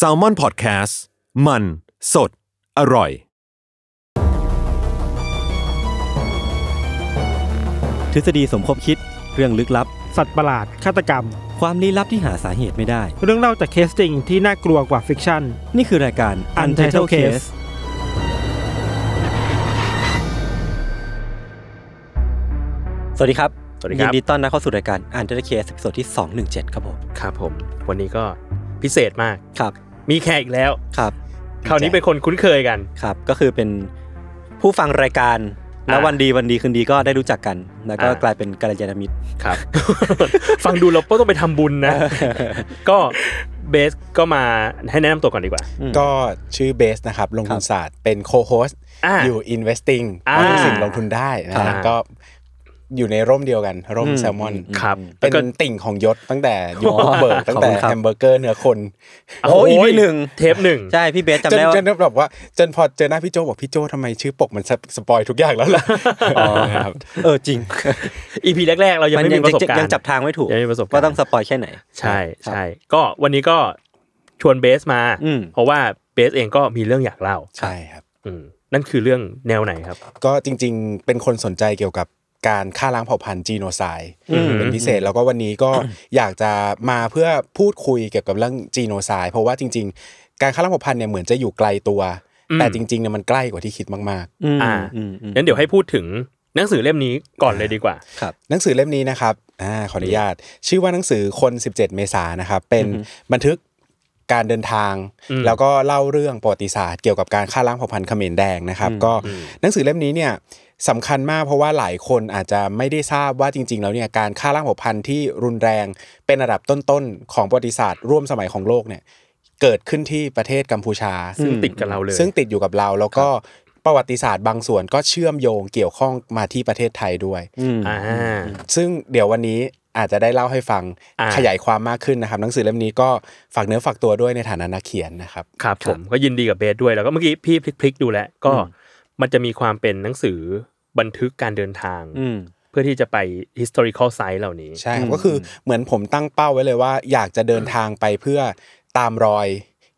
s a l ม o n PODCAST มัน สด อร่อย ทฤษฎีสมคบคิด เรื่องลึกลับ สัตว์ประหลาดฆาตกรรม ความลี้ลับที่หาสาเหตุไม่ได้ เรื่องเล่าจากเคสจริงที่น่ากลัวกว่าฟิกชั่นนี่คือรายการ Untitled Case สวัสดีครับสวัสดีครับยินดีต้อนรับเข้าสู่รายการอันเดอร์เคสตอนที่217ครับผมครับผม วันนี้ก็พิเศษมากครับ มีแขกอีกแล้วครับคราวนี้เป็นคนคุ้นเคยกันครับ ก็คือเป็นผู้ฟังรายการแล้ววันดีวันดีคืนดีก็ได้รู้จักกันแล้วก็กลายเป็นกัลยาณมิตรครับฟังดูเราก็ต้องไปทำบุญนะก็เบสก็มาให้แนะนำตัวก่อนดีกว่าก็ชื่อเบสนะครับลงทุนศาสตร์เป็นโคโฮสต์อยู่ investing ว่าทุกสิ่งลงทุนได้นะก็อยู่ในร่มเดียวกัน ร่มแซลมอนครับเป็นติ่งของยศตั้งแต่ยุเบิร์กตั้งแต่แฮมเบอร์เกอร์เนื้อคนโอ้ยหนึ่งเทปหนึ่งใช่พี่เบสจำได้ว่าจนแบบว่าจนพอเจอหน้าพี่โจบอกพี่โจทำไมชื่อปกมันสปอยทุกอย่างแล้วล่ะเออจริงอีพีแรก ๆ เรายังไม่มีประสบการณ์ยังจับทางไม่ถูกยังไม่ประสบการณ์ก็ต้องสปอยแค่ไหนใช่ใช่ก็วันนี้ก็ชวนเบสมาเพราะว่าเบสเองก็มีเรื่องอยากเล่าใช่ครับนั่นคือเรื่องแนวไหนครับก็จริง ๆ เป็นคนสนใจเกี่ยวกับการฆ่าล้างเผ่าพันธุ์จีโนไซด์เป็นพิเศษแล้วก็วันนี้ก็อยากจะมาเพื่อพูดคุยเกี่ยวกับเรื่องจีโนไซด์เพราะว่าจริง ๆ การฆ่าล้างเผ่าพันธุ์เนี่ยเหมือนจะอยู่ไกลตัว แต่จริงๆเนี่ยมันใกล้กว่าที่คิดมากๆอ่างั้นเดี๋ยวให้พูดถึงหนังสือเล่มนี้ก่อนเลยดีกว่าครับหนังสือเล่มนี้นะครับอ่าขออนุญาต ชื่อว่าหนังสือคน 17 เมษานะครับเป็นบันทึกการเดินทาง แล้วก็เล่าเรื่องประวัติศาสตร์เกี่ยวกับการฆ่าล้างเผ่าพันธุ์เขมรแดงนะครับ ก็หนังสือเล่มนี้เนี่ยสำคัญมากเพราะว่าหลายคนอาจจะไม่ได้ทราบว่าจริง ๆ แล้วเนี่ยการฆ่าล้างเผ่าพันธุ์ที่รุนแรงเป็นระดับต้นๆของประวัติศาสตร์ ร่วมสมัยของโลกเนี่ยเกิดขึ้นที่ประเทศกัมพูชาซึ่งติดกับเราเลย ซึ่งติดอยู่กับเราแล้วก็ประวัติศาสตร์บางส่วนก็เชื่อมโยงเกี่ยวข้องมาที่ประเทศไทยด้วยอ่าซึ่งเดี๋ยววันนี้อาจจะได้เล่าให้ฟังขยายความมากขึ้นนะครับ หนังสือเล่มนี้ก็ฝากเนื้อฝากตัวด้วยในฐานะนักเขียนนะครับครับผมก็ยินดีกับเบสด้วยแล้วก็เมื่อกี้พี่พลิก ๆ ดูแลก็มันจะมีความเป็นหนังสือบันทึกการเดินทางเพื่อที่จะไป historical site เหล่านี้ใช่ก็คือเหมือนผมตั้งเป้าไว้เลยว่าอยากจะเดินทางไปเพื่อตามรอย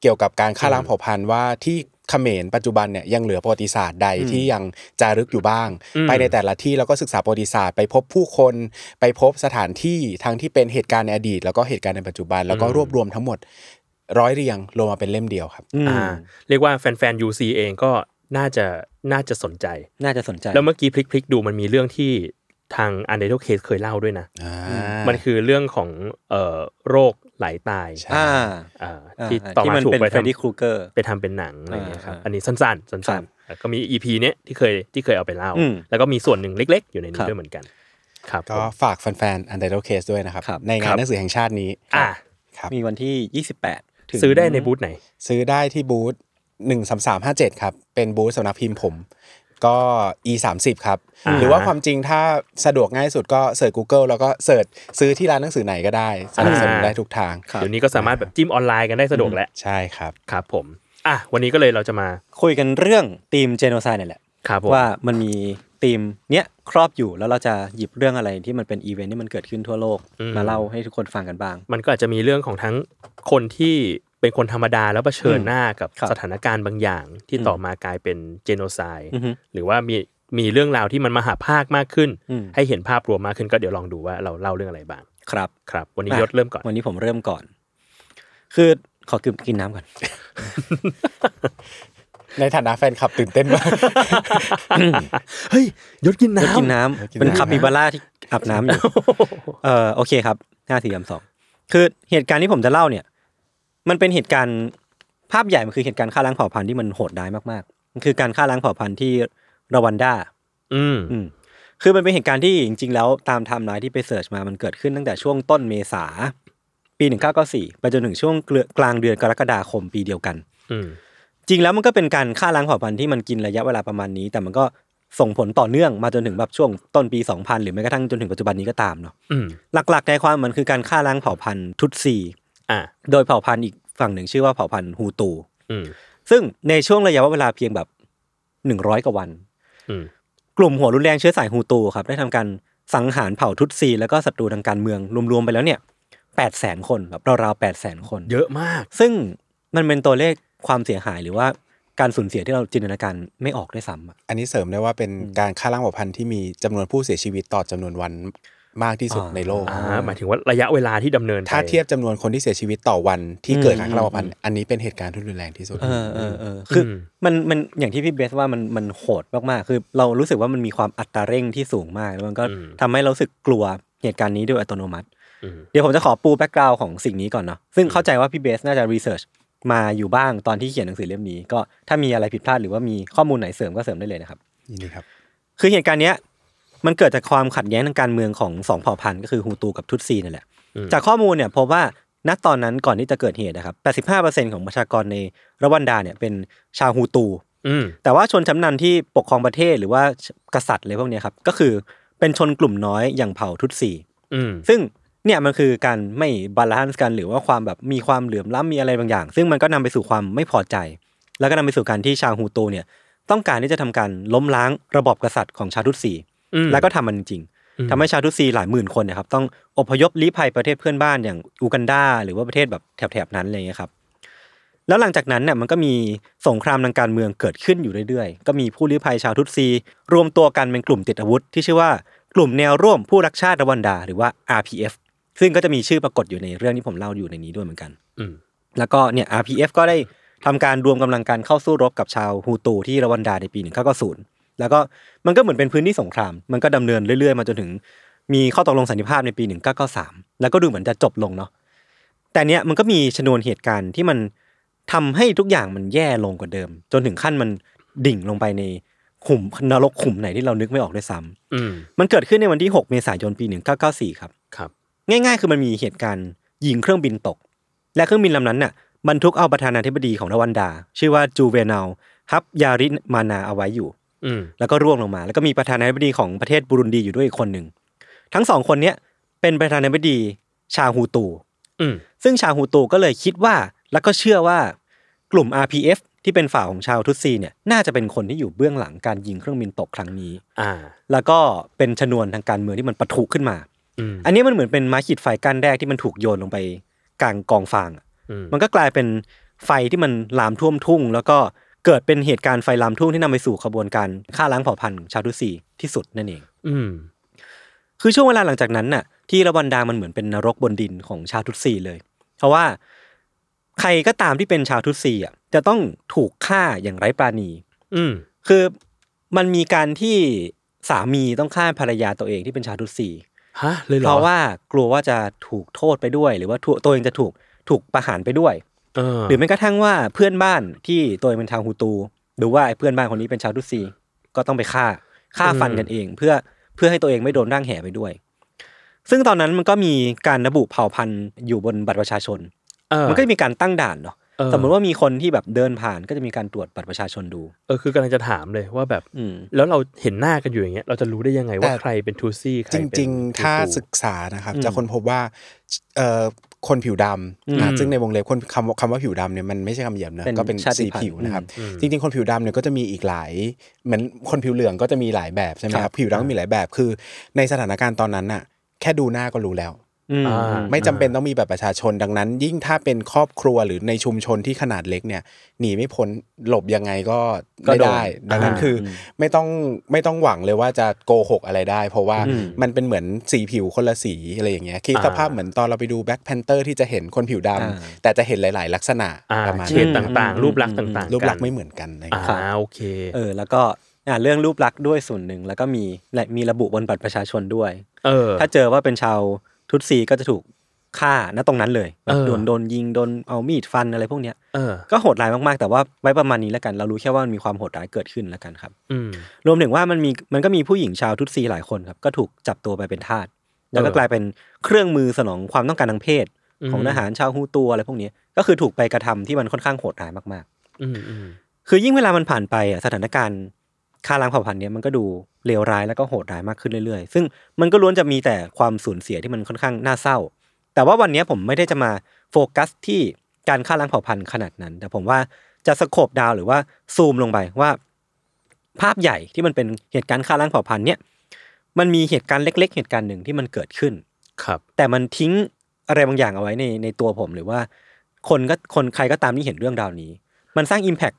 เกี่ยวกับการฆ่าล้างเผ่าพันธุ์ว่าที่เขมรปัจจุบันเนี่ยยังเหลือประวัติศาสตร์ใดที่ยังจารึกอยู่บ้าง ไปในแต่ละที่แล้วก็ศึกษาประวัติศาสตร์ไปพบผู้คนไปพบสถานที่ทั้งที่เป็นเหตุการณ์ในอดีต แล้วก็เหตุการณ์ในปัจจุบันแล้วก็รวบรวมทั้งหมดร้อยเรียงรวมมาเป็นเล่มเดียวครับอ่าเรียกว่าแฟนๆ UC เองก็น่าจะน่าจะสนใจน่าจะสนใจแล้วเมื่อกี้พลิกๆ ดูมันมีเรื่องที่ทางอันเดอร์เคสเคยเล่าด้วยนะมันคือเรื่องของเออ่โรคหลาตาย ที่ต่อมาถูกไปทำคูเกอร์ไปทำเป็นหนังอะไรเงี้ยครับอันนี้สั้นๆสั้นๆก็มีอีพีเนี้ยที่เคยที่เคยเอาไปเล่า แล้วก็มีส่วนหนึ่งเล็กๆ อยู่ในนี้ด้วยเหมือนกัน ครับ ก็ฝากแฟนๆอ n t i ดอร์ Case ด้วยนะครับ ในงานหนังสือแห่งชาตินี้ อ่ามีวันที่ 28 ซื้อได้ในบูธไหน ซื้อได้ที่บูธหนึ่งสามสามห้าเจ็ดครับเป็นบูธสำนักพิมพ์ผมก็ e 3 0ครับหรือว่าความจริงถ้าสะดวกง่ายสุดก็เสิร์ช Google แล้วก็เสิร์ชซื้อที่ร้านหนังสือไหนก็ได้สนับสนุนได้ทุกทางเดี๋ยวนี้ก็สามารถแบบจิ้มออนไลน์กันได้สะดวกแล้วใช่ครับครับผมอ่ะวันนี้ก็เลยเราจะมาคุยกันเรื่องธีมเจโนซายเนี่ยแหละครับว่ามันมีธีมเนี้ยครอบอยู่แล้วเราจะหยิบเรื่องอะไรที่มันเป็นอีเวนท์ที่มันเกิดขึ้นทั่วโลกมาเล่าให้ทุกคนฟังกันบ้าง มันก็อาจจะมีเรื่องของทั้งคนที่เป็นคนธรรมดาแล้วเผชิญหน้ากับสถานการณ์บางอย่างที่ต่อมากลายเป็น เจโนไซด์หรือว่ามีมีเรื่องราวที่มันมหาภาคมากขึ้น ให้เห็นภาพรวมมากขึ้นก็เดี๋ยวลองดูว่าเราเล่าเรื่องอะไรบ้างครับครับ วันนี้ยศเริ่มก่อน วันนี้ผมเริ่มก่อน คือขอกินน้ำก่อนในฐานะแฟนคลับตื่นเต้นมากเฮ้ยยศกินน้ำยศกินน้ำเป็นคาปิบาร่าที่อาบน้ำอยู่เออโอเคครับห้าสี่สามสองคือเหตุการณ์ที่ผมจะเล่าเนี่ยมันเป็นเหตุการณ์ภาพใหญ่ มันคือเหตุการณ์ฆ่าล้างเผ่าพันธุ์ที่มันโหดร้ายมากๆมันคือการฆ่าล้างเผ่าพันธุ์ที่รวันดาอืมอืม คือมันเป็นเหตุการณ์ที่จริงๆ แล้วตามไทม์ไลน์ที่ไปเสิร์ชมามันเกิดขึ้นตั้งแต่ช่วงต้นเมษาปีหนึ่งเก้าเก้าสี่ไปจนถึงช่วงกลางเดือนกรกฎาคมปีเดียวกัน อืจริงแล้วมันก็เป็นการฆ่าล้างเผ่าพันธุ์ที่มันกินระยะเวลาประมาณนี้ แต่มันก็ส่งผลต่อเนื่องมาจนถึงแบบช่วงต้นปีสองพันหรือแม้กระทั่งจนถึงปัจจุบันนี้ก็ตามเนาะหลักๆ ในความมันคือการฆ่าล้างเผ่าพันธุ์ทุตซีอ่า โดยเผ่าพันธุ์อีกฝั่งหนึ่งชื่อว่าเผ่าพันธุ์ฮูตูซึ่งในช่วงระยะเวลาเพียงแบบหนึ่งร้อยกว่าวันกลุ่มหัวรุนแรงเชื้อสายฮูตูครับได้ทำการสังหารเผ่าทุตซี แล้วก็ศัตรูทางการเมืองรวมๆไปแล้วเนี่ยแปดแสนคนแบบราวๆแปดแสนคน เยอะมาก ซึ่งมันเป็นตัวเลขความเสียหายหรือว่าการสูญเสียที่เราจินตนาการไม่ออกด้วยซ้ำอันนี้เสริมได้ว่าเป็นการฆ่าล้างเผ่าพันธุ์ที่มีจำนวนผู้เสียชีวิตต่อจำนวนวันมากที่สุดในโลกหมายถึงว่าระยะเวลาที่ดำเนินถ้าเทียบจำนวนคนที่เสียชีวิตต่อวัน ที่เกิดการฆาตกรรมพันอันนี้เป็นเหตุการณ์ที่รุนแรงที่สุดเออเออคือมันมันอย่างที่พี่เบสว่ามันมันโหดมากๆคือเรารู้สึกว่ามันมีความอัตราเร่งที่สูงมาก แล้วมันก็ทำให้เราสึกกลัวเหตุการณ์นี้ด้วยอัตโนมัติ เดี๋ยวผมจะขอปูแบ็กกราวของสิ่งนี้ก่อนเนาะ ซึ่งเข้าใจว่าพี่เบสน่าจะรีเสิร์ชมาอยู่บ้างตอนที่เขียนหนังสือเล่มนี้ ก็ถ้ามีอะไรผิดพลาดหรือว่ามีข้อมูลไหนเสริมก็เสริมได้เลยนะครับยินดีครับ คือเหตุการณ์เนี้ยมันเกิดจากความขัดแย้งทางการเมืองของสองเผ่าพันธุ์ก็คือฮูตูกับทุตซีนั่นแหละ จากข้อมูลเนี่ยพบว่าณตอนนั้นก่อนที่จะเกิดเหตุนะครับ85%ของประชากรในรวันดาเนี่ยเป็นชาวฮูตู แต่ว่าชนชั้นนำที่ปกครองประเทศหรือว่ากษัตริย์อะไรพวกนี้ครับก็คือเป็นชนกลุ่มน้อยอย่างเผ่าทุตซีซึ่งเนี่ยมันคือการไม่บาลานซ์กัน หรือว่าความแบบมีความเหลื่อมล้ำมีอะไรบางอย่าง ซึ่งมันก็นำไปสู่ความไม่พอใจ แล้วก็นำไปสู่การที่ชาวฮูตูเนี่ยต้องการที่จะทำการล้มล้างระบอบกษัตริย์ของชาวทุตซีแล้วก็ทำมันจริงทำให้ชาวทุตซีหลายหมื่นคนนะครับต้องอพยพลี้ภัยประเทศเพื่อนบ้านอย่างอูกันดาหรือว่าประเทศแบบแถบๆนั้นอะไรเงี้ยครับ แล้วหลังจากนั้นเนี่ยมันก็มีสงครามทางการเมืองเกิดขึ้นอยู่เรื่อย ๆ ก็มีผู้ลี้ภัยชาวทุตซีรวมตัวกันเป็นกลุ่มติดอาวุธ ที่ชื่อว่ากลุ่มแนวร่วมผู้รักชาติรวันดาหรือว่า RPF ซึ่งก็จะมีชื่อปรากฏอยู่ในเรื่องที่ผมเล่าอยู่ในนี้ด้วยเหมือนกันแล้วก็เนี่ย RPF ก็ได้ทำการรวมกำลังการเข้าสู้รบกับชาวฮูตูที่รวันดาในปี1990แล้วก็มันก็เหมือนเป็นพื้นที่สงคราม มันก็ดำเนินเรื่อยๆมาจนถึงมีข้อตกลงสันติภาพในปี 1993 แล้วก็ดูเหมือนจะจบลงเนาะ แต่เนี้ยมันก็มีชนวนเหตุการณ์ที่มันทำให้ทุกอย่างมันแย่ลงกว่าเดิม จนถึงขั้นมันดิ่งลงไปในขุมนรกขุมไหนที่เรานึกไม่ออกด้วยซ้ำมันเกิดขึ้นในวันที่ 6 เมษายน ปี 1994 ครับ ครับ ง่าย ๆ คือมันมีเหตุการณ์ยิงเครื่องบินตก และเครื่องบินลำนั้นน่ะบรรทุกเอาประธานาธิบดีของรวันดา ชื่อว่าจูเวนาลฮับยาริมานาเอาไว้อยู่แล้วก็ร่วงลงมา แล้วก็มีประธานาธิบดีของประเทศบุรุนดีอยู่ด้วยอีกคนหนึ่งทั้งสองคนเนี้ยเป็นประธานาธิบดี ชาฮูตูซึ่งชาฮูตูก็เลยคิดว่า แล้วก็เชื่อว่ากลุ่ม RPF ที่เป็นฝ่าของชาวทุตซีเนี่ย น่าจะเป็นคนที่อยู่เบื้องหลังการยิงเครื่องบินตกครั้งนี้ อ่า แล้วก็เป็นชนวนทางการเมืองที่มันปะทุขึ้นมาอันนี้มันเหมือนเป็นไม้ขีดไฟก้านแรกที่มันถูกโยนลงไปกลางกองฟางมันก็กลายเป็นไฟที่มันลามท่วมทุ่ง แล้วก็เกิดเป็นเหตุการณ์ไฟลามทุ่งที่นำไปสู่ขบวนการฆ่าล้างเผ่าพันธุ์ชาวทุสีที่สุดนั่นเอง อืม คือช่วงเวลาหลังจากนั้นน่ะ ที่ระวันดามันเหมือนเป็นนรกบนดินของชาวทุสีเลย เพราะว่า ใครก็ตามที่เป็นชาวทุสีอ่ะจะต้องถูกฆ่าอย่างไร้ปราณี อืม คือมันมีการที่สามีต้องฆ่าภรรยาตัวเองที่เป็นชาวทุสีฮะเลยเหรอ เพราะว่ากลัวว่าจะถูกโทษไปด้วย หรือว่าตัวเองจะถูกถูกประหารไปด้วยหรือแม้กระทั่งว่าเพื่อนบ้านที่ตัวเองเป็นชาวฮูตูหรือว่าไอ้เพื่อนบ้านคนนี้เป็นชาวทุซี ก็ต้องไปฆ่าฆ่าฟันกันเอง เพื่อเพื่อให้ตัวเองไม่โดนร่างแห่ไปด้วย ซึ่งตอนนั้นมันก็มีการระบุเผ่าพันธุ์อยู่บนบัตรประชาชนมันก็มีการตั้งด่านเนาะสมมติว่ามีคนที่แบบเดินผ่านก็จะมีการตรวจบัตรประชาชนดู เออคือกำลังจะถามเลยว่าแบบแล้วเราเห็นหน้ากันอยู่อย่างเงี้ยเราจะรู้ได้ยังไงว่าใครเป็นทูซี่จริงๆถ้าศึกษานะครับจะคนพบว่าคนผิวดำซึ่งในวงเล็บคนคำคำว่าผิวดำเนี่ยมันไม่ใช่คำเหยียบนะ ก็เป็นสีผิวนะครับ จริงๆ คนผิวดำเนี่ยก็จะมีอีกหลาย เหมือนคนผิวเหลืองก็จะมีหลายแบบใช่ไหมครับ ผิวดำก็มีหลายแบบ คือ ในสถานการณ์ตอนนั้นน่ะแค่ดูหน้าก็รู้แล้วไม่จำเป็นต้องมีแบบประชาชนดังนั้นยิ่งถ้าเป็นครอบครัวหรือในชุมชนที่ขนาดเล็กเนี่ยหนีไม่พ้นหลบยังไงก็ไม่ได้ ดังนั้นคือไม่ต้องไม่ต้องหวังเลยว่าจะโกหกอะไรได้ เพราะว่ามันเป็นเหมือนสีผิวคนละสีอะไรอย่างเงี้ยคิดสภาพเหมือนตอนเราไปดูแบ็คแพนเตอร์ที่จะเห็นคนผิวดำ แต่จะเห็นหลาย ๆ ลักษณะประมาณเฉดต่าง ๆ รูปลักษณ์ต่างๆ รูปลักษณ์ไม่เหมือนกันนะครับโอเคเออแล้วก็อ่าเรื่องรูปลักษณ์ด้วยส่วนหนึ่งแล้วก็มีและมีระบุบนบัตรประชาชนด้วยเออถ้าเจอว่าเป็นชาวทุตซีก็จะถูกฆ่าณตรงนั้นเลยโดนโดนยิงโดนเอามีดฟันอะไรพวกเนี้ยก็โหดร้ายมากๆ แต่ว่าไว้ประมาณนี้แล้วกัน เรารู้แค่ว่ามันมีความโหดร้ายเกิดขึ้นแล้วกันครับรวมถึงว่ามันมีมันก็มีผู้หญิงชาวทุตซีหลายคน ครับ ก็ถูกจับตัวไปเป็นทาสแล้วก็กลายเป็นเครื่องมือสนองความต้องการทางเพศ ของทหารชาวฮูตัวอะไรพวกนี้ก็คือถูกไปกระทำที่มันค่อนข้างโหดร้ายมากๆคือยิ่งเวลามันผ่านไปอ่ะสถานการณ์คาลังเผ่าพันธุ์เนี้ยมันก็ดูเลวร้ายแล้วก็โหดร้ายมากขึ้นเรื่อย ๆ ซึ่งมันก็ล้วนจะมีแต่ความสูญเสียที่มันค่อนข้างน่าเศร้า แต่ว่าวันนี้ผมไม่ได้จะมาโฟกัสที่การฆ่าล้างเผ่าพันธุ์ขนาดนั้น แต่ผมว่าจะสโคบดาวหรือว่าซูมลงไปว่า ภาพใหญ่ที่มันเป็นเหตุการณ์ฆ่าล้างเผ่าพันธุ์เนี่ยมันมีเหตุการณ์เล็กๆ เหตุการณ์หนึ่งที่มันเกิดขึ้น ครับ แต่มันทิ้งอะไรบางอย่างเอาไว้ในในตัวผมหรือว่า คนก็คนใครก็ตามที่เห็นเรื่องราวนี้ มันสร้างอิมแพก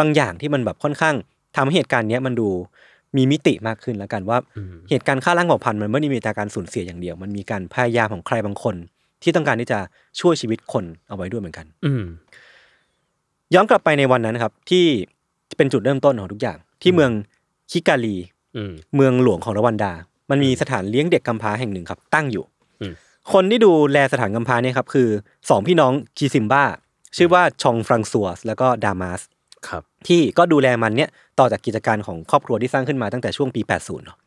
บางอย่างที่มันแบบค่อนข้าง ทำให้เหตุการณ์เนี้ยมันดูมีมิติมากขึ้นแล้วกันว่าเหตุการณ์ฆ่าล้างเผ่าพันธุ์มันไม่ได้มีแต่การสูญเสียอย่างเดียวมันมีการพยายามของใครบางคนที่ต้องการที่จะช่วยชีวิตคนเอาไว้ด้วยเหมือนกัน อืย้อนกลับไปในวันนั้นครับที่เป็นจุดเริ่มต้นของทุกอย่าง ที่เมืองคิกาลีเมืองหลวงของรวันดา มันมีสถานเลี้ยงเด็กกำพร้าแห่งหนึ่งครับ ตั้งอยู่คนที่ดูแลสถานกำพร้าเนี่ยครับคือสองพี่น้องคีซิมบ้าชื่อว่าชองฟรังซัวแล้วก็ดามัสที่ก็ดูแลมันเนี่ยต่อจากกิจการของครอบครัวที่สร้างขึ้นมาตั้งแต่ช่วงปี80เนาะ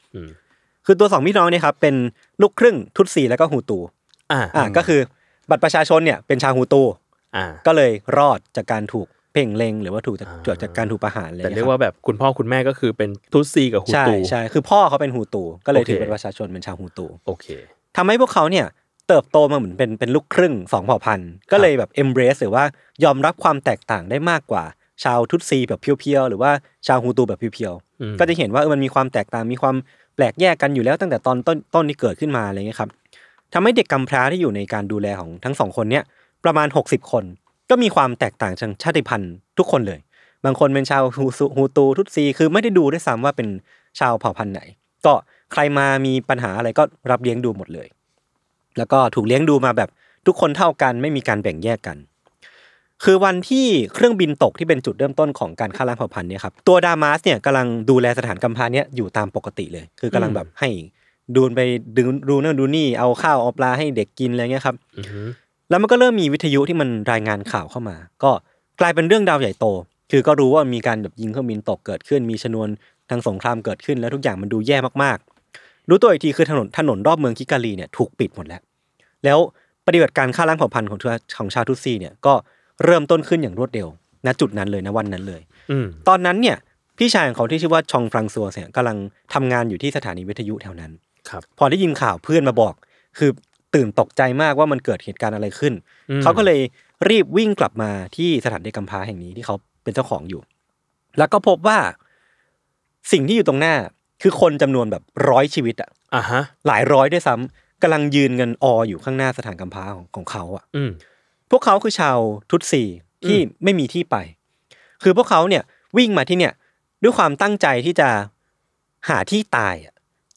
คือตัวสองพี่น้องเนี่ยครับเป็นลูกครึ่งทุตซีแล้วก็ฮูตูอ่าก็คือบัตรประชาชนเนี่ยเป็นชาวฮูตู ก็เลยรอดจากการถูกเพ่งเลงหรือว่าถูกเกดจากการถูกประหารเลย แต่เรียกว่าแบบคุณพ่อคุณแม่ก็คือเป็นทุตซีกับฮูตู ใช่ใช่คือ พ่อเขาเป็นฮูตู ก็เลยถือเป็นประชาชนเป็นชาวฮูตู โอเคทำให้พวกเขาเนี่ยเติบโตมาเหมือนเป็นเป็นลูกครึ่งสองเผ่าพันธุ์ ก็เลยแบบ embrace หรือว่ายอมรับความแตกต่างได้มากกว่าชาวทุตซีแบบเพียวๆหรือว่าชาวฮูตูแบบเพียวๆก็จะเห็นว่ามันมีความแตกต่างมีความแปลกแยกกันอยู่แล้วตั้งแต่ตอนต้นต้นที่เกิดขึ้นมาอะไรเงี้ยครับทำให้เด็กกำพร้าที่อยู่ในการดูแลของทั้งสองคนเนี้ยประมาณ60คนก็มีความแตกต่างทางชาติพันธุ์ ทุกคนเลย บางคนเป็นชาวฮูตูทุตซีคือไม่ได้ดูด้วยซ้ำว่าเป็นชาวเผ่าพันธุ์ไหน ก็ใครมามีปัญหาอะไรก็รับเลี้ยงดูหมดเลย แล้วก็ถูกเลี้ยงดูมาแบบทุกคนเท่ากันไม่มีการแบ่งแยกกันคือวันที่เครื่องบินตกที่เป็นจุดเริ่มต้นของการฆ่าล้างเผ่าพันธุ์เนี่ยครับตัวดามัสเนี่ยกำลังดูแลสถานกำพร้าเนี่ยอยู่ตามปกติเลย คือกำลังแบบให้ดูนไปดูดูนั่นดูนี่เอาข้าวเอาปลาให้เด็กกินอะไรเงี้ยครับแล้วมันก็เริ่มมีวิทยุที่มันรายงานข่าวเข้ามา ก็กลายเป็นเรื่องดาวใหญ่โต คือก็รู้ว่ามีการแบบยิงเครื่องบินตกเกิดขึ้นมีชนวนทางสงครามเกิดขึ้น แล้วทุกอย่างมันดูแย่มาก ๆ รู้ตัวอีกทีคือถนนถนนรอบเมืองกิกาลีเนี่ยถูกปิดหมดแล้ว แล้วปฏิบัติการฆ่าล้างเผ่าพันธุ์ของของชาวทุซีเนี่ยก็เริ่มต้นขึ้นอย่างรวดเร็วณจุดนั้นเลยนะวันนั้นเลยตอนนั้นเนี่ยพี่ชายของเขาที่ชื่อว่าชองฟรังซัวเนี่ยกำลังทำงานอยู่ที่สถานีวิทยุแถวนั้น ครับ พอได้ยินข่าวเพื่อนมาบอก คือตื่นตกใจมากว่ามันเกิดเหตุการณ์อะไรขึ้น เขาก็เลยรีบวิ่งกลับมาที่สถานเด็กกำพร้าแห่งนี้ที่เขาเป็นเจ้าของอยู่ แล้วก็พบว่าสิ่งที่อยู่ตรงหน้า คือคนจำนวนแบบร้อยชีวิตอ่ะอ่ะฮะ หลายร้อยด้วยซ้ำ กำลังยืนเงินออยู่ข้างหน้าสถานกำพร้าของของเขา อ่ะพวกเขาคือชาวทุตซีที่ไม่มีที่ไป คือพวกเขาเนี่ย วิ่งมาที่เนี่ย ด้วยความตั้งใจที่จะหาที่ตาย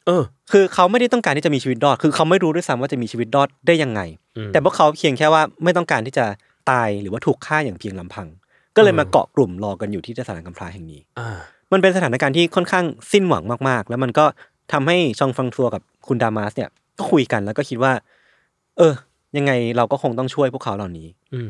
เออคือเขาไม่ได้ต้องการที่จะมีชีวิตรอดคือเขาไม่รู้ด้วยซ้ำว่าจะมีชีวิตรอดได้ยังไง แต่พวกเขาเพียงแค่ว่าไม่ต้องการที่จะตายหรือว่าถูกฆ่าอย่างเพียงลำพัง ก็เลยมาเกาะกลุ่มรอกันอยู่ที่สถานกมพร้าแห่งนี้มันเป็นสถานการณ์ที่ค่อนข้างสิ้นหวังมากๆ แล้วมันก็ทำให้ชองฟังทัวกับคุณดามาสเนี่ยก็คุยกันแล้วก็คิดว่า เออยังไงเราก็คงต้องช่วยพวกเขาเหล่านี้อื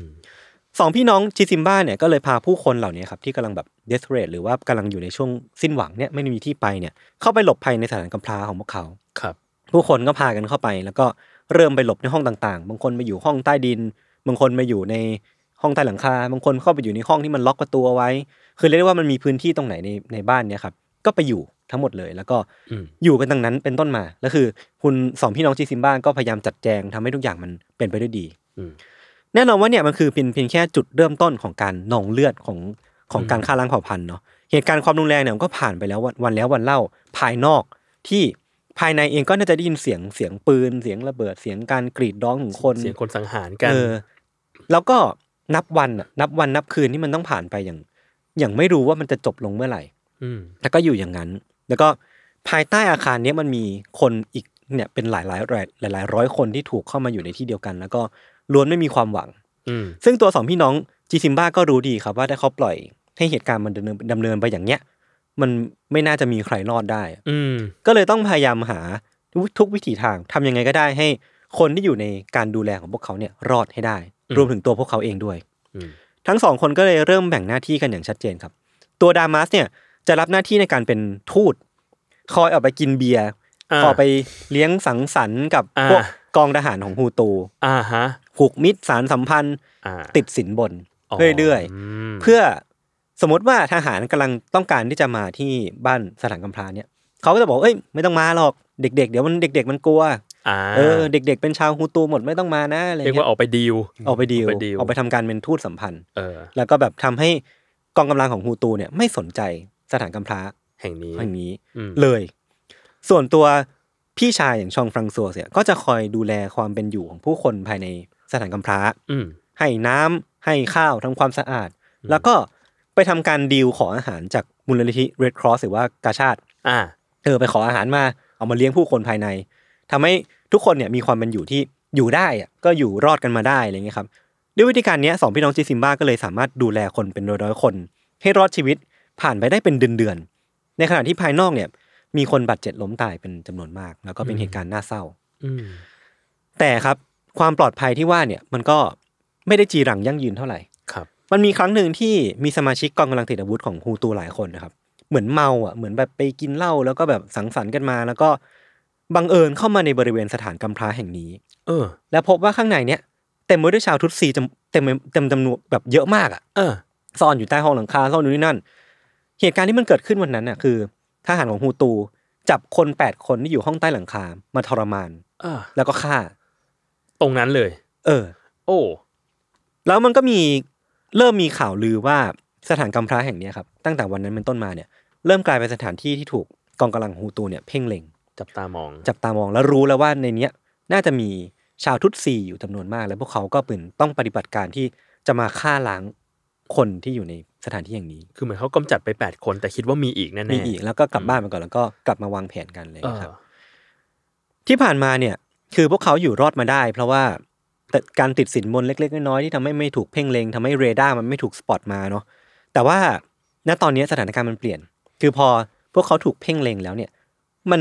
สองพี่น้องชิซิมบ้าเนี่ยก็เลยพาผู้คนเหล่านี้ครับที่กำลังแบบเดสเรทหรือว่ากำลังอยู่ในช่วงสิ้นหวังเนี่ยไม่มีที่ไปเนี่ยเข้าไปหลบภัยในสถานกำพร้าของพวกเขา ครับ ผู้คนก็พากันเข้าไป แล้วก็เริ่มไปหลบในห้องต่างๆ บางคนไปอยู่ห้องใต้ดิน บางคนไปอยู่ในห้องใต้หลังคา บางคนเข้าไปอยู่ในห้องที่มันล็อกประตูเอาไว้ คือเรียกได้ว่ามันมีพื้นที่ตรงไหนในในบ้านเนี่ยครับก็ไปอยู่ทั้งหมดเลยแล้วก็อยู่กันตั้งนั้นเป็นต้นมาแล้วคือ คุณสองพี่น้องชีซิมบ้าก็พยายามจัดแจงทำให้ทุกอย่างมันเป็นไปด้วยดีแน่นอนว่าเนี่ยมันคือเียงเพียงแค่จุดเริ่มต้นของการนองเลือดของของการฆ่าล้างเผ่าพันธุ์เนาะเหตุการณ์ความรุนแรงเนี่ยก็ผ่านไปแล้ววันแล้ววันเล่าภายนอก ที่ภายในเองก็น่าจะได้ยินเสียงเสียงปืนเสียงระเบิดเสียงการกรีดร้องของคน เสียงคนสังหารกันเออแล้วก็นับวันนับวันนับคืนที่มันต้องผ่านไปอย่าง อย่างไม่รู้ว่ามันจะจบลงเมื่อไหร่แต่ก็อยู่อย่างนั้นแล้วก็ภายใต้อาคารนี้มันมีคนอีกเนี่ยเป็นหลายหลายหลายหลายร้อยคนที่ถูกเข้ามาอยู่ในที่เดียวกัน แล้วก็ล้วนไม่มีความหวังซึ่งตัวสองพี่น้องจีซิมบ้าก็รู้ดีครับว่าถ้าเขาปล่อย ให้เหตุการณ์มันดำเนินเนินไปอย่างเนี้ยมันไม่น่าจะมีใครรอดได้อืก็เลยต้องพยายามหาทุกวิถีทาง ทำยังไงก็ได้ให้คนที่อยู่ในการดูแลของพวกเขาเนี่ยรอดให้ได้ รวมถึงตัวพวกเขาเองด้วยทั้งสองคนก็เลยเริ่มแบ่งหน้าที่กันอย่างชัดเจนครับ ตัวดามัสเนี่ยจะรับหน้าที่ในการเป็นทูตคอยออกไปกินเบียร์ออกไปเลี้ยงสังสรรค์กับพวกกองทหารของฮูตูอ่าฮะผูกมิตรสารสัมพันธ์ติดสินบนเรื่อยๆเพื่อสมมติว่าทหารกำลังต้องการที่จะมาที่บ้านสถานกำพร้าเนี่ยเขาก็จะบอกเอ้ยไม่ต้องมาหรอกเด็ก ๆ เดี๋ยวมันเด็ก ๆมันกลัวเออเด็ก ๆ เป็นชาวฮูตูหมดไม่ต้องมานะอะไรเรียกว่าออกไปดีลออกไปดีลออกไปทำการเป็นทูตสัมพันธ์แล้วก็แบบทำให้กองกำลังของฮูตูเนี่ยไม่สนใจสถานกำพร้าแห่งนี้แห่งนี้เลย ส่วนตัวพี่ชายอย่างชองฟรังซัวเสียก็จะคอยดูแลความเป็นอยู่ของผู้คนภายในสถานกำพร้าให้น้ำให้ข้าวทำความสะอาด แล้วก็ไปทำการดีลขออาหารจากมูลนิธิเรดครอสหรือว่ากาชาติอ่าเออไปขออาหารมาเอามาเลี้ยงผู้คนภายใน ทำให้ทุกคนเนี่ยมีความเป็นอยู่ที่อยู่ได้อะก็อยู่รอดกันมาได้อะไรเงี้ยครับ ด้วยวิธีการนี้สองพี่น้องจีซิมบ้าก็เลยสามารถดูแลคนเป็นร้อยๆคน ให้รอดชีวิตผ่านไปได้เป็นเดือนๆในขณะที่ภายนอกเนี่ย มีคนบาดเจ็บล้มตายเป็นจำนวนมาก แล้วก็เป็นเหตุการณ์น่าเศร้าแต่ครับความปลอดภัยที่ว่าเนี่ยมันก็ไม่ได้จีรังยั่งยืนเท่าไหร่ครับมันมีครั้งหนึ่งที่มีสมาชิกกองกำลังติดอาวุธของฮูตูหลายคนนะครับ เหมือนเมาอ่ะเหมือนแบบไปกินเหล้าแล้วก็แบบสังสรรค์กันมา แล้วก็บังเอิญเข้ามาในบริเวณสถานกำพร้าแห่งนี้ เออ แล้วพบว่าข้างในเนี้ยเต็มไปด้วยชาวทุตซีเต็มเต็มจำนวนแบบเยอะมากอ่ะเออซ่อนอยู่ใต้ห้องหลังคาซ่อนอยู่นี่นั่นเหตุการณ์ที่มันเกิดขึ้นวันนั้นน่ะคือทหารของฮูตูจับคนแปดคนที่อยู่ห้องใต้หลังคามาทรมานแล้วก็ฆ่า ตรงนั้นเลย เออ โอ้แล้วมันก็มีเริ่มมีข่าวลือว่าสถานกำพร้าแห่งนี้ครับตั้งแต่วันนั้นเป็นต้นมาเนี่ย เริ่มกลายเป็นสถานที่ที่ถูกกองกำลังฮูตูเนี่ยเพ่งเล็งจับตามอง จับตามองแล้วรู้แล้วว่าในเนี้ยน่าจะมีชาวทุตซีอยู่จำนวนมาก แล้วพวกเขาก็เป็นต้องปฏิบัติการที่จะมาฆ่าล้างคนที่อยู่ในสถานที่อย่างนี้ คือเหมือนเขากำจัดไปแปดคนแต่คิดว่ามีอีกแน่ๆ มีอีก แล้วก็กลับบ้านไปก่อนแล้วก็กลับมาวางแผนกันเลยครับ ที่ผ่านมาเนี่ย คือพวกเขาอยู่รอดมาได้ เพราะว่าแต่การติดสินบนเล็กๆน้อยๆที่ทำให้ไม่ถูกเพ่งเลงทำให้เรดาร์มันไม่ถูกสปอตมาเนาะ แต่ว่าณตอนนี้สถานการณ์มันเปลี่ยน คือพอ พวกเขาถูกเพ่งเลงแล้ว เนี่ย มัน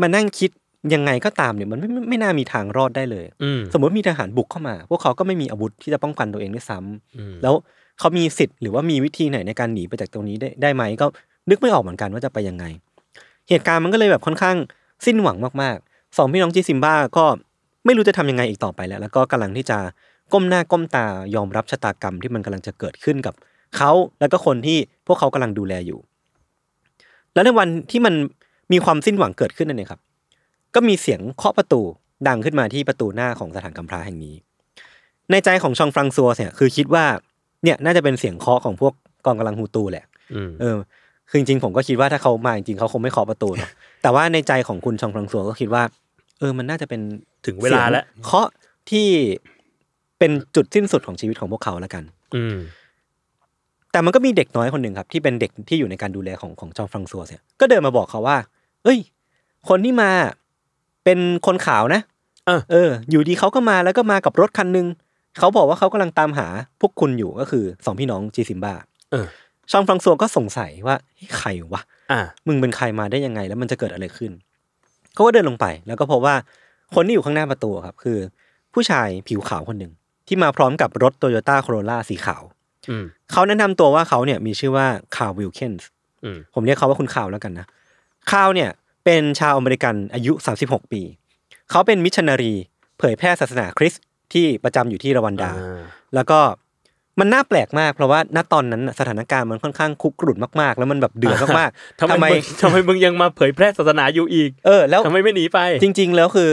มันนั่งคิดยังไงก็ตามเนี่ยมันไม่ไม่น่ามีทางรอดได้เลย สมมติมีทหารบุกเข้ามา พวกเขาก็ไม่มีอาวุธที่จะป้องกันตัวเองด้วยซ้ำแล้วเขามีสิทธิ์หรือว่ามีวิธีไหนในการหนีไปจากตรงนี้ได้ไดไหมก็นึกไม่ออกเหมือนกันว่าจะไปยังไง เหตุการณ์มันก็เลยแบบค่อนข้างสิ้นหวังมากๆสองพี่น้องจีซิมบ้าก็ไม่รู้จะทำยังไงอีกต่อไปแล้วแล้วก็กำลังที่จะก้มหน้าก้มตายอมรับชะตากรรม ที่มันกำลังจะเกิดขึ้นกับเขาแล้วก็คนที่พวกเขากำลังดูแลอยู่ แล้วในวันที่มันมีความสิ้นหวังเกิดขึ้นนั่นเองครับ ก็มีเสียงเคาะประตูดังขึ้นมาที่ประตูหน้าของสถานกำพร้าแห่งนี้ ในใจของชองฟรังซัวเนี่ยคือคิดว่าเนี่ยน่าจะเป็นเสียงเคาะของพวกกองกำลังฮูตูแหละเออคือจริงๆผมก็คิดว่าถ้าเขามาจริงเขาคงไม่เคาะประตูแต่ว่าในใจของคุณชองฟรังซัวก็คิดว่า เออ มันน่าจะเป็นถึงเวลาแล้วเคาะที่เป็นจุดสิ้นสุดของชีวิตของพวกเขาแล้วกัน อืแต่มันก็มีเด็กน้อยคนหนึ่งครับ ที่เป็นเด็กที่อยู่ในการดูแลของของชองฟรังซัวเนี่ย ก็เดินมาบอกเขาว่าเอ้ย คนที่มาเป็นคนขาวนะเออ อยู่ดีเขาก็มาแล้วก็มากับรถคันหนึ่งเขาบอกว่าเขากำลังตามหา พวกคุณอยู่ก็คือสองพี่น้องจีซิมบ้าชองฟรังซัวก็สงสัยว่าใครวะมึงเป็นใครมาได้ยังไง แล้วมันจะเกิดอะไรขึ้น เขาก็เดินลงไป แล้วก็พบว่าคนที่อยู่ข้างหน้าประตูครับ คือ ผู้ชายผิวขาวคนหนึ่งที่มาพร้อมกับรถโตโยต้าโคโรล่าสีขาวเขาแนะนำตัวว่าเขาเนี่ยมีชื่อว่าคาววิลเคนส์ผมเรียกเขาว่าคุณคาวแล้วกันนะคาวเนี่ย เป็นชาวอเมริกันอายุ36ปี เขาเป็นมิชชันนารีเผยแพร่ศาสนาคริสตที่ประจำอยู่ที่รวันดา แล้วก็มันน่าแปลกมาก เพราะว่า ณตอนนั้นสถานการณ์มันค่อนข้างคุกรุ่นมากๆ แล้วมันแบบเดือดมากๆทำไมทำไมมึงยังมาเผยแพร่ศาสนาอยู่อีกเออแล้วทำไมไม่หนีไป จริง ๆ แล้วคือ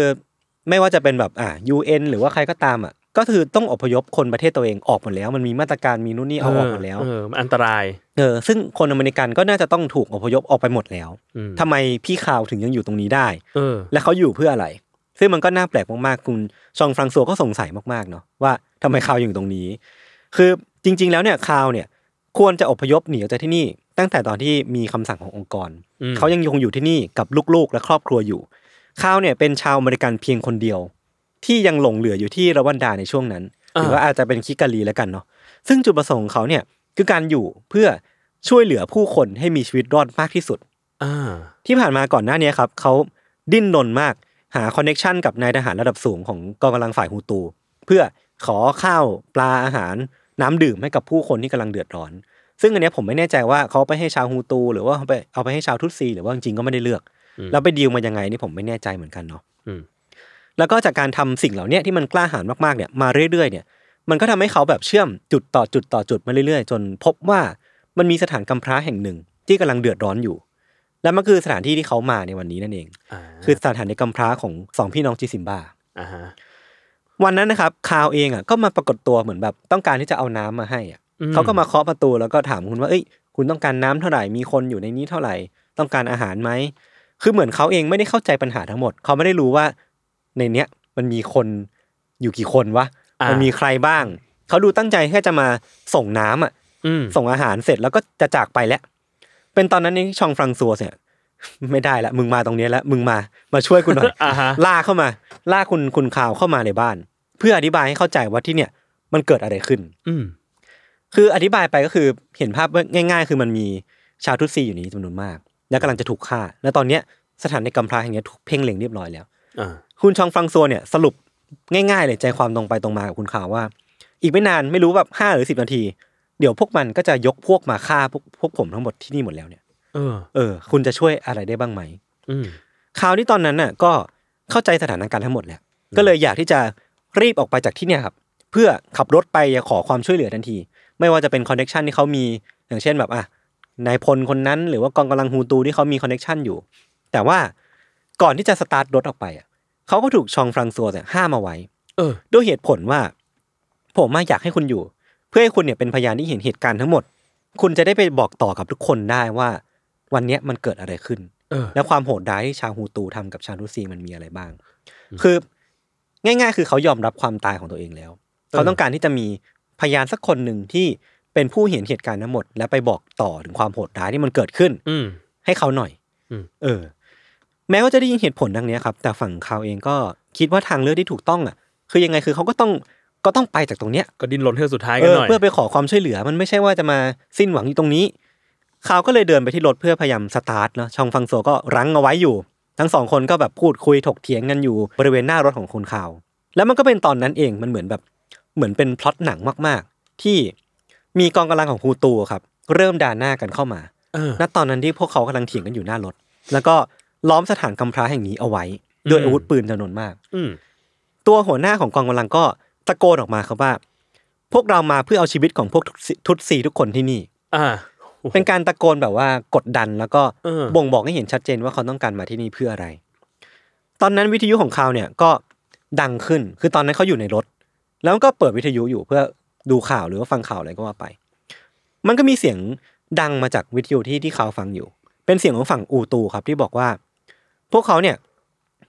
ไม่ว่าจะเป็นแบบอ่า็นหรือว่าใครก็ตามอ่ะก็คือต้องอพยพคนประเทศตัวเองออกหมดแล้ว มันมีมาตรการมีนู่นนี่เอาออกหมดแล้วเอออันตรายเออซึ่งคนอเมริกันก็น่าจะต้องถูกอพยพออกไปหมดแล้วทำไมพี่ข่าวถึงยังอยู่ตรงนี้ได้เออและเขาอยู่เพื่ออะไรซึ่งมันก็น่าแปลกมากๆคุณชองฟรังซัวก็สงสัยมากๆเนาะว่า ทำไมคาวอยู่ตรงนี้ คือจริง ๆแล้วเนี่ย คาวเนี่ย ควรจะอพยพหนีออกจากที่นี่ ตั้งแต่ตอนที่มีคำสั่งขององค์กรเขายังคงอยู่ที่นี่กับลูกๆ และครอบครัวอยู่คาวเนี่ยเป็นชาวอเมริกันเพียงคนเดียว ที่ยังหลงเหลืออยู่ที่รวันดาในช่วงนั้นหรือว่าอาจจะเป็นคิกาลีแล้วกันเนาะซึ่งจุดประสงค์ของเขาเนี่ยคือการอยู่เพื่อช่วยเหลือผู้คนให้มีชีวิตรอดมากที่สุดอที่ผ่านมาก่อนหน้านี้ครับเขาดิ้นรนมากหาคอนเน็ชันกับนายทหารระดับสูงของกองกำลังฝ่ายฮูตูเพื่อขอข้าวปลาอาหาร น้ำดื่มให้กับผู้คนที่กำลังเดือดร้อน ซึ่งอันนี้ผมไม่แน่ใจว่าเขาไปให้ชาวฮูตู หรือว่าไปเอาไปให้ชาวทุตซีหรือว่าจริงๆก็ไม่ได้เลือกแล้วไปดีลมายังไงนี่ผมไม่แน่ใจเหมือนกันเนาะแล้วก็จากการทำสิ่งเหล่านี้ที่มันกล้าหาญมากๆเนี่ยมาเรื่อย ๆเนี่ย มันก็ทำให้เขาแบบเชื่อมจุดต่อจุดต่อจุดมาเรื่อย ๆ จนพบว่ามันมีสถานกำพร้าแห่งหนึ่งที่กำลังเดือดร้อนอยู่แล้วมันคือสถานที่ที่เขามาในวันนี้นั่นเอง คือสถานในกำพร้าของสองพี่น้องจีซิมบ้าวันนั้นนะครับคาวเองอ่ะก็มาปรากฏตัวเหมือนแบบต้องการที่จะเอาน้ำมาให้อ่ะเขาก็มาเคาะประตูแล้วก็ถามคุณว่า เอ้ยคุณต้องการน้ำเท่าไหร่มีคนอยู่ในนี้เท่าไหร่ ต้องการอาหารไหม คือเหมือนเขาเองไม่ได้เข้าใจปัญหาทั้งหมดเขาไม่ได้รู้ว่า ในเนี้ยมันมีคนอยู่กี่คนวะมันมีใครบ้างเขาดูตั้งใจแค่จะมาส่งน้ำ อ่ะส่งอาหารเสร็จแล้วก็จะจากไปแล้วเป็นตอนนั้นนี่ชองฟรังซัวเนี่ย ไม่ได้ละมึงมาตรงนี้แล้วมึงมา มาช่วยคุณหน่อยล่าเข้ามาล่าคุณคุณข่าวเข้ามาในบ้าน เพื่ออธิบายให้เข้าใจว่าที่เนี่ยมันเกิดอะไรขึ้น อืคืออธิบายไปก็คือเห็นภาพง่าย ๆ คือมันมีชาวทุตซีอยู่นี้จำนวนมาก และกำลังจะถูกฆ่า และตอนเนี้ยสถานในกำพร้าแห่งนี้ถูกเพ่งเล็งเรียบร้อยแล้วคุณชองฟรังซัวเนี่ยสรุปง่ายๆเลยใจความตรงไปตรงมากับคุณข่าวว่า อีกไม่นานไม่รู้แบบห้าหรือสิบนาทีเดี๋ยวพวกมันก็จะยกพวกมาฆ่าพวกพวกผมทั้งหมดที่นี่หมดแล้วเนี่ย เออ เออ คุณจะช่วยอะไรได้บ้างไหมข่คราวนี้ตอนนั้นน่ะก็เข้าใจสถานการณ์ทั้งหมดแล้วก็เลยอยากที่จะรีบออกไปจากที่เนี่ยครับ เพื่อขับรถไปขอความช่วยเหลือทันที ไม่ว่าจะเป็นคอนเน็ชันที่เขามี อย่างเช่นแบบอ่ะ นายพลคนนั้น หรือว่ากองกำลังฮูตูที่เขามีคอนเน็ชันอยู่ แต่ว่าก่อนที่จะสตาร์ทรถออกไปอ่ะเขาก็ถูกชองฟรังซัวห้ามเอาไว้ เออ ด้วยเหตุผลว่าผมมาอยากให้คุณอยู่พื่อให้คุณเนี่ยเป็นพยานที่เห็นเหตุการณ์ทั้งหมด คุณจะได้ไปบอกต่อกับทุกคนได้ว่า วันเนี้ยมันเกิดอะไรขึ้น และความโหดร้ายที่ชาวฮูตูทำกับชาลูุซีมันมีอะไรบ้าง คือ ง่าย ๆ คือเขายอมรับความตายของตัวเองแล้ว เขาต้องการที่จะมีพยานสักคนหนึ่งที่เป็นผู้เห็นเหตุการณ์ทั้งหมด และไปบอกต่อถึงความโหดร้ายที่มันเกิดขึ้น อืให้เขาหน่อยเออ แม้ว่าจะได้ยินเหตุผลดังนี้ครับ แต่ฝั่งเขาเองก็คิดว่าทางเลือกที่ถูกต้องอ่ะ คือยังไงคือเขาก็ต้องก็ต้องไปจากตรงเนี้ยก็ดิ้นรนเทื่สุดท้ายกันหน่อยเพื่อไปขอความช่วยเหลือมันไม่ใช่ว่าจะมาสิ้นหวังอยู่ตรงนี้เขาก็เลยเดินไปที่รถเพื่อพยายามสตาร์ทเนาะชองฟังโซก็รั้งเอาไว้อยู่ ทั้งสองคนก็แบบพูดคุยถกเถียงกันอยู่บริเวณหน้ารถของคนข่าวแล้วมันก็เป็นตอนนั้นเองมันเหมือนแบบเหมือนเป็นพล็อตหนังมากๆ ที่มีกองกำลังของฮูตูครับ เริ่มด่าหน้ากันเข้ามาณตอนนั้นที่พวกเขากำลังเถียงกันอยู่หน้ารถแล้วก็ล้อมสถานกำพร้าแห่งนี้เอาไว้ด้วยอาวุธปืนจำนวนมากตัวหัวหน้าของกองกำลังก็ตะโกนออกมาครับว่า พวกเรามาเพื่อเอาชีวิตของพวกทุตซีทุกคนที่นี่ อ่าเป็นการตะโกนแบบว่ากดดันแล้วก็บ่งบอกให้เห็นชัดเจนว่าเขาต้องการมาที่นี่เพื่ออะไร ตอนนั้นวิทยุของเขาเนี่ยก็ดังขึ้น คือตอนนั้นเขาอยู่ในรถ แล้วก็เปิดวิทยุอยู่เพื่อดูข่าวหรือว่าฟังข่าวอะไรก็ว่าไป มันก็มีเสียงดังมาจากวิทยุที่ที่เขาฟังอยู่ เป็นเสียงของฝั่งอูตู ครับที่บอกว่า พวกเขาเนี่ย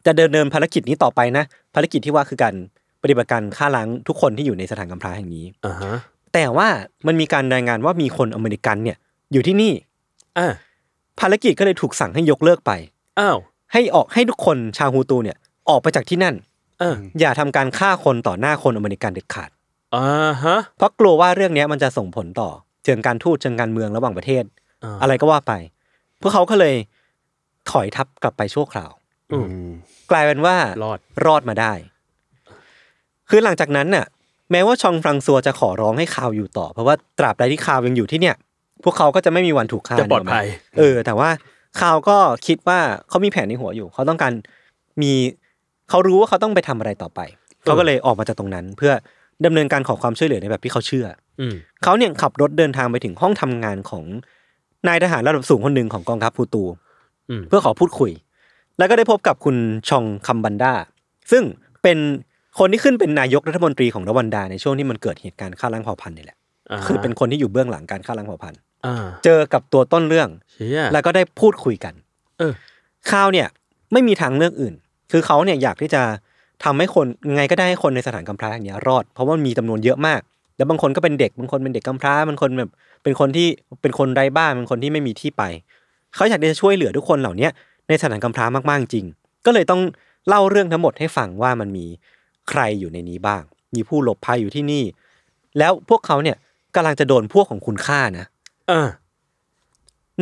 จะเดินเนินภารกิจนี้ต่อไปนะภารกิจที่ว่าคือการปฏิบัติการฆ่าล้างทุกคนที่อยู่ในสถานกำพร้าแห่งนี้อ่าแต่ว่ามันมีการรายงานว่ามีคนอเมริกันเนี่ยอยู่ที่นี่อ่าภารกิจก็เลยถูกสั่งให้ยกเลิกไปอ้าวให้ออกให้ทุกคนชาวฮูตูเนี่ยออกไปจากที่นั่น เอออย่าทำการฆ่าคนต่อหน้าคนอเมริกันเด็ดขาดอ่าฮะเพราะกลัวว่าเรื่องเนี้ยมันจะส่งผลต่อเชิงการทูตเชิงการเมืองระหว่างประเทศออะไรก็ว่าไป พวกเขาก็เลยถอยทับกลับไปชั่วคราวอืกลายเป็นว่ารอดรอดมาได้คือหลังจากนั้นน่ะแม้ว่าชองฟรังซัวจะขอร้องให้คาวอยู่ต่อ เพราะว่าตราบใดที่คาวยังอยู่ที่เนี่ย พวกเขาก็จะไม่มีวันถูกฆ่าจะปลอดภัยเออ แต่ว่าคาวก็คิดว่าเขามีแผนในหัวอยู่เขาต้องการมีเขารู้ว่าเขาต้องไปทำอะไรต่อไปเขาก็เลยออกมาจากตรงนั้น เพื่อดำเนินการขอความช่วยเหลือในแบบที่เขาเชื่อ อืเขาเนี่ยขับรถเดินทางไปถึงห้องทำงานของนายทหารระดับสูงคนหนึ่งของกองทัพพูตูเพื่อขอพูดคุย แล้วก็ได้พบกับคุณชองคัมบันดา ซึ่งเป็นคนที่ขึ้นเป็นนายกรัฐมนตรีของรวันดาในช่วงที่มันเกิดเหตุการณ์ฆ่าล้างเผ่าพันธุ์นี่แหละ คือเป็นคนที่อยู่เบื้องหลังการฆ่าล้างเผ่าพันธุ์เจอกับตัวต้นเรื่อง แล้วก็ได้พูดคุยกันเออข้าวเนี่ย ไม่มีทางเลือกอื่น คือเขาเนี่ยอยากที่จะทำให้คนไงก็ได้ให้คนในสถานกำพร้าอย่างเนี้ยรอด เพราะว่ามีจานวนเยอะมาก แล้วบางคนก็เป็นเด็ก บางคนเป็นเด็กกำพร้าบางคนแบบเป็นคนที่เป็นคนไร้บ้านป็นคนที่ไม่มีที่ไป เขาอยากจะช่วยเหลือทุกคนเหล่านี้ในสถานกำพร้ามากๆจริง ก็เลยต้องเล่าเรื่องทั้งหมดให้ฟังว่ามันมีใครอยู่ในนี้บ้าง มีผู้หลบภัยอยู่ที่นี่ แล้วพวกเขาเนี่ยกำลังจะโดนพวกของคุณฆ่านะ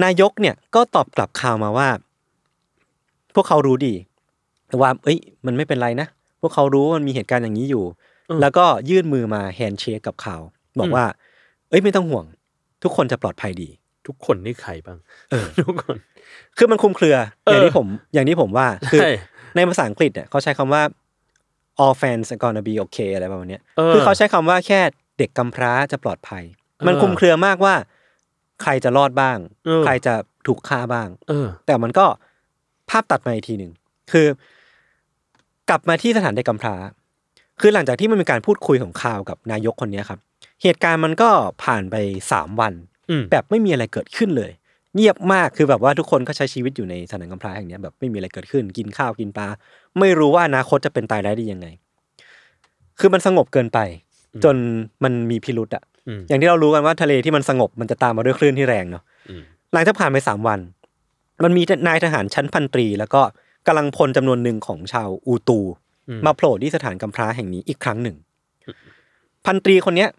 นายกเนี่ย ก็ตอบกลับข่าวมาว่า พวกเขารู้ดีว่า เอ้ย มันไม่เป็นไรนะ พวกเขารู้ว่ามันมีเหตุการณ์อย่างนี้อยู่ แล้วก็ยื่นมือมาแฮนเชคกับเขา บอกว่า เอ้ยไม่ต้องห่วง ทุกคนจะปลอดภัยดี ทุกคนนี่ใครบ้างทุกคน คือมันคุมเครืออย่างที่ผม อย่างที่ผมว่า คือ ในภาษาอังกฤษเนี่ยเขาใช้คำว่า all fans are gonna be okay อะไรประมาณนี้คือเขาใช้คำว่าแค่เด็กกำพร้าจะปลอดภัย มันคุมเครือมากว่า ใครจะรอดบ้างใครจะถูกฆ่าบ้างแต่มันก็ภาพตัดมาอีกทีหนึ่งคือกลับมาที่สถานเด็กกำพร้า คือหลังจากที่มันมีการพูดคุยของข่าวกับนายกคนนี้ครับเหตุการณ์มันก็ผ่านไปสามวันแบบไม่มีอะไรเกิดขึ้นเลยเงียบมาก คือแบบว่าทุกคนก็ใช้ชีวิตอยู่ในสถานกำพร้าแห่งนี้แบบไม่มีอะไรเกิดขึ้น กินข้าวกินปลา ไม่รู้ว่าอนาคตจะเป็นตายด้ได้ยังไง คือมันสงบเกินไป จนมันมีพิรุษอะอย่างที่เรารู้กันว่าทะเลที่มันสงบมันจะตามมาด้วยคลื่นที่แรงเนาะหลังจากผ่านไปสามวัน มันมีนายทหารชั้นพันตรีแล้วก็กำลังพลจำนวนหนึ่งของชาวอูตู มาโผล่ที่สถานกำพร้าแห่งนี้อีกครั้งหนึ่ง พันตรีคนเนี้ย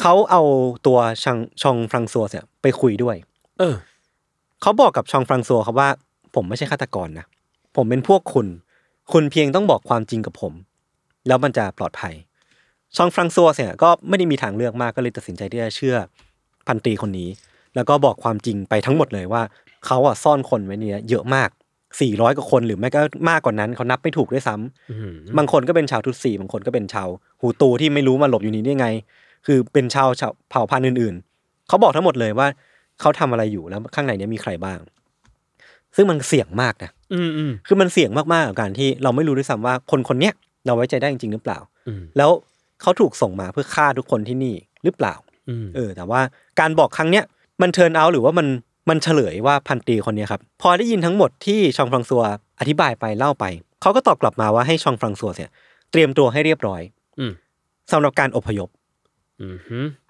เขาเอาตัวชองชองฟรังซัวเนี่ยไปคุยด้วย เออเขาบอกกับชองฟรังซัวครับว่าผมไม่ใช่ฆาตกรนะ ผมเป็นพวกคุณ คุณเพียงต้องบอกความจริงกับผม แล้วมันจะปลอดภัย ชองฟรังซัวเนี่ยก็ไม่ได้มีทางเลือกมาก ก็เลยตัดสินใจที่จะเชื่อ พันตรีคนนี้ แล้วก็บอกความจริงไปทั้งหมดเลยว่า เขาอ่ะซ่อนคนไว้เนี่ยเยอะมากสี่ร้อยกว่าคน หรือไม่ก็มากกว่านั้น เขานับไม่ถูกด้วยซ้ำบางคนก็เป็นชาวทุตสีบางคนก็เป็นชาว หูตูที่ไม่รู้มาหลบอยู่นี่ได้ไง คือเป็นชาวชาวเผ่าพันธุ์อื่นๆ เขาบอกทั้งหมดเลยว่าเขาทำอะไรอยู่แล้วข้างในนี้มีใครบ้าง ซึ่งมันเสี่ยงมากนะอืมคือมันเสี่ยงมากๆกับการที่เราไม่รู้ด้วยซ้ำว่าคนคนเนี้ยเราไว้ใจได้จริงหรือเปล่า แล้วเขาถูกส่งมาเพื่อฆ่าทุกคนที่นี่หรือเปล่าเออแต่ว่าการบอกครั้งเนี้ยมันเทินเอาหรือว่ามันมันเฉลยว่าพันตีคนนี้ครับ พอได้ยินทั้งหมดที่ชองฟรังซัวอธิบายไปเล่าไปเขาก็ตอบกลับมาว่าให้ชองฟรังซัวเนี่ย เตรียมตัวให้เรียบร้อยสำหรับการอพยพ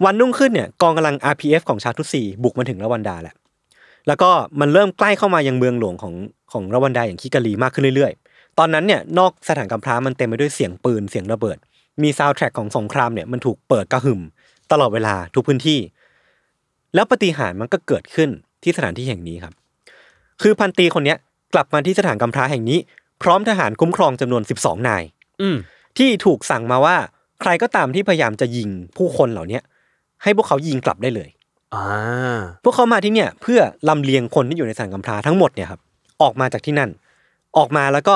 วันนุ่งขึ้นเนี่ย กองกำลัง RPF ของชาทุสีบุกมาถึงรวันดาแหละแล้วก็มันเริ่มใกล้เข้ามายังเมืองหลวงของของรวันดาอย่างคิกาลีมากขึ้นเรื่อยๆ ตอนนั้นเนี่ย นอกสถานกำพร้ามันเต็มไปด้วยเสียงปืน เสียงระเบิดมีซาวด์แทร็กของสงครามเนี่ยมันถูกเปิดกระหึ่มตลอดเวลาทุกพื้นที่ แล้วปฏิหารมันก็เกิดขึ้นที่สถานที่แห่งนี้ครับ คือพันตีคนเนี้ยกลับมาที่สถานกำพร้าแห่งนี้ พร้อมทหารคุ้มครองจำนวน12นายอืที่ถูกสั่งมาว่าใครก็ตามที่พยายามจะยิงผู้คนเหล่าเนี้ยให้พวกเขายิงกลับได้เลย พวกเขามาที่เนี่ยเพื่อลำเลียงคนที่อยู่ในสังกำพร้าทั้งหมดเนี่ยครับออกมาจากที่นั่นออกมาแล้วก็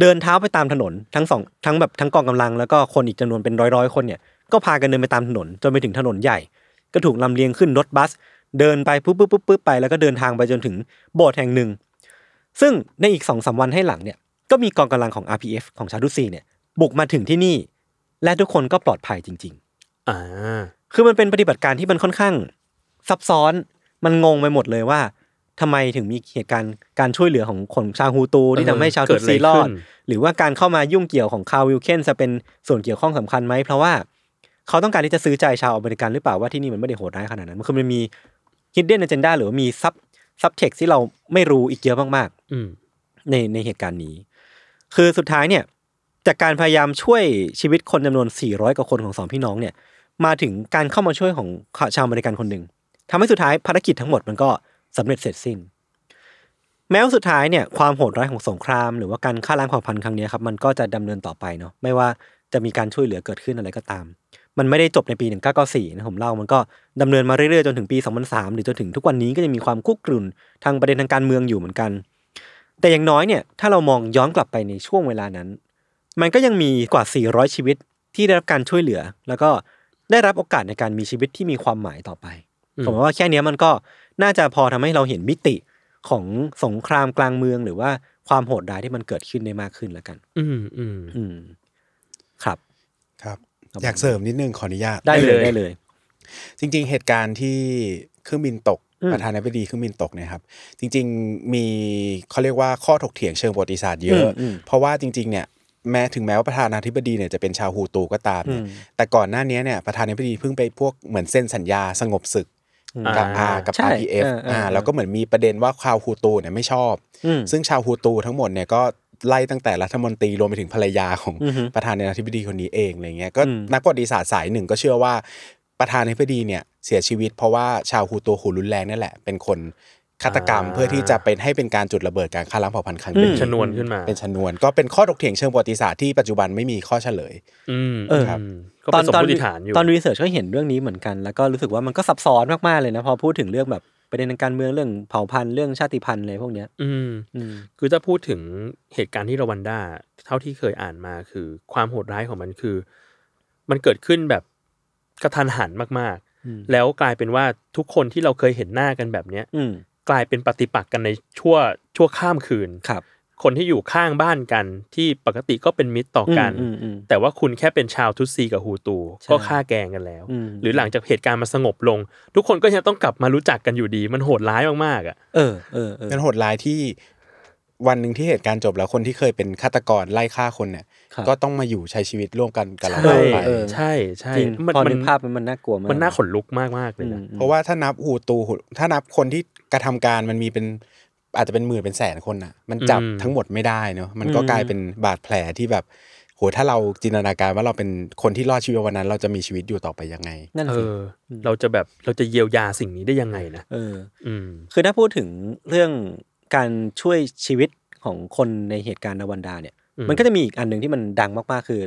เดินเท้าไปตามถนนทั้งสองทั้งแบบทั้งกองกำลังแล้วก็คนอีกจำนวนเป็นร้อยร้อยคนเนี่ยก็พากันเดินไปตามถนนจนไปถึงถนนใหญ่ก็ถูกลำเลียงขึ้นรถบัสเดินไปปุ๊บปุ๊บปุ๊บปุ๊บไป แล้วก็เดินทางไปจนถึงโบสถ์แห่งหนึ่ง ซึ่งในอีกสองสาวันให้หลังเนี่ยก็มีกองกำลังของ RPF ของชาดุซีเนี่ย บุกมาถึงที่นี่และทุกคนก็ปลอดภัยจริง ๆ อ่า คือมันเป็นปฏิบัติการที่มันค่อนข้าง ซับซ้อน มันงงไปหมดเลยว่า ทำไมถึงมีเหตุการณ์ การช่วยเหลือของคนชาวฮูตู ที่ทำให้ชาวทุรซีรอด หรือว่าการเข้ามายุ่งเกี่ยวของคาวิลเคนจะเป็นส่วนเกี่ยวข้องสำคัญไหม เพราะว่าเขาต้องการที่จะซื้อใจชาวอเมริกันหรือเปล่าว่าที่นี่มันไม่ได้โหดร้ายขนาดนั้น มันคือมันมีฮิดเด้นอเจนดาหรือมีซับซับเท็กที่เราไม่รู้อีกเยอะมากๆในในเหตุการณ์นี้ คือสุดท้ายเนี่ยจากการพยายามช่วยชีวิตคนจำนวน 400 กว่าคนของสองพี่น้องเนี่ย มาถึงการเข้ามาช่วยของชาวบริการคนหนึ่งทำให้สุดท้ายภารกิจทั้งหมดมันก็สำเร็จเสร็จสิ้น แม้ว่าสุดท้ายเนี่ยความโหดร้ายของสงครามหรือว่าการฆ่าล้างเผ่าพันธุ์ครั้งนี้ครับมันก็จะดำเนินต่อไปเนาะ ไม่ว่าจะมีการช่วยเหลือเกิดขึ้นอะไรก็ตาม มันไม่ได้จบในปี1994นะผมเล่ามันก็ดำเนินมาเรื่อยๆ จนถึงปี 2003 หรือจนถึงทุกวันนี้ก็จะมีความกุกรุ่นทางประเด็นทางการเมืองอยู่เหมือนกัน แต่อย่างน้อยเนี่ยถ้าเรามองย้อนกลับไปในช่วงเวลานั้นมันก็ยังมีกว่า 400 ชีวิตที่ได้รับการช่วยเหลือ แล้วก็ได้รับโอกาสในการมีชีวิตที่มีความหมายต่อไปผมว่าแค่นี้มันก็น่าจะพอทำให้เราเห็นมิติของสงครามกลางเมืองหรือว่าความโหดร้ายที่มันเกิดขึ้นได้มากขึ้นแล้วกัน อืมอืมครับ ครับอยากเสริมนิดนึงขออนุญาตได้เลยได้เลย จริง ๆ เหตุการณ์ที่เครื่องบินตก ประธานาธิบดีเครื่องบินตกนะครับ จริง ๆมีเขาเรียกว่า ข้อถกเถียงเชิงประวัติศาสตร์เยอะ เพราะว่าจริงๆเนี่ยแม้ถึงแม้ว่าประธานาธิบดีเนี่ยจะเป็นชาวฮูตูก็ตามเนี่ยแต่ก่อนหน้านี้เนี่ยประธานาธิบดีเพิ่งไปพวกเหมือนเซ็นสัญญาสงบศึก กับอากับ r ีเอ่า แล้วก็เหมือนมีประเด็นว่าชาวฮูตูเนี่ยไม่ชอบ ซึ่งชาวฮูตูทั้งหมดเนี่ยก็ไล่ตั้งแต่รัฐมนตรีรวมไปถึงภรรยาของประธานาธิบดีคนนี้เองอะไรเงี้ย ก็นักประวัติศาสตร์สายหนึ่งก็เชื่อว่าประธานาธิบดีเนี่ย เสียชีวิต เพราะว่าชาวฮูตูหูรุนแรงนั่นแหละเป็นคนฆาตกรรมเพื่อที่จะเป็นให้เป็นการจุดระเบิดการฆ่าล้างเผ่าพันธุ์ครั้งเป็นชนวนขึ้นมา เป็นชนวน ก็เป็นข้อถกเถียงเชิงประวัติศาสตร์ที่ปัจจุบันไม่มีข้อเฉลยครับตอนตอนตอนรีเสิร์ชก็เห็นเรื่องนี้เหมือนกันแล้วก็รู้สึกว่ามันก็ซับซ้อนมาก ๆ เลยนะ พอพูดถึงเรื่องแบบประเด็นการเมืองเรื่องเผ่าพันธุ์เรื่องชาติพันธุ์อะไรพวกเนี้ย อืมคือถ้าพูดถึงเหตุการณ์ที่รวันดาเท่าที่เคยอ่านมา คือความโหดร้ายของมันคือ มันเกิดขึ้นแบบกระทันหันมากๆแล้วกลายเป็นว่าทุกคนที่เราเคยเห็นหน้ากันแบบเนี้ยกลายเป็นปฏิปักษ์กันในชั่วชั่วข้ามคืนครับ คนที่อยู่ข้างบ้านกันที่ปกติก็เป็นมิตรต่อกัน แต่ว่าคุณแค่เป็นชาวทุตซีกับฮูตูก็ฆ่าแกงกันแล้ว หรือหลังจากเหตุการณ์มาสงบลง ทุกคนก็ยังต้องกลับมารู้จักกันอยู่ดี มันโหดร้ายมากๆอ่ะ เออเออมันโหดร้ายที่วันหนึ่งที่เหตุการณ์จบแล้วคนที่เคยเป็นฆาตกรไล่ฆ่าคนเนี่ย ก็ต้องมาอยู่ใช้ชีวิตร่วมกันกับเราต่อไปใช่ใช่จริงพนภาพมันน่ากลัวมากมันน่าขนลุกมากมากเลยนะเพราะว่าถ้านับหูตูหถ้านับคนที่กระทำการมันมีเป็น อาจจะเป็นหมื่นเป็นแสนคนอ่ะ มันจับทั้งหมดไม่ได้เนาะมันก็กลายเป็นบาดแผลที่แบบโหถ้าเราจินตนาการว่าเราเป็นคนที่รอดชีวิตวันนั้น เราจะมีชีวิตอยู่ต่อไปยังไง นั่นสิอเราจะแบบเราจะเยียวยาสิ่งนี้ได้ยังไงนะเอออืมคือถ้าพูดถึงเรื่องการช่วยชีวิตของคนในเหตุการณ์รวันดาเนี่ย มันก็จะมีอีกอันหนึ่งที่มันดังมาก ๆคือ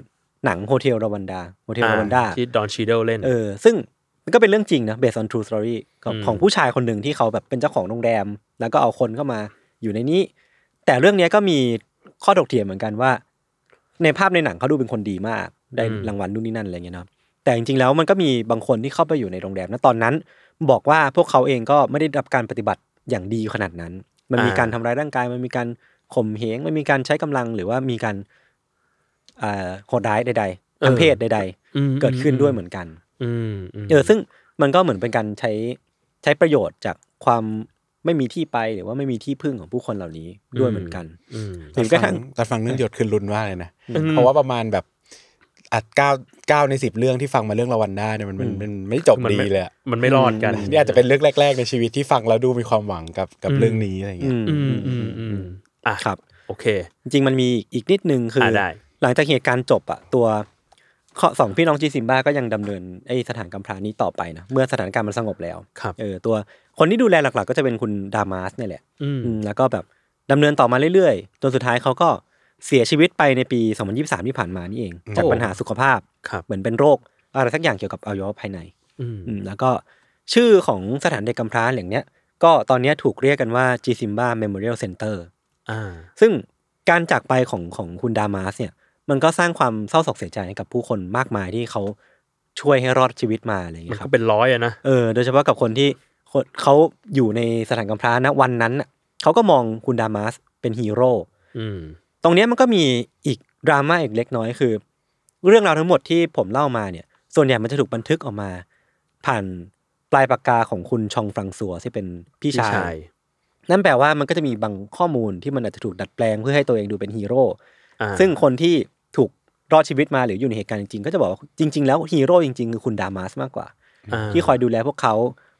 หนังโฮเทลรวันดาโฮเทลรวันดา ที่ดอนชีเดลเล่นเออซึ่งมันก็เป็นเรื่องจริงนะเบสออนทรูสตอรี่ของผู้ชายคนหนึ่งที่เขาแบบเป็นเจ้าของโรงแรมแล้วก็เอาคนเข้ามาอยู่ในนี้ แต่เรื่องนี้ก็มีข้อถกเถียงเหมือนกันว่า ในภาพในหนังเขาดูเป็นคนดีมาก ได้รางวัลนู่นนี่นั่นอะไรเงี้ยเนาะแต่จริงๆแล้วมันก็มีบางคนที่เข้าไปอยู่ในโรงแรมนะตอนนั้น บอกว่าพวกเขาเองก็ไม่ได้รับการปฏิบัติอย่างดีขนาดนั้นมันมีการทำร้ายร่างกาย มันมีการข่มเหงมันมีการใช้กำลัง หรือว่ามีการโหดร้ายใดๆทางเพศใดๆ เกิดขึ้นด้วยเหมือนกันเออซึ่งมันก็เหมือนเป็นการใช้ใช้ประโยชน์จากความไม่มีที่ไปหรือว่าไม่มีที่พึ่งของผู้คนเหล่านี้ด้วยเหมือนกัน อืมแต่ฟังแต่ฟังเรื่องหยดคืนรุนมากเลยนะเพราะว่าประมาณแบบอัดเก้าเก้าในสิบเรื่องที่ฟังมาเรื่องละวันด้าเนี่ยมันมันมันไม่จบดีเลยมันไม่รอดกันนี่อาจจะเป็นเรื่องแรก ๆ ในชีวิตที่ฟังแล้วดูมีความหวังกับกับเรื่องนี้อะไรอย่างเงี้ยอืมอืมอืมอ่ะครับโอเค จริงมันมีอีกนิดนึงคือหลังจากเหตุการณ์จบอ่ะตัวข้อสองพี่น้องจีซิมบ้าก็ยังดำเนินไอสถานกำพร้านี้ต่อไปนะเมื่อสถานการณ์มันสงบแล้วครับเออตัวคนที่ดูแลหลัก ๆ ก็จะเป็นคุณดามาสเนี่ยแหละ อืมแล้วก็แบบดำเนินต่อมาเรื่อยๆจนสุดท้ายเขาก็เสียชีวิตไปในปี 2023ที่ผ่านมานี่เอง จากปัญหาสุขภาพ เหมือนเป็นโรค อะไรสักอย่างเกี่ยวกับอวัยวะภายในแล้วก็ชื่อของสถานเด็กกำพร้าแหล่งเนี้ย ก็ตอนนี้ถูกเรียกกันว่า g ซิมบ้าเมมโมเรียลเซ็นเตอร์ซึ่งการจากไปของของคุณดามาสเนี่ย มันก็สร้างความเศร้าโศกเสียใจให้กับผู้คนมากมายที่เขาช่วยให้รอดชีวิตมาอะไรอย่างเงี้ยครับมันก็เป็นร้อยอะนะเออ โดยเฉพาะกับคนที่เขาอยู่ในสถานกำพร้านะวันนั้นเขาก็มองคุณดามาสเป็นฮีโร่ตรงนี้มันก็มีอีกดราม่าอีกเล็กน้อยคือ เรื่องราวทั้งหมดที่ผมเล่ามาเนี่ย ส่วนใหญ่มันจะถูกบันทึกออกมา ผ่านปลายปากกาของคุณชองฟรังซัวที่เป็นพี่ชายนั่นแปลว่ามันก็จะมีบางข้อมูลที่มันอาจจะถูกดัดแปลงเพื่อให้ตัวเองดูเป็นฮีโร่ซึ่งคนที่ถูกรอดชีวิตมาหรืออยู่ในเหตุการณ์จริงๆก็จะบอกว่าจริง ๆ แล้วฮีโร่จริงๆคือคุณดามัสมากกว่าที่คอยดูแลพวกเขา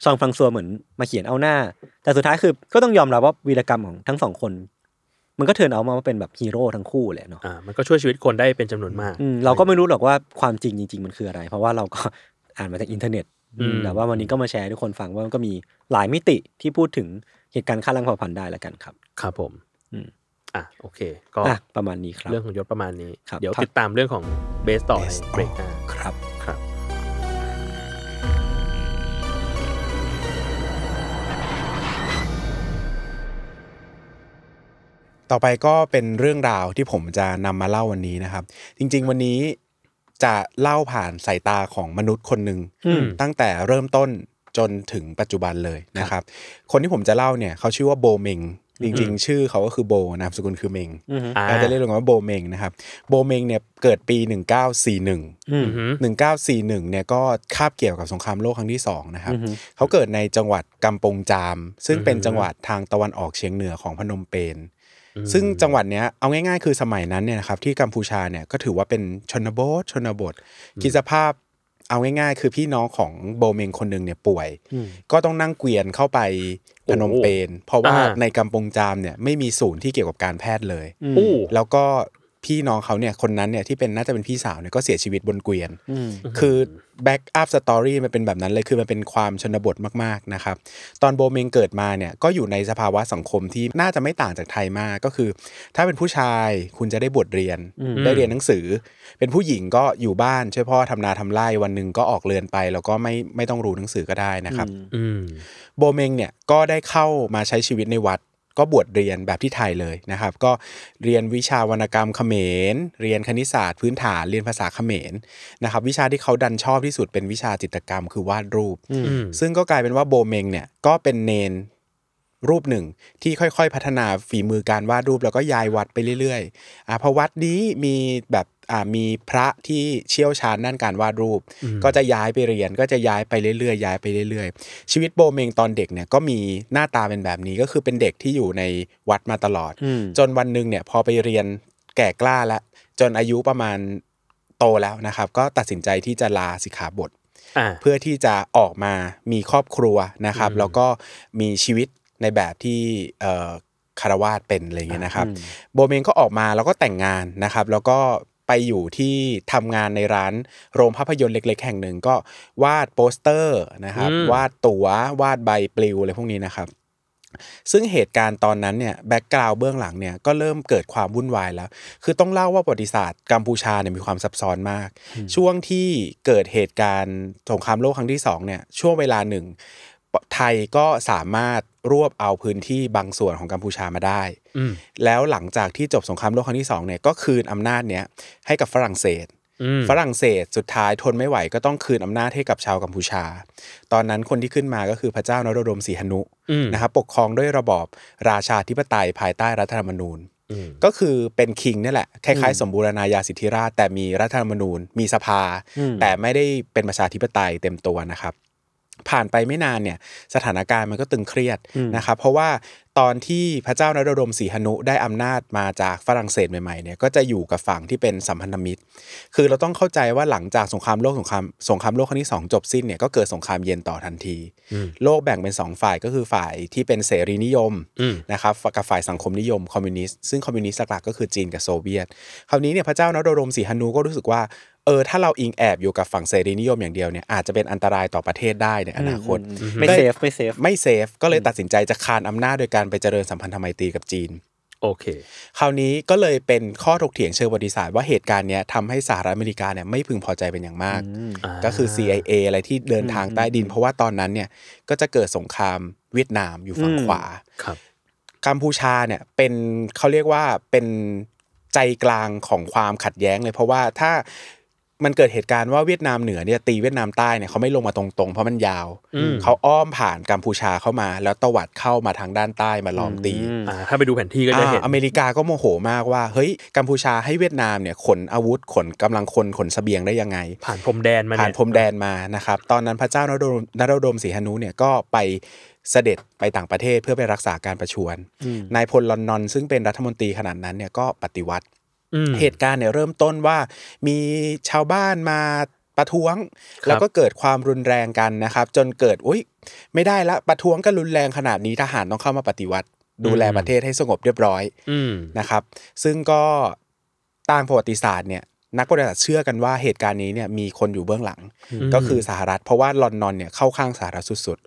ชองฟรังซัวเหมือนมาเขียนเอาหน้า แต่สุดท้ายคือก็ต้องยอมรับว่าวีรกรรมของทั้งสองคนมันก็เทินเอามาเป็นแบบฮีโร่ทั้งคู่เลยเนาะอ่า มันก็ช่วยชีวิตคนได้เป็นจำนวนมากเราก็ไม่รู้หรอกว่าความจริงจริง ๆ มันคืออะไร เพราะว่าเราก็อ่านมาจากอินเทอร์เน็ตแต่ว่าวันนี้ก็มาแชร์ให้ทุกคนฟังว่ามันก็มีหลายมิติที่พูดถึงเหตุการณ์ฆาลกรงมผ่าพันได้แล้วกันครับ ครับผมอ่ะโอเค ก็ประมาณนี้ครับเรื่องของยศประมาณนี้เดี๋ยวติดตามเรื่องของเบสต่อเบรกหน้าครับต่อไปก็เป็นเรื่องราวที่ผมจะนำมาเล่าวันนี้นะครับ จริง ๆ วันนี้จะเล่าผ่านสายตาของมนุษย์คนหนึ่งตั้งแต่เริ่มต้นจนถึงปัจจุบันเลยนะครับ คนที่ผมจะเล่าเนี่ยเขาชื่อว่าโบเมงจริง ๆ ชื่อเขาก็คือโบนามสกุลคือเมงเราจะเรียกว่าโบเมงนะครับโบเมงเนี่ยเกิดปี1941 1941เนี่ยก็คาบเกี่ยวกับสงครามโลกครั้งที่2นะครับเขาเกิดในจังหวัดกำปงจาม ซึ่งเป็นจังหวัดทางตะวันออกเฉียงเหนือของพนมเปญซึ่งจังหวัดเนี้ย เอาง่ายๆ คือสมัยนั้นเนี่ยนะครับ ที่กัมพูชาเนี่ย ก็ถือว่าเป็นชนบท ชนบทคิดสภาพเอาง่ายๆ คือพี่น้องของโบเมงคนหนึ่งเนี่ย ป่วยก็ต้องนั่งเกวียนเข้าไปพนมเปญเพราะว่าในกำปงจามเนี่ย ไม่มีศูนย์ที่เกี่ยวกับการแพทย์เลย แล้วก็พี่น้องเขาเนี่ยคนนั้นเนี่ยที่เป็นน่าจะเป็นพี่สาวเนี่ยก็เสียชีวิตบนเกวียนคือแบ็กอัพสตอรี่มันเป็นแบบนั้นเลยคือมันเป็นความชนบทมาก ๆนะครับ ตอนโบเมงเกิดมาเนี่ยก็อยู่ในสภาวะสังคมที่น่าจะไม่ต่างจากไทยมากก็คือ ถ้าเป็นผู้ชายคุณจะได้บทเรียนได้เรียนหนังสือ เป็นผู้หญิงก็อยู่บ้านช่วยพ่อทำนาทำไร่วันหนึ่งก็ออกเรือนไปแล้วก็ไม่ไม่ต้องรู้หนังสือก็ได้นะครับโบเมงเนี่ยก็ได้เข้ามาใช้ชีวิตในวัดก็บวชเรียนแบบที่ไทยเลยนะครับ ก็เรียนวิชาวรรณกรรมเขมร เรียนคณิตศาสตร์พื้นฐาน เรียนภาษาเขมรนะครับ วิชาที่เขาดันชอบที่สุด เป็นวิชาจิตรกรรมคือวาดรูป ซึ่งก็กลายเป็นว่าโบเมงเนี่ยก็เป็นเนนรูปหนึ่งที่ค่อยๆพัฒนาฝีมือการวาดรูปแล้วก็ย้ายวัดไปเรื่อยๆอ่าพอวัดนี้มีแบบอ่ามีพระที่เชี่ยวชาญด้านการวาดรูป ก็จะย้ายไปเรียนก็จะย้ายไปเรื่อยๆย้ายไปเรื่อยๆชีวิตโบเมงตอนเด็กเนี่ยก็มีหน้าตาเป็นแบบนี้ก็คือเป็นเด็กที่อยู่ในวัดมาตลอด จนวันหนึ่งเนี่ยพอไปเรียนแก่กล้าละ จนอายุประมาณโตแล้วนะครับ ก็ตัดสินใจที่จะลาสิกขาบทเพื่อที่จะออกมามีครอบครัวนะครับแล้วก็มีชีวิตในแบบที่คารวาสเป็นอะไรเงี้ยนะครับ โบเมงก็ออกมาแล้วก็แต่งงานนะครับ แล้วก็ไปอยู่ที่ทำงานในร้านโรงภาพยนตร์เล็ก ๆแห่งหนึ่งก็วาดโปสเตอร์นะครับ วาดตัว๋ววาดใบปลิวอะไรพวกนี้นะครับ ซึ่งเหตุการณ์ตอนนั้นเนี่ยแบ็กกราวเบื้องหลังเนี่ยก็เริ่มเกิดความวุ่นวายแล้วคือต้องเล่าว่าประวัติศาสตร์กัมพูชาเนี่ยมีความซับซ้อนมาก ช่วงที่เกิดเหตุการณ์สงครามโลกครั้งที่2เนี่ย ช่วงเวลาหนึ่งไทยก็สามารถรวบเอาพื้นที่บางส่วนของกัมพูชามาได้ แล้วหลังจากที่จบสงครามโลกครั้งที่สองเนี่ยก็คืนอำนาจเนี้ยให้กับฝรั่งเศส ฝรั่งเศสสุดท้ายทนไม่ไหวก็ต้องคืนอำนาจให้กับชาวกัมพูชา ตอนนั้นคนที่ขึ้นมาก็คือพระเจ้านโรดมศรีหนุนะครับปกครองด้วยระบอบราชาธิปไตยภายใต้รัฐธรรมนูญ ก็คือเป็นคิงนี่แหละคล้ายๆสมบูรณาญาสิทธิราชแต่มีรัฐธรรมนูญมีสภา แต่ไม่ได้เป็นประชาธิปไตยเต็มตัวนะครับผ่านไปไม่นานเนี่ยสถานการณ์มันก็ตึงเครียดนะครับเพราะว่าตอนที่พระเจ้านรดมศรีหนุได้อำนาจมาจากฝรั่งเศสใหม่ๆเนี่ยก็จะอยู่กับฝั่งที่เป็นสัมพันธมิตร คือเราต้องเข้าใจว่าหลังจากสงครามโลกสงครามสงครามโลกครั้งที่2จบสิ้นเนี่ยก็เกิดสงครามเย็นต่อทันที โลกแบ่งเป็น2ฝ่ายก็คือฝ่ายที่เป็นเสรีนิยมนะครับกับฝ่ายสังคมนิยมคอมมิวนิสต์ซึ่งคอมมิวนิสต์หลักๆก็คือจีนกับโซเวียตคราวนี้เนี่ยพระเจ้านรดมศรีหนุก็รู้สึกว่าเออถ้าเราอิงแอบอยู่กับฝั่งเสรีนิยมอย่างเดียวเนี่ยอาจจะเป็นอันตรายต่อประเทศได้ในอนาคตไม่เซฟไม่เซฟไม่เซฟก็เลยตัดสินใจจะคานอำนาจโดยการไปเจริญสัมพันธไมตรีกับจีนโอเคคราวนี้ก็เลยเป็นข้อถกเถียงเชิงประวัติศาสตร์ว่าเหตุการณ์เนี้ยทำให้สหรัฐอเมริกาเนี่ยไม่พึงพอใจเป็นอย่างมากก็คือ CIA อะไรที่เดินทางใต้ดิน เพราะว่าตอนนั้นเนี่ยก็จะเกิดสงครามเวียดนามอยู่ฝั่งขวาครับกัมพูชาเนี่ยเป็นเขาเรียกว่าเป็นใจกลางของความขัดแย้งเลยเพราะว่าถ้ามันเกิดเหตุการณ์ว่าเวียดนามเหนือเนี่ยตีเวียดนามใต้เนี่ยเขาไม่ลงมาตรงๆ เพราะมันยาวเขาอ้อมผ่านกัมพูชาเข้ามา แล้วตวัดเข้ามาทางด้านใต้มาล้อมตีถ้าไปดูแผนที่ก็จะเห็นอเมริกาก็โมโหมากว่าเฮ้ยกัมพูชาให้เวียดนามเนี่ยขนอาวุธขนกำลังคนขนเสบียงได้ยังไง ผ่านพรมแดนมาผ่านพรมแดนมานะครับตอนนั้นพระเจ้านรดนรดมศรีหนุเนี่ยก็ไปเสด็จไปต่างประเทศเพื่อไปรักษาการประชวนนายพลลอนนอน ซึ่งเป็นรัฐมนตรีขนาดนั้นเนี่ยก็ปฏิวัติเหตุการณ์เนี่ยเริ่มต้นว่ามีชาวบ้านมาประท้วงแล้วก็เกิดความรุนแรงกันนะครับ จนเกิดอุ้ยไม่ได้ละประท้วงก็รุนแรงขนาดนี้ทหารต้องเข้ามาปฏิวัติ ดูแลประเทศให้สงบเรียบร้อยนะครับ ซึ่งก็ตามประวัติศาสตร์เนี่ย นักประวัติศาสตร์เชื่อกันว่าเหตุการณ์นี้เนี่ยมีคนอยู่เบื้องหลังก็คือสหรัฐเพราะว่าลอนดอนเนี่ยเข้าข้างสหรัฐสุด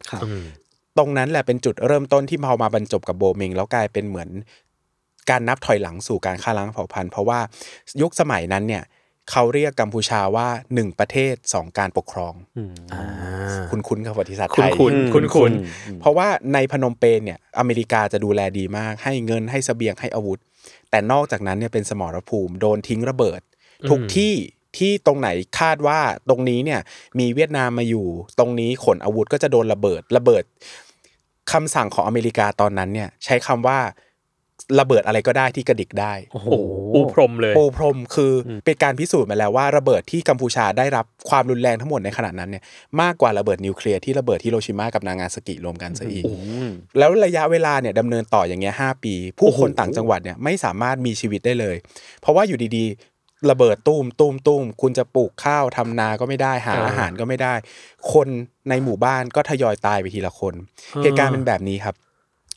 ๆตรงนั้นแหละเป็นจุดเริ่มต้นที่พอมาบรรจบกับโบเมงแล้วกลายเป็นเหมือนการนับถอยหลังสู่การฆ่าล้างเผ่าพันธุ์เพราะว่ายุคสมัยนั้นเนี่ย เขาเรียกกัมพูชาว่าหนึ่งประเทศสองการปกครองคุณคุ้นกับประวัติศาสตร์ไทยคุณคุณคุณเพราะว่าในพนมเปญเนี่ย อเมริกาจะดูแลดีมาก ให้เงินให้สเสบียงให้อาวุธ แต่นอกจากนั้นเนี่ยเป็นสมรภูมิ โดนทิ้งระเบิดทุกที่ที่ตรงไหนคาดว่าตรงนี้เนี่ย มีเวียดนามมาอยู่ ตรงนี้ขนอาวุธก็จะโดนระเบิด ระเบิดคำสั่งของอเมริกาตอนนั้นเนี่ยใช้คำว่าระเบิดอะไรก็ได้ที่กระดิกได้โอ้โหปูพรมเลยปูพรมคือเป็นการพิสูจน์มาแล้วว่าระเบิดที่กัมพูชาได้รับความรุนแรงทั้งหมดในขนาดนั้นเนี่ยมากกว่าระเบิดนิวเคลียร์ที่ระเบิดที่โรชิมากับนางาซากิรวมกันซะอีกแล้วระยะเวลาเนี่ยดำเนินต่ออย่างเงี้ยหปี ผู้คนต่างจังหวัดเนี่ยไม่สามารถมีชีวิตได้เลย เพราะว่าอยู่ดีๆ ระเบิดตุ้มตุ้มตุ้มคุณจะปลูกข้าวทำนาก็ไม่ได้หาอาหารก็ไม่ได้ คนในหมู่บ้านก็ทยอยตายไปทีละคนเหตุการณ์เป็นแบบนี้ครับ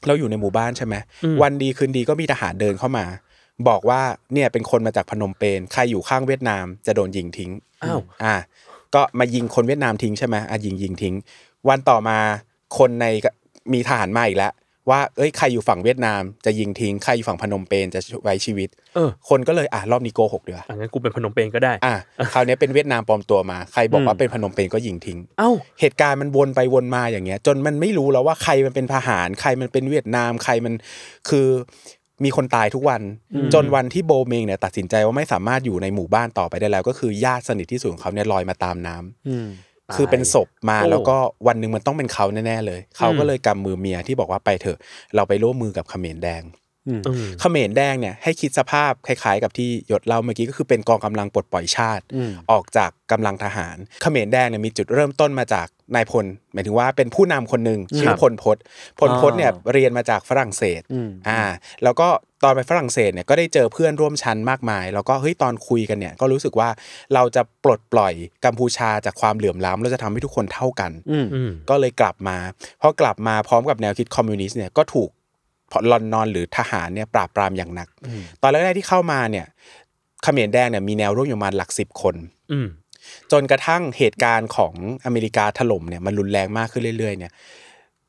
เราอยู่ในหมู่บ้านใช่ไหมวันดีคืนดีก็มีทหารเดินเข้ามา บอกว่าเนี่ยเป็นคนมาจากพนมเปญใครอยู่ข้างเวียดนามจะโดนยิงทิ้ง อ้าว อ่า ก็มายิงคนเวียดนามทิ้งใช่ไหมอ่ะยิงยิงทิ้ง วันต่อมาคนในมีทหารมาอีกแล้วว่า เอ้ย ใครอยู่ฝั่งเวียดนามจะยิงทิ้ง ใครอยู่ฝั่งพนมเปญจะไว้ชีวิตคนก็เลย อ่ะ รอบนี้โกหกเดืออันงั้นกูเป็นพนมเปญก็ได้ อ่ะ คราวนี้เป็นเวียดนามปลอมตัวมา ใครบอกว่าเป็นพนมเปญก็ยิงทิ้ง เอ้า เหตุการณ์มันวนไปวนมาอย่างเงี้ย จนมันไม่รู้แล้วว่าใครมันเป็นทหาร ใครมันเป็นเวียดนาม ใครมัน คือ มีคนตายทุกวัน จนวันที่โบเมงเนี่ย ตัดสินใจว่าไม่สามารถอยู่ในหมู่บ้านต่อไปได้แล้ว ก็คือญาติสนิทที่สุดของเขาเนี่ยลอยมาตามน้ำคือเป็นศพมาแล้วก็วันหนึ่งมันต้องเป็นเขาแน่ ๆ เลย เขาก็เลยกำมือเมียที่บอกว่าไปเถอะ เราไปร่วมมือกับเขมรแดงเขมรแดงเนี่ยให้คิดสภาพคล้ายๆกับที่ยศเล่าเมื่อกี้ก็คือเป็นกองกำลังปลดปล่อยชาติ ออกจากกำลังทหารเขมรแดงเนี่ยมีจุดเริ่มต้นมาจากนายพล หมายถึงว่าเป็นผู้นำคนหนึ่งชื่อพลพศพลพศเนี่ยเรียนมาจากฝรั่งเศสอ่าแล้วก็ตอนไปฝรั่งเศสเนี่ยก็ได้เจอเพื่อนร่วมชั้นมากมายแล้วก็เฮ้ยตอนคุยกันเนี่ยก็รู้สึกว่าเราจะปลดปล่อยกัมพูชาจากความเหลื่อมล้ำเราจะทำให้ทุกคนเท่ากันก็เลยกลับมาพอกลับมาพร้อมกับแนวคิดคอมมิวนิสต์เนี่ยก็ถูกลอนนอนหรือทหารเนี่ยปราบปรามอย่างหนัก ตอนแรกๆที่เข้ามาเนี่ยเขมรแดงเนี่ย มีแนวร่วมอยู่มาหลักสิบคน จนกระทั่งเหตุการณ์ของอเมริกาถล่มเนี่ยมันรุนแรงมากขึ้นเรื่อยๆ เนี่ย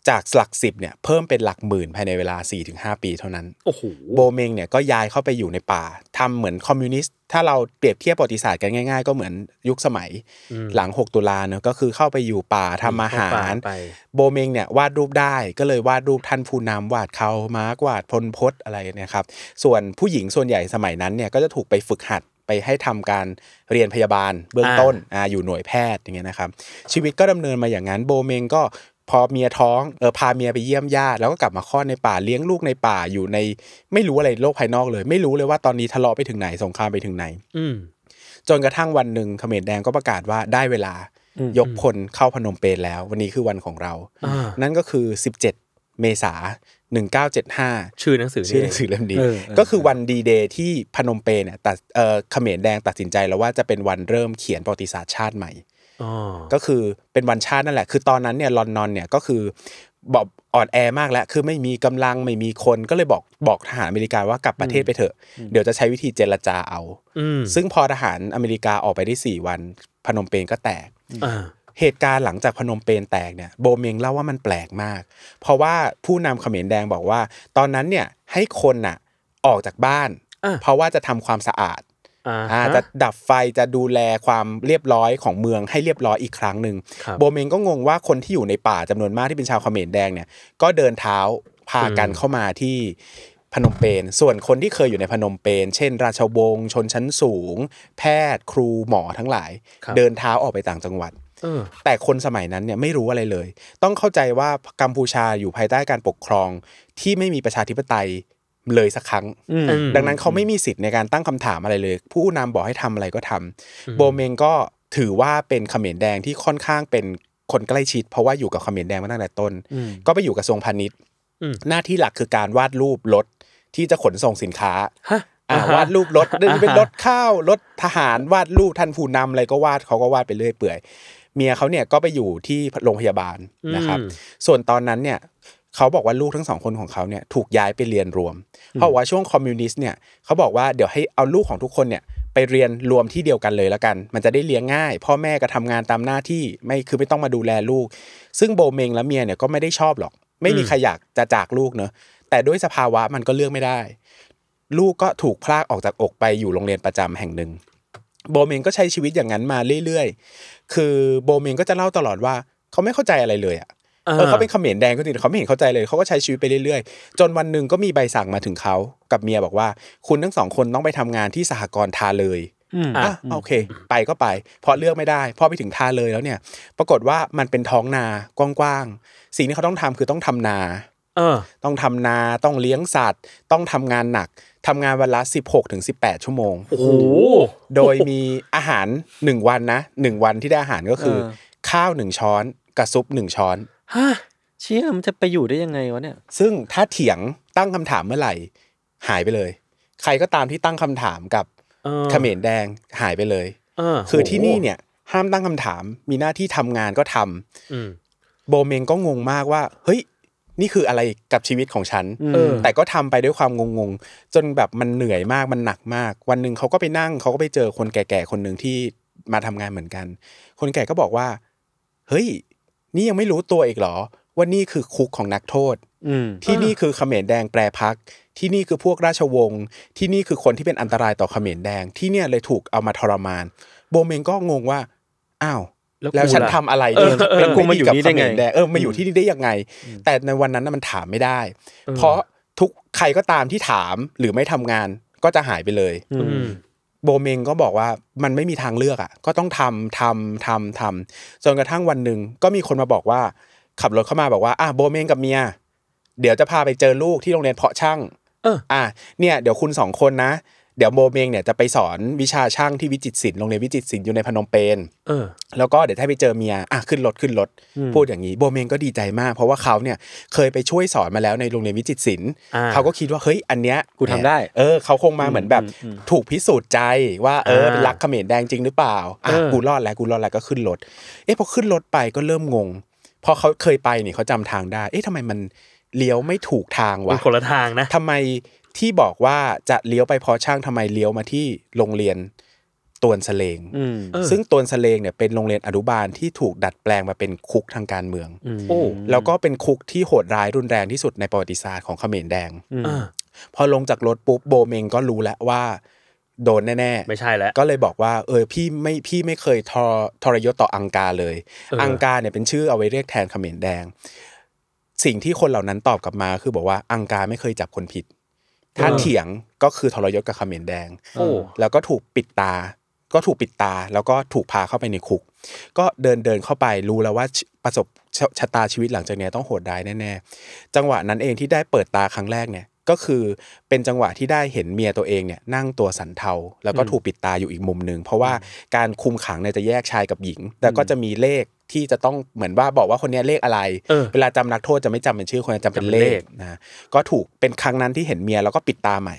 จากหลักสิบเนี่ยเพิ่มเป็นหลักหมื่นภายในเวลา4-5ปี เท่านั้นโอ้โหโบเมงเนี่ยก็ย้ายเข้าไปอยู่ในป่า ทำเหมือนคอมมิวนิสต์ถ้าเราเปรียบเทียบประวัติศาสตร์กันง่ายๆก็เหมือนยุคสมัย หลัง 6 ตุลาเนาะก็คือเข้าไปอยู่ป่าทำอาหารโบเมงเนี่ยวาดรูปได้ก็เลยวาดรูปท่านผู้นำวาดเขามากวาดพลพศอะไรเนี่ยครับส่วนผู้หญิงส่วนใหญ่สมัยนั้นเนี่ยก็จะถูกไปฝึกหัดไปให้ทำการเรียนพยาบาลเบื้องต้นออยู่หน่วยแพทย์อย่างเงี้ยนะครับชีวิตก็ดำเนินมาอย่างนั้นโบเมงก็พอเมียท้องเออพาเมียไปเยี่ยมญาติ แล้วก็กลับมาคลอดในป่าเลี้ยงลูกในป่าอยู่ใน ไม่รู้อะไรโลกภายนอกเลย ไม่รู้เลยว่าตอนนี้ทะเลาะไปถึงไหนสงครามไปถึงไหน อืจนกระทั่งวันหนึ่งเขมรแดงก็ประกาศว่าได้เวลา ยกพลเข้าพนมเปญแล้ว วันนี้คือวันของเรานั่นก็คือ 17 เมษาหนึ่งเก้าเจ็ดห้าชื่อหนังสือชื่อหนังสือเล่มนี้ก็คือวันดีเดย์ที่พนมเปญเนี่ยตัดเออเขมรแดงตัดสินใจแล้วว่าจะเป็นวันเริ่มเขียนประวัติศาสตร์ชาติใหม่ก็คือเป็นวันชาตินั่นแหละคือตอนนั้นเนี่ยลอนนอนเนี่ยก็คือบอกอ่อนแอมากแล้วคือไม่มีกำลังไม่มีคนก็เลยบอกบอกทหารอเมริกาว่ากลับประเทศไปเถอะเดี๋ยวจะใช้วิธีเจรจาเอาซึ่งพอทหารอเมริกาออกไปได้สี่วัน พนมเปญก็แตกเหตุการณ์หลังจากพนมเปญแตกเนี่ยโบเมงเล่าว่ามันแปลกมาก เพราะว่าผู้นำเขมรแดงบอกว่า ตอนนั้นเนี่ยให้คนน่ะออกจากบ้าน เพราะว่าจะทำความสะอาดจะดับไฟจะดูแลความเรียบร้อยของเมืองให้เรียบร้อยอีกครั้งหนึ่งโบเมงก็งงว่าคนที่อยู่ในป่าจำนวนมากที่เป็นชาวเขมรแดงเนี่ย ก็เดินเท้า พากันเข้ามาที่พนมเปญส่วนคนที่เคยอยู่ในพนมเปญเช่น ราชวงศ์ชนชั้นสูง แพทย์ครูหมอทั้งหลาย เดินเท้าออกไปต่างจังหวัดแต่คนสมัยนั้นเนี่ยไม่รู้อะไรเลย ต้องเข้าใจว่ากัมพูชาอยู่ภายใต้การปกครองที่ไม่มีประชาธิปไตยเลยสักครั้งดังนั้นเขาไม่มีสิทธิ์ในการตั้งคำถามอะไรเลย ผู้นำบอกให้ทำอะไรก็ทำ โบเมงก็ถือว่าเป็นขมรแดงที่ค่อนข้างเป็นคนใกล้ชิด เพราะว่าอยู่กับขมรแดงมาตั้งแต่ต้น ก็ไปอยู่กระทรวงพาณิชย์หน้าที่หลักคือการวาดรูปรถที่จะขนส่งสินค้าวาดรูปรถเป็นรถข้าวรถทหารวาดรูปท่านผู้นำอะไรก็วาดเขาก็วาดไปเรื่อยเปื่อย เมียเขาเนี่ยก็ไปอยู่ที่โรงพยาบาลนะครับ ส่วนตอนนั้นเนี่ยเขาบอกว่าลูกทั้งสองคนของเขาเนี่ยถูกย้ายไปเรียนรวมเพราะว่าช่วงคอมมิวนิสต์เนี่ยเขาบอกว่าเดี๋ยวให้เอาลูกของทุกคนเนี่ยไปเรียนรวมที่เดียวกันเลยแล้วกัน มันจะได้เลี้ยงง่าย พ่อแม่ก็ทำงานตามหน้าที่ไม่คือไม่ต้องมาดูแลลูก ซึ่งโบเมงและเมียเนี่ยก็ไม่ได้ชอบหรอก ไม่มีใครอยากจะจากลูกเนอะแต่ด้วยสภาวะมันก็เลือกไม่ได้ ลูกก็ถูกพลากออกจากอกไปอยู่โรงเรียนประจำแห่งหนึ่ง โบเมงก็ใช้ชีวิตอย่างนั้นมาเรื่อย ๆ คือโบเมงก็จะเล่าตลอดว่า เขาไม่เข้าใจอะไรเลยอ่ะเออเขาเป็นเขมรแดงก็จริงแต่เขาไม่เห็นเข้าใจเลยเขาก็ใช้ชีวิตไปเรื่อยๆ จนวันหนึ่งก็มีใบสั่งมาถึงเขากับเมียบอกว่า คุณทั้งสองคนต้องไปทำงานที่สหกรณ์ทาเลยอ่ะโอเค ไปก็ไป เพราะเลือกไม่ได้พอไปถึงทาเลยแล้วเนี่ย ปรากฏว่ามันเป็นท้องนากว้างๆสิ่งที่เขาต้องทำคือต้องทำนาเออต้องทำนาต้องเลี้ยงสัตว์ ต้องทำงานหนัก ทำงานวันละสิบหกถึงสิบแปดชั่วโมงโอ้โหโดยมีอาหารหนึ่งวันนะหนึ่งวันที่ได้อาหารก็คือ ข้าวหนึ่งช้อนกระซุปหนึ่งช้อนฮะเชี่ยมันจะไปอยู่ได้ยังไงวะเนี่ย ซึ่งถ้าเถียงตั้งคำถามเมื่อไหร่ หายไปเลย ใครก็ตามที่ตั้งคำถามกับเขมรแดงหายไปเลยคือที่นี่เนี่ย ห้ามตั้งคำถามมีหน้าที่ทำงานก็ทำอืโบเมงก็งงมากว่า เฮ้ย นี่คืออะไรกับชีวิตของฉันแต่ก็ทำไปด้วยความงงๆจนแบบมันเหนื่อยมากมันหนักมาก วันหนึ่งเขาก็ไปนั่งเขาก็ไปเจอคนแก่ๆคนหนึ่งที่มาทำงานเหมือนกัน คนแก่ก็บอกว่า เฮ้ยนี่ยังไม่รู้ตัวอีกเหรอ ว่านี่คือคุกของนักโทษที่นี่คือเขมรแดงแปรพักที่นี่คือพวกราชวงศ์ ที่นี่คือคนที่เป็นอันตรายต่อเขมรแดง ที่เนี่ยเลยถูกเอามาทรมาน โบเมงก็งงว่าอ้าวแล้วฉันทำอะไรเนี่ยเป็นกูมาอยู่บเขมดแดงเออมาอยู่ที่นี่ได้ยังไง แต่ในวันนั้นมันถามไม่ได้ เพราะทุกใครก็ตามที่ถามหรือไม่ทำงานก็จะหายไปเลยโบเมงก็บอกว่ามันไม่มีทางเลือกอะ่ะ ก็ต้องทำทำทำทำจนกระทั่งวันหนึ่งก็มีคนมาบอกว่า ขับรถเข้ามาบอกว่า อ่ะโบเมงกับเมียเดี๋ยวจะพาไปเจอลูกที่โรงเรียนเพาะช่างเอออ่ะเนี่ยเดี๋ยวคุณสองคนนะเดี๋ยวโมเมงเนี่ยจะไปสอนวิชาช่างที่วิจิตศิลป์โรงเรียนวิจิตศิลป์อยู่ในพนมเปญเออแล้วก็เดี๋ยวถ้าไปเจอเมียอ่ะขึ้นรถขึ้นรถพูดอย่างนี้ โบเมงก็ดีใจมาก เพราะว่าเขาเนี่ยเคยไปช่วยสอนมาแล้วในโรงเรียนวิจิตศิลป์เขาก็คิดว่าเฮ้ยอันเนี้ยกูทำได้ เออเขาคงมาเหมือนแบบ ถูกพิสูจน์ใจว่าเออรักเขมรแดงจริงหรือเปล่าอ่ะกูรอดแล้วกูรอดแล้วก็ขึ้นรถเอ๊ะพอขึ้นรถไปก็เริ่มงงพอเขาเคยไปเนี่ยเขาจำทางได้เอ๊ะทำไมมันเลี้ยวไม่ถูกทางวะนคนละทางนะ ทำไมที่บอกว่าจะเลี้ยวไปพอช่างทำไมเลี้ยวมาที่โรงเรียนตวนสเลงซึ่งตวนสเลงเนี่ยเป็นโรงเรียนอนุบาลที่ถูกดัดแปลงมาเป็นคุกทางการเมืองอแล้วก็เป็นคุกที่โหดร้ายรุนแรงที่สุดในประวัติศาสตร์ของเขมรแดงอพอลงจากรถปุ๊บโบเมงก็รู้แล้วว่า โดนแน่ๆไม่ใช่แล้วก็เลยบอกว่า เออพี่ไม่พี่ไม่เคยทรยศต่ออังกาเลย อังกาเนี่ยเป็นชื่อเอาไว้เรียกแทนเขมรแดง สิ่งที่คนเหล่านั้นตอบกลับมา คือบอกว่าอังกาไม่เคยจับคนผิดถ้าเถียงก็คือทรยศกับขมิ้นแดงแล้วก็ถูกปิดตา ก็ถูกปิดตาแล้วก็ถูกพาเข้าไปในคุก ก็เดินเดินเข้าไปรู้แล้วว่าประสบชะตาชีวิตหลังจากนี้ต้องโหดร้ายแน่ๆจังหวะนั้นเองที่ได้เปิดตาครั้งแรกเนี่ย ก็คือเป็นจังหวะที่ได้เห็นเมียตัวเองเนี่ยนั่งตัวสันเทา แล้วก็ถูกปิดตาอยู่อีกมุมหนึ่งเพราะว่าการคุมขังเนี่ยจะแยกชายกับหญิงแต่ก็จะมีเลขที่จะต้องเหมือนว่าบอกว่าคนนี้เลขอะไร เวลาจำนักโทษจะไม่จำเป็นชื่อ คนจะจำเป็นเลขนะ ก็ถูกเป็นครั้งนั้นที่เห็นเมียแล้วก็ปิดตาใหม่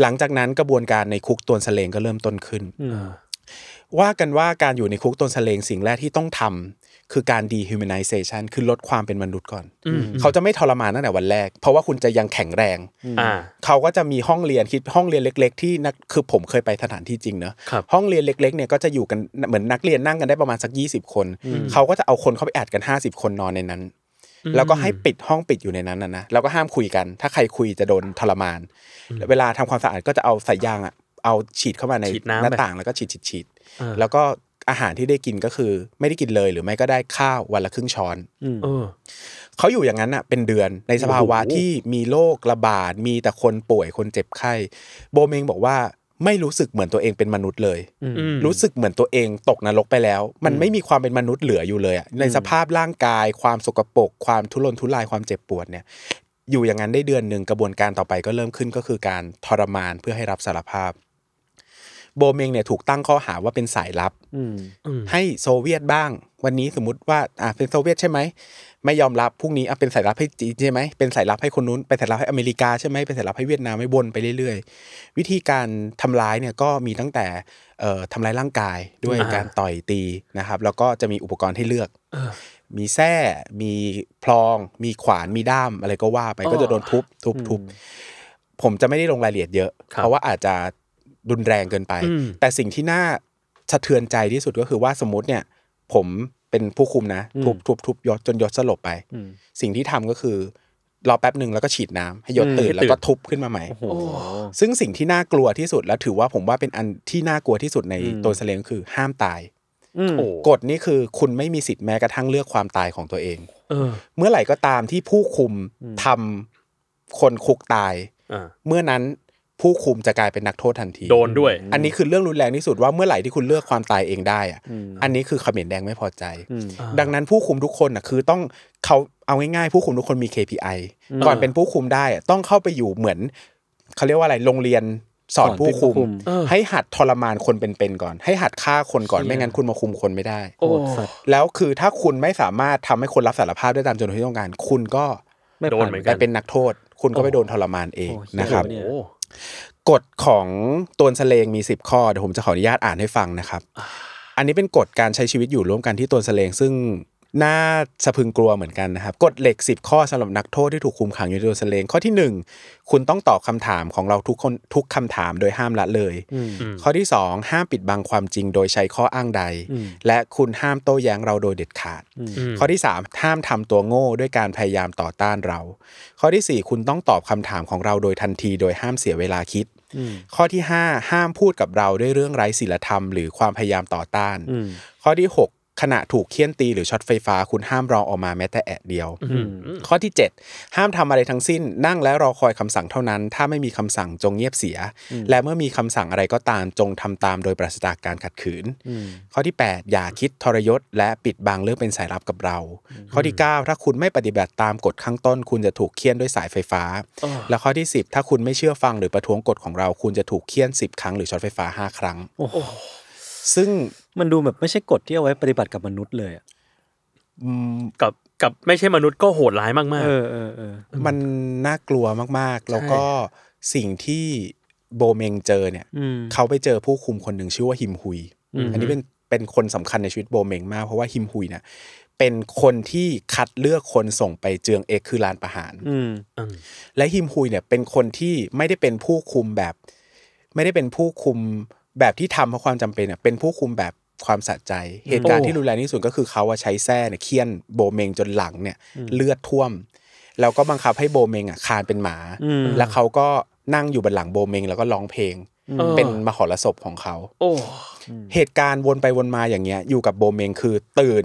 หลังจากนั้นกระบวนการในคุกตัวสเลงก็เริ่มต้นขึ้น ว่ากันว่าการอยู่ในคุกตัวสเลงสิ่งแรกที่ต้องทำคือการ dehumanization คือลดความเป็นมนุษย์ก่อนเขาจะไม่ทรมานตั้งแต่วันแรก เพราะว่าคุณจะยังแข็งแรงเขาก็จะมีห้องเรียนคิดห้องเรียนเล็กๆ ที่นักคือผมเคยไปสถานที่จริงเนอะห้องเรียนเล็ก ๆเนี่ยก็จะอยู่กันเหมือนนักเรียนนั่งกันได้ประมาณสัก20คน เขาก็จะเอาคนเข้าไปแอดกัน50คนนอนในนั้น แล้วก็ให้ปิดห้องปิดอยู่ในนั้นนะนะแล้วก็ห้ามคุยกันถ้าใครคุยจะโดนทรมานเวลาทำความสะอาดก็จะเอาสายยางอะเอาฉีดเข้ามาในหน้าต่าง แล้วก็ฉีดฉีดฉีดแล้วก็อาหารที่ได้กินก็คือ ไม่ได้กินเลยหรือไม่ก็ได้ข้าววันละครึ่งช้อนเอเขาอยู่อย่างนั้นอ่ะ เป็นเดือนในสภาวะที่มีโรคระบาดมีแต่คนป่วยคนเจ็บไข้ โบเมงบอกว่าไม่รู้สึกเหมือนตัวเองเป็นมนุษย์เลยรู้สึกเหมือนตัวเอง ตกนรกไปแล้ว มันไม่มีความเป็นมนุษย์เหลืออยู่เลยในสภาพร่างกาย ความสกปรกความทุรนทุรายความเจ็บปวดเนี่ย อยู่อย่างนั้นได้เดือนหนึ่งกระบวนการต่อไปก็เริ่มขึ้นก็คือการทรมานเพื่อให้รับสารภาพโบเมงเนี่ยถูกตั้งข้อหาว่าเป็นสายลับให้โซเวียตบ้าง วันนี้สมมติว่าอ่าเป็นโซเวียตใช่ไหม ไม่ยอมรับพรุ่งนี้อ่ะเป็นสายลับให้จีนใช่ไหมเป็นสายลับให้คนนู้นเป็นสายลับให้อเมริกา ใช่ไหมเป็นสายลับให้เวียดนามไม่วนไปเรื่อย ๆ วิธีการทำร้ายเนี่ยก็มีตั้งแต่เอ่อทำร้ายร่างกายด้วยการต่อยตีนะครับ แล้วก็จะมีอุปกรณ์ให้เลือกมีแส้มีพลองมีขวานมีด้ามอะไรก็ว่า ไปก็จะโดนทุบทุบทุบผมจะไม่ได้ลงรายละเอียดเยอะเพราะว่าอาจจะรุนแรงเกินไป แต่สิ่งที่น่าสะเทือนใจที่สุดก็คือว่าสมมติเนี่ย ผมเป็นผู้คุมนะทุบทุบทุบยศจนยศสลบไปสิ่งที่ทำก็คือรอแป๊บหนึ่งแล้วก็ฉีดน้ำให้ยศตื่น แล้วก็ทุบขึ้นมาใหม่ซึ่งสิ่งที่น่ากลัวที่สุดแล้วถือว่าผมว่าเป็นอันที่น่ากลัวที่สุดในตัวเสลงคือห้ามตายกฎนี้คือคุณไม่มีสิทธิ์แม้กระทั่งเลือกความตายของตัวเองเมื่อไหร่ก็ตามที่ผู้คุมทำคนคุกตายเมื่อนั้นผู้คุมจะกลายเป็นนักโทษทันทีโดนด้วยอันนี้คือเรื่องรุนแรงที่สุดว่าเมื่อไหร่ที่คุณเลือกความตายเองได้อะอันนี้คือขมิ้นแดงไม่พอใจ ดังนั้นผู้คุมทุกคนน่ะคือต้องเขาเอาง่ายๆผู้คุมทุกคนมี KPI ก่อนเป็นผู้คุมได้ต้องเข้าไปอยู่เหมือนเขาเรียกว่าอะไรโรงเรียนสอนผู้คุมให้หัดทรมานคนเป็นๆก่อน ให้หัดฆ่าคนก่อนไม่งั้นคุณมาคุมคนไม่ได้แล้วคือถ้าคุณไม่สามารถทำให้คนรับสารภาพได้ตามจำนวนที่ต้องการคุณก็โดนเหมือนกันไปเป็นนักโทษ คุณก็ไปโดนทรมานเองนะครับกฎของตัวสเลงมี 10ข้อเดี๋ยวผมจะขออนุญาตอ่านให้ฟังนะครับ อันนี้เป็นกฎการใช้ชีวิตอยู่ร่วมกันที่ตัวสเลงซึ่งน่าสะพึงกลัวเหมือนกันนะครับกฎเหล็ก 10 ข้อสำหรับนักโทษที่ถูกคุมขังอยู่ในตัวสเลงข้อที่ 1 คุณต้องตอบคาถามของเราทุกคนทุกคำถามโดยห้ามละเลย ข้อที่2ห้ามปิดบังความจริงโดยใช้ข้ออ้างใด และคุณห้ามโต้แย้งเราโดยเด็ดขาด ข้อที่3ห้ามทำตัวโง่ด้วยการพยายามต่อต้านเรา ข้อที่4คุณต้องตอบคำถามของเราโดยทันทีโดยห้ามเสียเวลาคิด ข้อที่5ห้ามพูดกับเราด้วยเรื่องไร้ศีลธรรมหรือความพยายามต่อต้าน ข้อที่6ขณะถูกเคี่ยนตีหรือช็อตไฟฟ้าคุณห้ามรอออกมาแม้แต่แอะเดียวข้อที่ 7 ห้ามทำอะไรทั้งสิ้นนั่งและรอคอยคำสั่งเท่านั้น ถ้าไม่มีคำสั่งจงเงียบเสีย และเมื่อมีคำสั่งอะไรก็ตามจงทำตามโดยปราศจากการขัดขืน ข้อที่ 8 อย่าคิดทรยศและปิดบังเรื่องเป็นสายลับกับเรา ข้อที่ 9 ถ้าคุณไม่ปฏิบัติตามกฎข้างต้น คุณจะถูกเคี่ยนด้วยสายไฟฟ้า และข้อที่ 10 ถ้าคุณไม่เชื่อฟังหรือประท้วงกฎของเรา คุณจะถูกเคี่ยน10 ครั้งหรือช็อตไฟฟ้า5ครั้งโอ้ซึ่งมันดูแบบไม่ใช่กฎที่เอาไว้ปฏิบัติกับมนุษย์เลยอะกับกับไม่ใช่มนุษย์ก็โหดร้ายมากๆเออเออเออมันน่ากลัวมาก ๆ แล้วก็สิ่งที่โบเมงเจอเนี่ยเขาไปเจอผู้คุมคนหนึ่งชื่อว่าฮิมฮุยอันนี้เป็นเป็นคนสำคัญในชีวิตโบเมงมากเพราะว่าฮิมฮุยเนี่ยเป็นคนที่คัดเลือกคนส่งไปเจืองเอกคือลานประหารและฮิมฮุย เนี่ย เป็นคนที่ไม่ได้เป็นผู้คุมแบบ ไม่ได้เป็นผู้คุมแบบที่ทำเพราะความจำเป็นเป็นผู้คุมแบบความสะใจ เหตุการณ์ที่รุนแรงที่สุดก็คือเขาใช้แส้เนี่ยเคี่ยนโบเมงจนหลังเนี่ย เลือดท่วมแล้วก็บังคับให้โบเมงอ่ะคานเป็นหมาแล้วเขาก็นั่งอยู่บนหลังโบเมงแล้วก็ร้องเพลงเป็นมหรสพของเขาโอเหตุการณ์วนไปวนมาอย่างเงี้ยอยู่กับโบเมงคือตื่น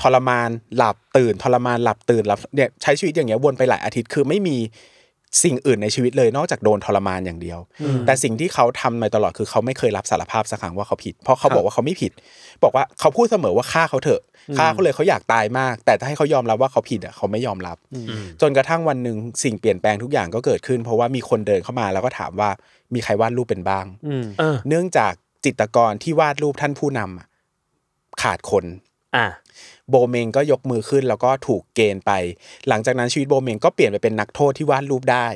ทรมานหลับตื่น ทรมานหลับตื่นหลับเนี่ยใช้ชีวิตอย่างเงี้ย วนไปหลายอาทิตย์คือไม่มีสิ่งอื่นในชีวิตเลยนอกจากโดนทรมานอย่างเดียวแต่สิ่งที่เขาทำมาตลอดคือเขาไม่เคยรับสารภาพสักครั้งว่าเขาผิดเพราะเขาบอกว่าเขาไม่ผิด บอกว่าเขาพูดเสมอว่าฆ่าเขาเถอะฆ่าเขาเลยเขาอยากตายมาก แต่ถ้าให้เขายอมรับว่าเขาผิดอ่ะเขาไม่ยอมรับจนกระทั่งวันหนึ่งสิ่งเปลี่ยนแปลงทุกอย่างก็เกิดขึ้น เพราะว่ามีคนเดินเข้ามาแล้วก็ถามว่ามีใครวาดรูปเป็นบ้างเนื่องจากจิตรกรที่วาดรูปท่านผู้นำขาดคน อ่โบเมงก็ยกมือขึ้นแล้วก็ถูกเกณฑ์ไป หลังจากนั้นชีวิตโบเมงก็เปลี่ยนไปเป็นนักโทษที่วาดรูปได้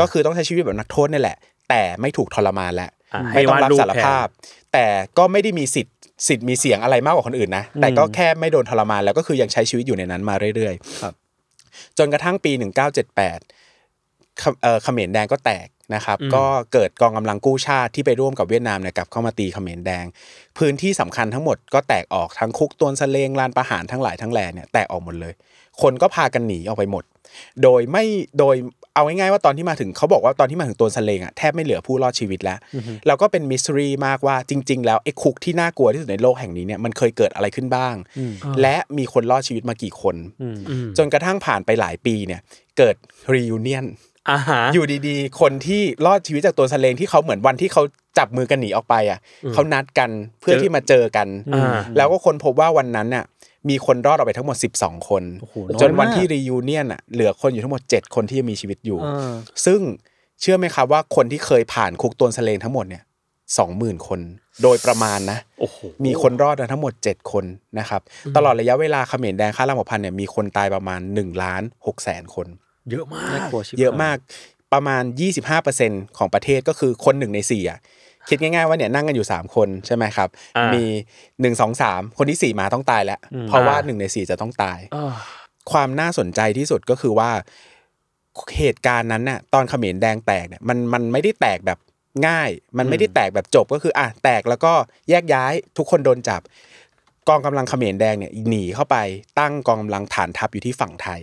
ก็คือต้องใช้ชีวิตแบบนักโทษนี่แหละ แต่ไม่ถูกทรมานแล้วไม่ต้องรับสารภาพ แต่ก็ไม่ได้มีสิทธิ์สิทธิ์มีเสียงอะไรมากกว่าคนอื่นนะ แต่ก็แค่ไม่โดนทรมานแล้ว ก็คือยังใช้ชีวิตอยู่ในนั้นมาเรื่อยๆจนกระทั่งปี1978เขมรแดงก็แตกนะครับก็เกิดกองกำลังกู้ชาติที่ไปร่วมกับเวียดนามเนี่ยกลับเข้ามาตีเขมรแดง พื้นที่สำคัญทั้งหมดก็แตกออกทั้งคุกตวนสเลงลานประหารทั้งหลายทั้งแหล่เนี่ยแตกออกหมดเลย คนก็พากันหนีออกไปหมด โดยไม่โดยเอาง่ายๆว่าตอนที่มาถึงเขาบอกว่าตอนที่มาถึงตัวสเลงอ่ะแทบไม่เหลือผู้รอดชีวิตแล้วแล้วก็เป็นมิสิรีมากว่าจริงๆ แล้วไอ้คุกที่น่ากลัวที่สุดในโลกแห่งนี้เนี่ยมันเคยเกิดอะไรขึ้นบ้าง และมีคนรอดชีวิตมากี่คน จนกระทั่งผ่านไปหลายปีเนี่ยเกิดรีวิเนียนอยู่ดีๆ คนที่รอดชีวิตจากตัวสเลงที่เขาเหมือนวันที่เขาจับมือกันหนีออกไปอ่ะเขานัดกันเพื่อที่มาเจอกัน แล้วก็คนพบว่าวันนั้นน่ะมีคนรอดออกไปทั้งหมด 12 คน จนวันที่รียูเนียนอ่ะเหลือคนอยู่ทั้งหมด 7 คนที่ยังมีชีวิตอยู่ ซึ่งเชื่อไหมครับว่าคนที่เคยผ่านคุกตัวสเลงทั้งหมดเนี่ยสองหมื่นคน โดยประมาณนะมีคนรอดทั้งหมด 7 คนนะครับตลอดระยะเวลาเขมรแดงค่าละหมพันเนี่ยมีคนตายประมาณ1ล้านหกแสนคนเยอะมาก เยอะมากประมาณ25%ของประเทศก็คือคนหนึ่งในสี่อ่ะคิดง่ายๆว่าเนี่ยนั่งกันอยู่3คนใช่ไหมครับมี1 2 3คนที่4มาต้องตายแล้วเพราะว่า1ใน4จะต้องตายความน่าสนใจที่สุดก็คือว่าเหตุการณ์นั้นน่ะตอนเขมรแดงแตกเนี่ยมันมันไม่ได้แตกแบบง่าย มันไม่ได้แตกแบบจบก็คืออ่ะแตกแล้วก็แยกย้ายทุกคนโดนจับกองกำลังเขมรแดงเนี่ยหนีเข้าไปตั้งกองกำลังฐานทัพอยู่ที่ฝั่งไทย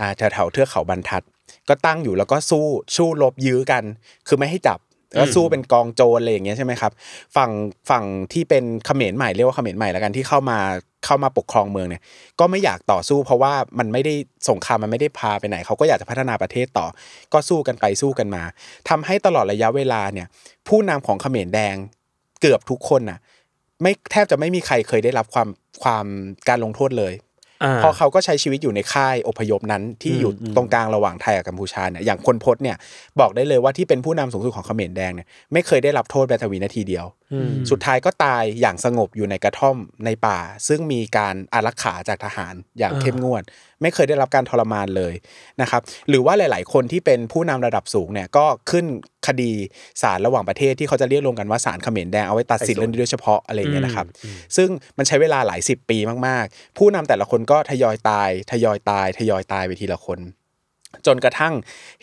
อ่าแถวแถวเทือกเขาบรรทัด ก็ตั้งอยู่แล้วก็สู้สู้ลบยื้อกัน คือไม่ให้จับก็สู้เป็นกองโจรอะไรอย่างเงี้ยใช่ไหมครับฝั่งฝั่งที่เป็นเขมรใหม่เรียกว่าเขมรใหม่แล้วกันที่เข้ามาเข้ามาปกครองเมืองเนี่ยก็ไม่อยากต่อสู้เพราะว่ามันไม่ได้สงครามมันไม่ได้พาไปไหน เขาก็อยากจะพัฒนาประเทศต่อก็สู้กันไปสู้กันมา ทำให้ตลอดระยะเวลาเนี่ยผู้นำของเขมรแดงเกือบทุกคนน่ะไม่แทบจะไม่มีใครเคยได้รับความความการลงโทษเลย พอเขาก็ใช้ชีวิตอยู่ในค่ายอพยพนั้นที่อยู่ตรงกลางระหว่างไทยกับกัมพูชาเนี่ยอย่างคนพศเนี่ย บอกได้เลยว่าที่เป็นผู้นำสูงสุดของเขมรแดงเนี่ยไม่เคยได้รับโทษแบตวินาทีเดียวสุดท้ายก็ตายอย่างสงบอยู่ในกระท่อมในป่า ซึ่งมีการอารักขาจากทหารอย่างเข้มงวด ไม่เคยได้รับการทรมานเลยนะครับ หรือว่าหลาย ๆ คนที่เป็นผู้นำระดับสูงเนี่ยก็ขึ้นคดีศาลรระหว่างประเทศที่เขาจะเรียกรวมกันว่าศาลเขมรแดงเอาไว้ตัดสินเรื่องโดยเฉพาะอะไรเงี้ยนะครับ ซึ่งมันใช้เวลาหลายสิบปีมาก ๆ ผู้นำแต่ละคนก็ทยอยตายทยอยตายทยอยตายไปทีละคนจนกระทั่ง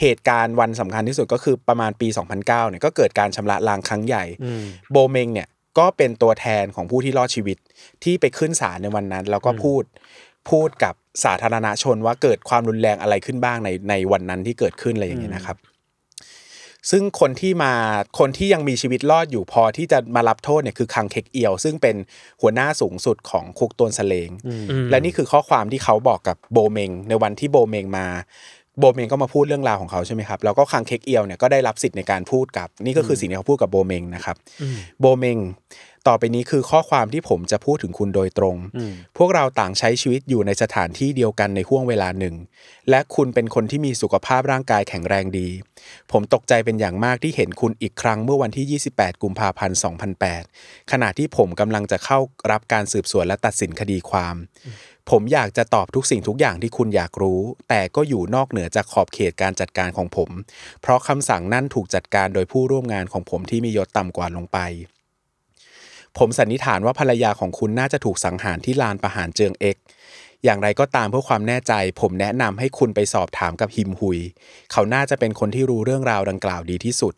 เหตุการณ์วันสำคัญที่สุดก็คือประมาณปี 2009 เนี่ยก็เกิดการชำระล้างครั้งใหญ่โบเมงเนี่ยก็เป็นตัวแทนของผู้ที่รอดชีวิตที่ไปขึ้นศาลในวันนั้นแล้วก็พูดพูดกับสาธารณชนว่าเกิดความรุนแรงอะไรขึ้นบ้างในในวันนั้นที่เกิดขึ้นอะไรอย่างเงี้ยนะครับ ซึ่งคนที่มาคนที่ยังมีชีวิตรอดอยู่พอที่จะมารับโทษเนี่ยคือคังเคกเอียว ซึ่งเป็นหัวหน้าสูงสุดของคุกตวนสเลงและนี่คือข้อความที่เขาบอกกับโบเมง ในวันที่โบเมงมาโบเมงก็มาพูดเรื่องราวของเขาใช่ไหมครับแล้วก็คังเค็กเอียวเนี่ยก็ได้รับสิทธิ์ในการพูดกับ นี่ก็คือสิ่งที่เขาพูดกับโบเมงนะครับโบเมงต่อไปนี้คือข้อความที่ผมจะพูดถึงคุณโดยตรง พวกเราต่างใช้ชีวิตอยู่ในสถานที่เดียวกันในห่วงเวลาหนึ่ง และคุณเป็นคนที่มีสุขภาพร่างกายแข็งแรงดี ผมตกใจเป็นอย่างมากที่เห็นคุณอีกครั้ง เมื่อวันที่ 28 กุมภาพันธ์2008 ขณะที่ผมกำลังจะเข้ารับการสืบสวนและตัดสินคดีความผมอยากจะตอบทุกสิ่งทุกอย่างที่คุณอยากรู้ แต่ก็อยู่นอกเหนือจากขอบเขตการจัดการของผม เพราะคำสั่งนั้นถูกจัดการโดยผู้ร่วมงานของผมที่มียศต่ำกว่าลงไป ผมสันนิษฐานว่าภรรยาของคุณน่าจะถูกสังหารที่ลานประหารเจิงเอ็กอย่างไรก็ตามเพื่อความแน่ใจ ผมแนะนำให้คุณไปสอบถามกับฮิมฮุย เขาน่าจะเป็นคนที่รู้เรื่องราวดังกล่าวดีที่สุด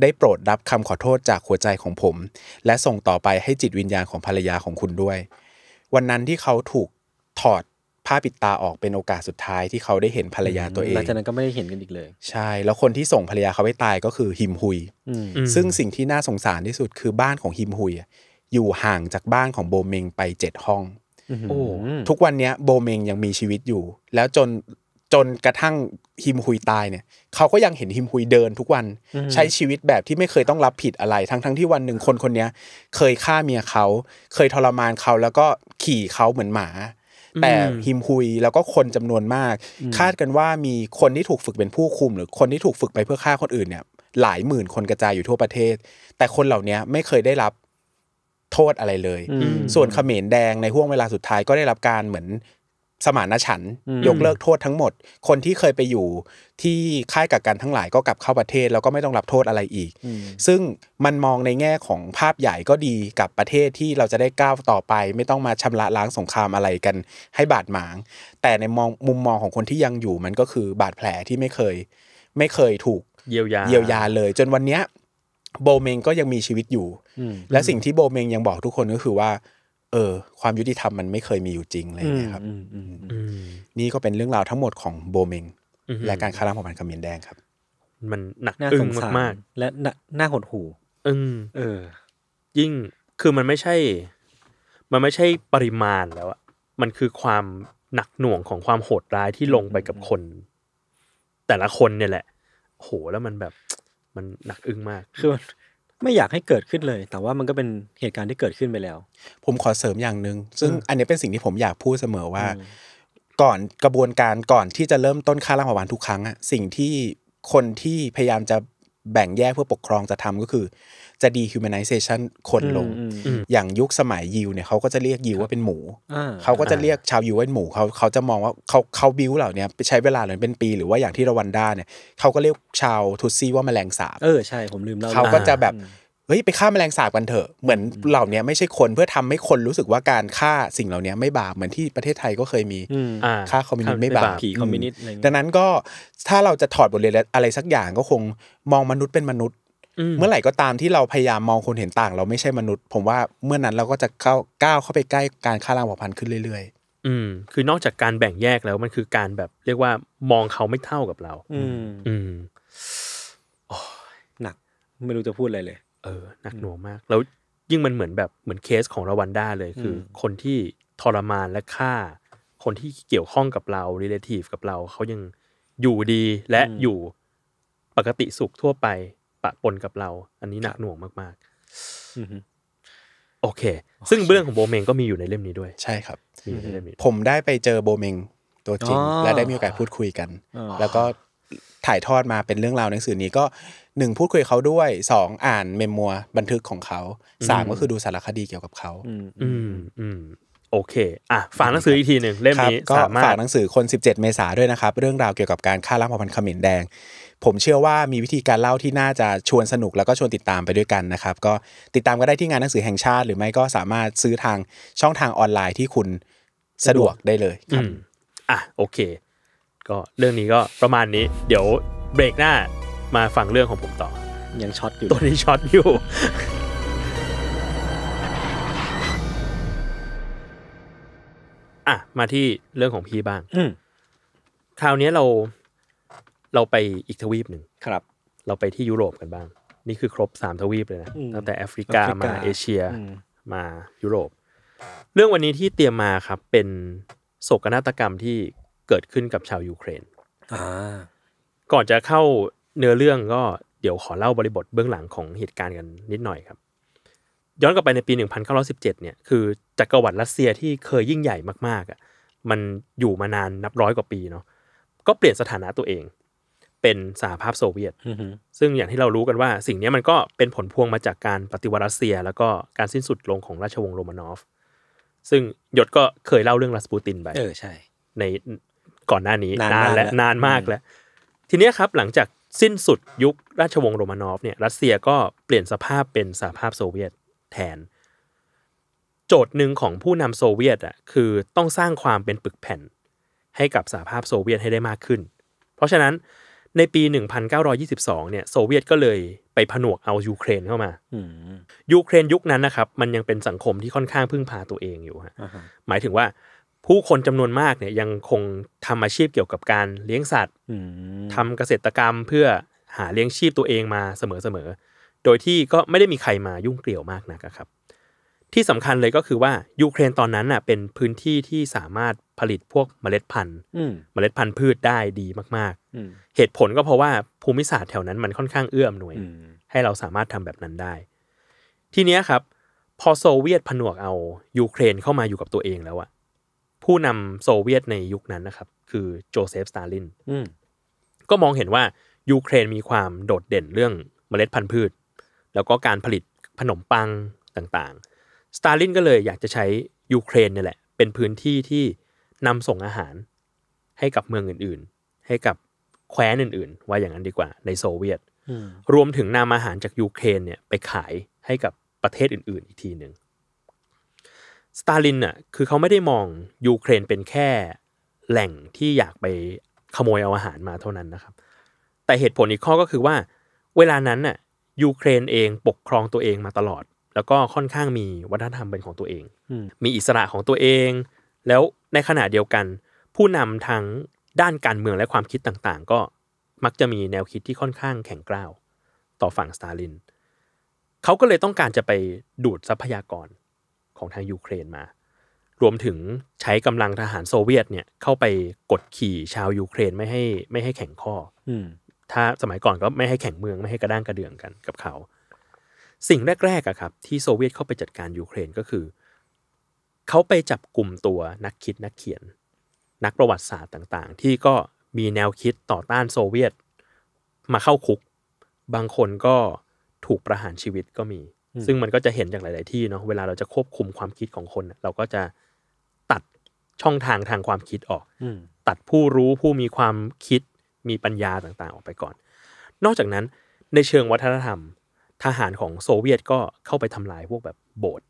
ได้โปรดรับคำขอโทษจากหัวใจของผม และส่งต่อไปให้จิตวิญญาณของภรรยาของคุณด้วย วันนั้นที่เขาถูกถอดผ้าปิดตาออกเป็นโอกาสสุดท้ายที่เขาได้เห็นภรรยาตัวเองหลังจากนั้นก็ไม่ได้เห็นกันอีกเลย ใช่ แล้วคนที่ส่งภรรยาเขาไปตายก็คือฮิมฮุยซึ่งสิ่งที่น่าสงสารที่สุดคือบ้านของฮิมฮุยอยู่ห่างจากบ้านของโบเมงไปเจ็ดห้องทุกวันนี้โบเมงยังมีชีวิตอยู่ แล้วจนจนกระทั่งฮิมฮุยตายเนี่ย เขาก็ยังเห็นฮิมฮุยเดิน ทุกวันใช้ชีวิตแบบที่ไม่เคยต้องรับผิดอะไรทั้งทั้งที่วันหนึ่งคนคนนี้เคยฆ่าเมียเขา เคยทรมานเขาแล้วก็ขี่เขาเหมือนหมาแต่ฮิมฮุย แล้วก็คนจำนวนมาก คาดกันว่ามีคนที่ถูกฝึกเป็นผู้คุมหรือคนที่ถูกฝึกไปเพื่อฆ่าคนอื่นเนี่ย หลายหมื่นคนกระจายอยู่ทั่วประเทศ แต่คนเหล่านี้ไม่เคยได้รับโทษอะไรเลย ส่วนเขมรแดงในห่วงเวลาสุดท้ายก็ได้รับการเหมือนสมานฉันยกเลิกโทษทั้งหมด คนที่เคยไปอยู่ที่ค่ายกักกันทั้งหลายก็กลับเข้าประเทศแล้วก็ไม่ต้องรับโทษอะไรอีก ซึ่งมันมองในแง่ของภาพใหญ่ก็ดีกับประเทศที่เราจะได้ก้าวต่อไป ไม่ต้องมาชำระล้างสงครามอะไรกัน ให้บาดหมาง แต่ในมองมุมมองของคนที่ยังอยู่มันก็คือบาดแผลที่ไม่เคย ไม่เคยถูกเยียวยาเยียวยาเลย จนวันเนี้ยโบเมงก็ยังมีชีวิตอยู่และสิ่งที่โบเมงยังบอกทุกคนก็คือว่าเออ ความยุติธรรมมันไม่เคยมีอยู่จริงเลยนะครับนี่ก็เป็นเรื่องราวทั้งหมดของโบเมงและการฆารรมของมันขมี้นแดงครับ มันหนักน่าสงสารมาก และหน้าหดหูอึ้งเออ ยิ่งคือมันไม่ใช่ มันไม่ใช่ปริมาณแล้วอะมันคือความหนักหน่วงของความโหดร้ายที่ลงไปกับคน แต่ละคนเนี่ยแหละโหแล้วมันแบบมันหนักอึ้งมากคือไม่อยากให้เกิดขึ้นเลย แต่ว่ามันก็เป็นเหตุการณ์ที่เกิดขึ้นไปแล้ว ผมขอเสริมอย่างหนึ่งซึ่งอันนี้เป็นสิ่งที่ผมอยากพูดเสมอว่า ก่อนกระบวนการก่อนที่จะเริ่มต้นค่าร่างผ่าวันทุกครั้งอะสิ่งที่คนที่พยายามจะแบ่งแยกเพื่อปกครองจะทำก็คือจะดีฮิวแมนไนเซชันคนลง อย่างยุคสมัยยิวเนี่ยเขาก็จะเรียกยิวว่าเป็นหมูเขาก็จะเรียกชาวยิวว่าหมูเขาเขาจะมองว่าเขาเขาบิวเหล่านี้ใช้เวลาเหมือนเป็นปีหรือว่าอย่างที่รวันด้าเนี่ยเขาก็เรียกชาวทุตซี่ว่าแมลงสาบ เออใช่ ผมลืมเล่าเขาก็จะแบบเฮ้ยไปฆ่าแมลงสาบกันเถอะเหมือนเหล่านี้ไม่ใช่คนเพื่อทำให้คนรู้สึกว่าการฆ่าสิ่งเหล่านี้ไม่บาปเหมือนที่ประเทศไทยก็เคยมีฆ่าคอมมิวนิสต์ไม่บาปผีคอมมิวนิสต์ดังนั้นก็ถ้าเราจะถอดบทเรียนอะไรสักอย่างก็คงมองมนุษย์เป็นมนุษย์เมื่อไหร่ก็ตามที่เราพยายามมองคนเห็นต่าง เราไม่ใช่มนุษย์ ผมว่าเมื่อนั้นเราก็จะเข้าก้าวเข้าไปใกล้การฆ่าล้างเผ่าพันธุ์ขึ้นเรื่อย ๆ อืมคือนอกจากการแบ่งแยกแล้วมันคือการแบบ เรียกว่า มองเขาไม่เท่ากับเรา อืมอืมหนัก ไม่รู้จะพูดอะไรเลยเออหนักหน่วงมาก แล้วยิ่งมันเหมือนแบบเหมือนเคสของรวันด้าเลยคือคนที่ทรมานและฆ่าคนที่เกี่ยวข้องกับเราเร l a t i v e กับเรา เขายังอยู่ดีและอยู่ปกติสุขทั่วไปปะปนกับเรา อันนี้หนักหน่วงมาก ๆ โอเค ซึ่งเรื่องของโบเมงก็มีอยู่ในเล่มนี้ด้วยใช่ครับมีในเล่มนี้ผมได้ไปเจอโบเมงตัวจริง และได้มีโอกาสพูดคุยกัน แล้วก็ถ่ายทอดมาเป็นเรื่องราวหนังสือนี้ก็หนึ่งพูดคุยเขาด้วยสองอ่านเมมมัวบันทึกของเขาสามก็คือดูสารคดีเกี่ยวกับเขาอืมอืมโอเค อ่ะฝากหนังสืออีกทีหนึ่งเล่มนี้ก็ฝากหนังสือคน17เมษาด้วยนะครับเรื่องราวเกี่ยวกับการฆ่าล้างเผ่าพันธุ์ขมินแดง ผมเชื่อว่ามีวิธีการเล่าที่น่าจะชวนสนุกแล้วก็ชวนติดตามไปด้วยกันนะครับ ก็ติดตามก็ได้ที่งานหนังสือแห่งชาติ หรือไม่ก็สามารถซื้อทางช่องทางออนไลน์ที่คุณสะดวกได้เลยครับอ่ะโอเค ก็เรื่องนี้ก็ประมาณนี้ เดี๋ยวเบรกหน้ามาฟังเรื่องของผมต่อ ยังช็อตอยู่ตัวนี้ช็อตอยู่อ่ะมาที่เรื่องของพี่บ้างคราวนี้เราเราไปอีกทวีปหนึ่งครับ เราไปที่ยุโรปกันบ้าง นี่คือครบสามทวีปเลยนะตั้งแต่แอฟริกามาเอเชีย มายุโรป เรื่องวันนี้ที่เตรียมมาครับเป็นโศกนาฏกรรมที่เกิดขึ้นกับชาวยูเครนก่อนจะเข้าเนื้อเรื่องก็เดี๋ยวขอเล่าบริบทเบื้องหลังของเหตุการณ์กัน นิดหน่อยครับ ย้อนกลับไปในปี 1917เนี่ยคือจักรวรรดิรัสเซียที่เคยยิ่งใหญ่มากๆ อ่ะ มันอยู่มานานนับร้อยกว่าปีเนาะก็เปลี่ยนสถานะตัวเอง เป็นสหภาพโซเวียตซึ่งอย่างที่เรารู้กันว่า สิ่งนี้มันก็เป็นผลพวงมาจากการปฏิวัติรัสเซียแล้วก็การสิ้นสุดลงของราชวงศ์โรมานอฟ ซึ่งยศก็เคยเล่าเรื่องรัสปูตินไปเออใช่ ในก่อนหน้านี้นานและนานมากแล้ว ทีนี้ครับหลังจากสิ้นสุดยุคราชวงศ์โรมานอฟเนี่ยรัสเซียก็เปลี่ยนสภาพเป็นสหภาพโซเวียตแทน โจทย์หนึ่งของผู้นำโซเวียต อ่ะ คือต้องสร้างความเป็นปึกแผ่นให้กับสหภาพโซเวียตให้ได้มากขึ้น เพราะฉะนั้นในปี 1922 เนี่ยโซเวียตก็เลยไปผนวกเอายูเครนเข้ามายูเครนยุคนั้นนะครับ มันยังเป็นสังคมที่ค่อนข้างพึ่งพาตัวเองอยู่ฮะหมายถึงว่าผู้คนจำนวนมากเนี่ยยังคงทำอาชีพเกี่ยวกับการเลี้ยงสัตว์ทำเกษตรกรรมเพื่อหาเลี้ยงชีพตัวเองมาเสมอๆ โดยที่ก็ไม่ได้มีใครมายุ่งเกี่ยวมากนักครับ ที่สำคัญเลยก็คือว่า ยูเครนตอนนั้นน่ะ เป็นพื้นที่ที่สามารถผลิตพวกเมล็ดพันธุ์เมล็ดพันธุ์พืชได้ดีมากๆเหตุผลก็เพราะว่าภูมิศาสตร์แถวนั้นมันค่อนข้างเอื้อมหน่วยให้เราสามารถทำแบบนั้นได้ ทีเนี้ยครับ พอโซเวียตผนวกเอายูเครนเข้ามาอยู่กับตัวเองแล้วอะผู้นำโซเวียตในยุคนั้นนะครับ คือโจเซฟสตาลินก็มองเห็นว่า ยูเครนมีความโดดเด่นเรื่องเมล็ดพันธุ์พืช แล้วก็การผลิตขนมปังต่างๆ สตาลินก็เลยอยากจะใช้ยูเครนนี่แหละ เป็นพื้นที่ที่นำส่งอาหารให้กับเมืองอื่น ๆ ให้กับแคว้นอื่น ๆ ว่าอย่างนั้นดีกว่าในโซเวียตรวมถึงนำอาหารจากยูเครนเนี่ยไปขายให้กับประเทศอื่นๆ อีกทีหนึ่งสตาลินน่ะคือเขาไม่ได้มองยูเครนเป็นแค่แหล่งที่อยากไปขโมยเอาอาหารมาเท่านั้นนะครับ แต่เหตุผลอีกข้อก็คือว่า เวลานั้นน่ะยูเครนเองปกครองตัวเองมาตลอด แล้วก็ค่อนข้างมีวัฒนธรรมเป็นของตัวเอง มีอิสระของตัวเอง แล้วในขณะเดียวกัน ผู้นำทั้งด้านการเมืองและความคิดต่างๆ ก็มักจะมีแนวคิดที่ค่อนข้างแข็งกร้าวต่อฝั่งสตาลินเขาก็เลยต้องการจะไปดูดทรัพยากรของทางยูเครนมา รวมถึงใช้กำลังทหารโซเวียต เนี่ยเข้าไปกดขี่ชาวยูเครนไม่ให้ไม่ให้แข่งข้อ อืถ้าสมัยก่อนก็ไม่ให้แข่งเมืองไม่ให้กระด้างกระเดื่องกันกับเขา สิ่งแรกๆอะครับ ที่โซเวียตเข้าไปจัดการยูเครนก็คือเขาไปจับกลุ่มตัวนักคิดนักเขียน นักประวัติศาสตร์ต่างๆ ที่ก็มีแนวคิดต่อต้านโซเวียตมาเข้าคุกบางคนก็ถูกประหารชีวิตก็มีซึ่งมันก็จะเห็นจากหลาย ๆ ที่เนาะ เวลาเราจะควบคุมความคิดของคนเราก็จะตัดช่องทางทางความคิดออก ตัดผู้รู้ผู้มีความคิด มีปัญญาต่าง ๆ ออกไปก่อน นอกจากนั้นในเชิงวัฒนธรรม ทหารของโซเวียตก็เข้าไปทำลายพวกแบบโบสถ์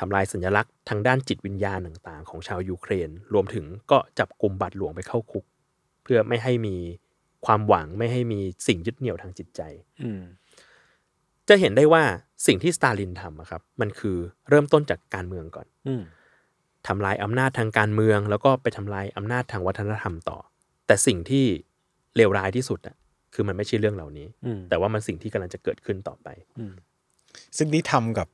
ทำลายสัญลักษณ์ทางด้านจิตวิญญาณต่าง ๆ ของชาวยูเครน รวมถึงก็จับกลุ่มบัตรหลวงไปเข้าคุกเพื่อไม่ให้มีความหวังไม่ให้มีสิ่งยึดเหนี่ยวทางจิตใจจะเห็นได้ว่าสิ่งที่สตาลินทำครับ มันคือเริ่มต้นจากการเมืองก่อนทำลายอำนาจทางการเมือง แล้วก็ไปทำลายอำนาจทางวัฒนธรรมต่อ แต่สิ่งที่เลวร้ายที่สุดอะคือมันไม่ใช่เรื่องเหล่านี้แต่ว่ามันสิ่งที่กำลังจะเกิดขึ้นต่อไปซึ่งนี่ทำกับ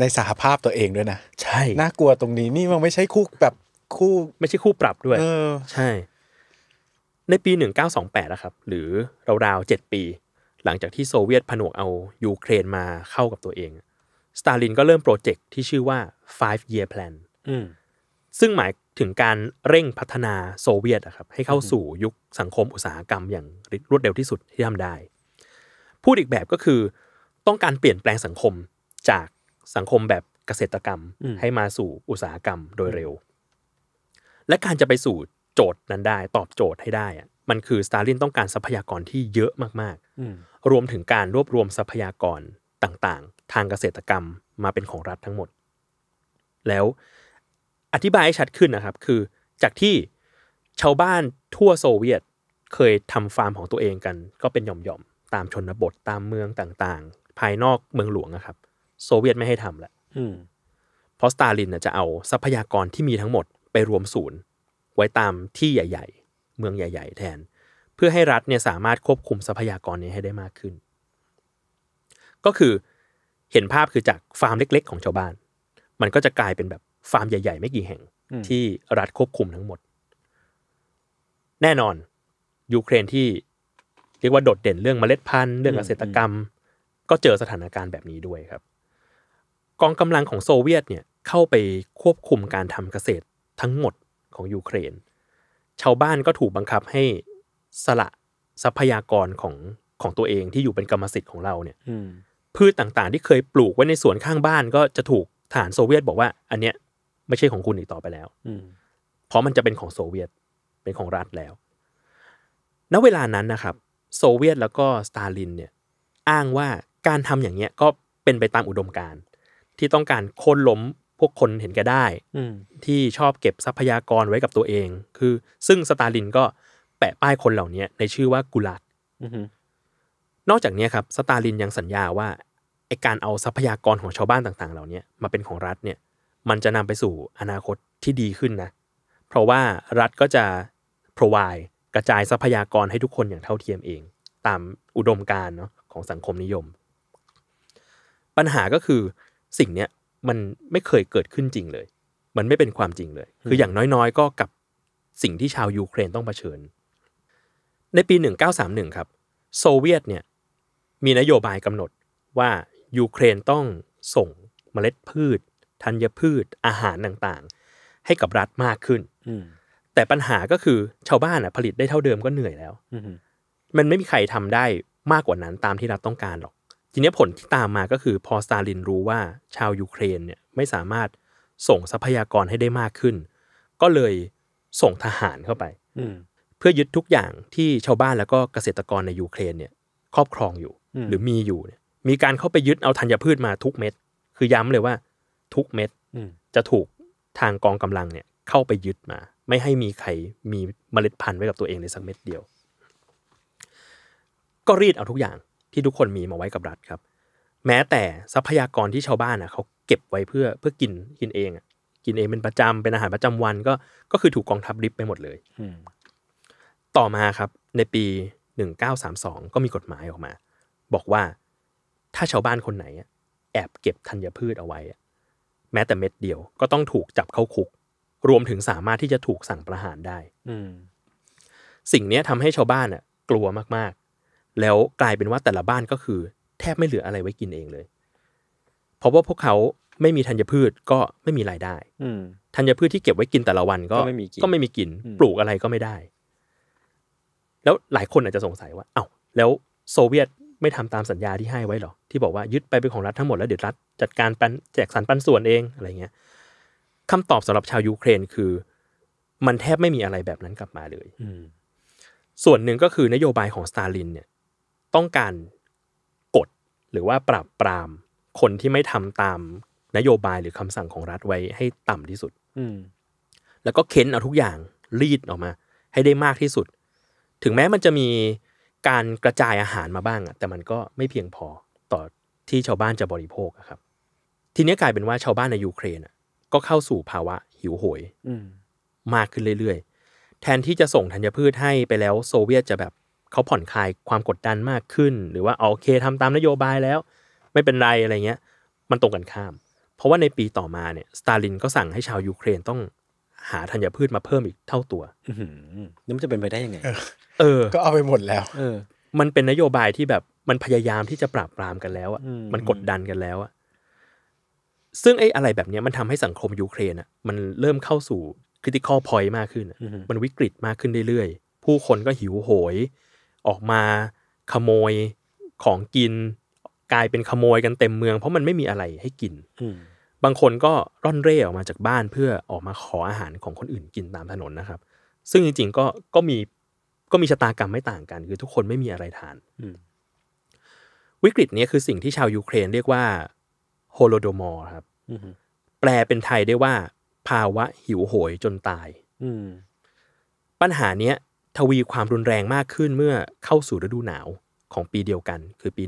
ในสหภาพตัวเองด้วยนะ ใช่ น่ากลัวตรงนี้นี่มันไม่ใช่คู่แบบคู่ไม่ใช่คู่ปรับด้วยใช่ ในปี1928นะครับ หรือราวๆเจ็ดปีหลังจากที่โซเวียตผนวกเอา ยูเครนมาเข้ากับตัวเอง สตาลินก็เริ่มโปรเจกต์ที่ชื่อว่า five year plan ซึ่งหมายถึงการเร่งพัฒนาโซเวียตอะครับให้เข้าสู่ยุคสังคมอุตสาหกรรม อย่างรวดเร็วที่สุดที่ทำได้ พูดอีกแบบก็คือ ต้องการเปลี่ยนแปลงสังคมจากสังคมแบบเกษตรกรรมให้มาสู่อุตสาหกรรมโดยเร็ว และการจะไปสู่โจทย์นั้นได้ ตอบโจทย์ให้ได้อะมันคือสตาลินต้องการทรัพยากรที่เยอะมากๆรวมถึงการรวบรวมทรัพยากรต่าง ๆ ทางเกษตรกรรมมาเป็นของรัฐทั้งหมด แล้วอธิบายให้ชัดขึ้นนะครับ คือจากที่ชาวบ้านทั่วโซเวียตเคยทำฟาร์มของตัวเองกัน ก็เป็นหย่อม ๆ ตามชนบทตามเมืองต่าง ๆ ภายนอกเมืองหลวงนะครับ โซเวียตไม่ให้ทำและเพราะสตาลินจะเอาทรัพยากรที่มีทั้งหมด ไปรวมศูนย์ ไว้ตามที่ใหญ่ ๆเมืองใหญ่ ๆแทน เพื่อให้รัฐเนี่ยสามารถควบคุมทรัพยากรนี้ให้ได้มากขึ้น ก็คือเห็นภาพคือจากฟาร์มเล็กๆ ของชาวบ้าน มันก็จะกลายเป็นแบบฟาร์มใหญ่ๆไม่กี่แห่งที่รัฐควบคุมทั้งหมด แน่นอน ยูเครนที่เรียกว่าโดดเด่นเรื่องเมล็ดพันธุ์เรื่องเกษตรกรรม ก็เจอสถานการณ์แบบนี้ด้วยครับ กองกำลังของโซเวียตเนี่ยเข้าไปควบคุมการทำเกษตรทั้งหมดของยูเครนชาวบ้านก็ถูกบังคับให้สละทรัพยากรของของตัวเองที่อยู่เป็นกรรมสิทธิ์ของเราเนี่ยพืชต่าง ๆ ที่เคยปลูกไว้ในสวนข้างบ้านก็จะถูกฐานโซเวียตบอกว่า อันเนี้ย ไม่ใช่ของคุณอีกต่อไปแล้วเพราะมันจะเป็นของโซเวียตเป็นของรัฐแล้วณเวลานั้นนะครับ โซเวียตแล้วก็สตาลิน เนี่ย อ้างว่าการทำอย่างเนี้ยก็เป็นไปตามอุดมการณ์ ที่ต้องการโค่นล้มพวกคนเห็นแก่ได้ที่ชอบเก็บทรัพยากรไว้กับตัวเอง คือ ซึ่งสตาลินก็แปะป้ายคนเหล่านี้ในชื่อว่ากุลัดนอกจากนี้ครับ สตาลินยังสัญญาว่าไอการเอาทรัพยากรของชาวบ้านต่างๆเหล่านี้มาเป็นของรัฐเนี่ย มันจะนำไปสู่อนาคตที่ดีขึ้นนะเพราะว่ารัฐก็จะ provide กระจายทรัพยากรให้ทุกคนอย่างเท่าเทียมเอง ตามอุดมการณ์เนาะของสังคมนิยม ปัญหาก็คือสิ่งเนี้ยมันไม่เคยเกิดขึ้นจริงเลย มันไม่เป็นความจริงเลย คืออย่างน้อยๆ ก็กับสิ่งที่ชาวยูเครนต้องเผชิญ ในปี 1931 ครับ โซเวียตเนี่ยมีนโยบายกำหนดว่า ยูเครนต้องส่งเมล็ดพืช ธัญพืช อาหารต่างๆ ให้กับรัฐมากขึ้น แต่ปัญหาก็คือชาวบ้านอ่ะ ผลิตได้เท่าเดิมก็เหนื่อยแล้ว มันไม่มีใครทำได้มากกว่านั้นตามที่รัฐต้องการหรอกทีนี้ผลที่ตามมาก็คือพอสตาลินรู้ว่า ชาวยูเครนเนี่ยไม่สามารถส่งทรัพยากรให้ได้มากขึ้น ก็เลยส่งทหารเข้าไปเพื่อยึดทุกอย่างที่ชาวบ้านแล้วก็เกษตรกรในยูเครน เนี่ย ครอบครองอยู่ หรือมีอยู่มีการเข้าไปยึดเอาธัญพืชมาทุกเม็ด คือย้ำเลยว่า ทุกเม็ดจะถูกทางกองกำลังเนี่ย เข้าไปยึดมา ไม่ให้มีใครมีเมล็ดพันธุ์ไว้กับตัวเองเลยสักเม็ดเดียว ก็รีดเอาทุกอย่างที่ทุกคนมีมาไว้กับรัฐครับ แม้แต่ทรัพยากรที่ชาวบ้านอ่ะเขาเก็บไว้เพื่อเพื่อกินกินเอง อ่ะ กินเองเป็นประจำเป็นอาหารประจำวันก็ก็คือถูกกองทัพริบไปหมดเลย ต่อมาครับ ในปี 1932 ก็มีกฎหมายออกมา บอกว่าถ้าชาวบ้านคนไหนแอบเก็บธัญพืชเอาไว้แม้แต่เม็ดเดียวก็ต้องถูกจับเข้าคุก รวมถึงสามารถที่จะถูกสั่งประหารได้สิ่งนี้ทำให้ชาวบ้านกลัวมากแล้วกลายเป็นว่าแต่ละบ้านก็คือ แทบไม่เหลืออะไรไว้กินเองเลย เพราะว่าพวกเขาไม่มีธัญพืชก็ไม่มีรายได้ธัญพืชที่เก็บไว้กินแต่ละวัน ก็ไม่มีกินก็ไม่มีกิน ปลูกอะไรก็ไม่ได้ แล้วหลายคนอาจจะสงสัยว่า เอ้า แล้วโซเวียตไม่ทำตามสัญญาที่ให้ไว้หรอ ที่บอกว่ายึดไปเป็นของรัฐทั้งหมดแล้วเดี๋ยวรัฐจัดการปันแจกสรรปันส่วนเองอะไรเงี้ย คำตอบสำหรับชาวยูเครนคือ มันแทบไม่มีอะไรแบบนั้นกลับมาเลยส่วนหนึ่งก็คือนโยบายของสตาลินเนี่ยต้องการกด หรือว่าปราบปรามคนที่ไม่ทำตามนโยบายหรือคำสั่งของรัฐไว้ให้ต่ำที่สุด อืแล้วก็เค้นเอาทุกอย่างรีดออกมา ให้ได้มากที่สุด ถึงแม้มันจะมีการกระจายอาหารมาบ้างอะแต่มันก็ไม่เพียงพอต่อที่ชาวบ้านจะบริโภคครับ ทีนี้กลายเป็นว่าชาวบ้านในยูเครนก็เข้าสู่ภาวะหิวโหยมากขึ้นเรื่อยๆ แทนที่จะส่งธัญพืชให้ไปแล้วโซเวียตจะแบบเขาผ่อนคลายความกดดันมากขึ้น หรือว่าโอเคทำตามนโยบายแล้ว ไม่เป็นไร อะไรเงี้ยมันตรงกันข้าม เพราะว่าในปีต่อมาเนี่ยสตาลินก็สั่งให้ชาวยูเครนต้องหาธัญพืชมาเพิ่มอีกเท่าตัวนี่มันจะเป็นไปได้ยังไง เออ ก็เอาไปหมดแล้ว เออ มันเป็นนโยบายที่แบบมันพยายามที่จะปราบปรามกันแล้วอ่ะมันกดดันกันแล้วอ่ะซึ่งไอ้อะไรแบบนี้มันทำให้สังคมยูเครนอ่ะมันเริ่มเข้าสู่คริติคอลพอยต์มากขึ้นมันวิกฤตมากขึ้นเรื่อยๆผู้คนก็หิวโหยออกมาขโมยของกิน กลายเป็นขโมยกันเต็มเมืองเพราะมันไม่มีอะไรให้กินบางคนก็ร่อนเร่ออกมาจากบ้านเพื่อออกมาขออาหารของคนอื่นกินตามถนนนะครับ ซึ่งจริง ๆก็ก็มีก็มีชะตากรรมไม่ต่างกันคือทุกคนไม่มีอะไรทานวิกฤตนี้คือสิ่งที่ชาวยูเครนเรียกว่าโฮโลโดมอร์ครับแปลเป็นไทยได้ว่า ภาวะหิวโหยจนตายปัญหาเนี้ยทวีความรุนแรงมากขึ้นเมื่อเข้าสู่ฤดูหนาวของปีเดียวกัน คือปี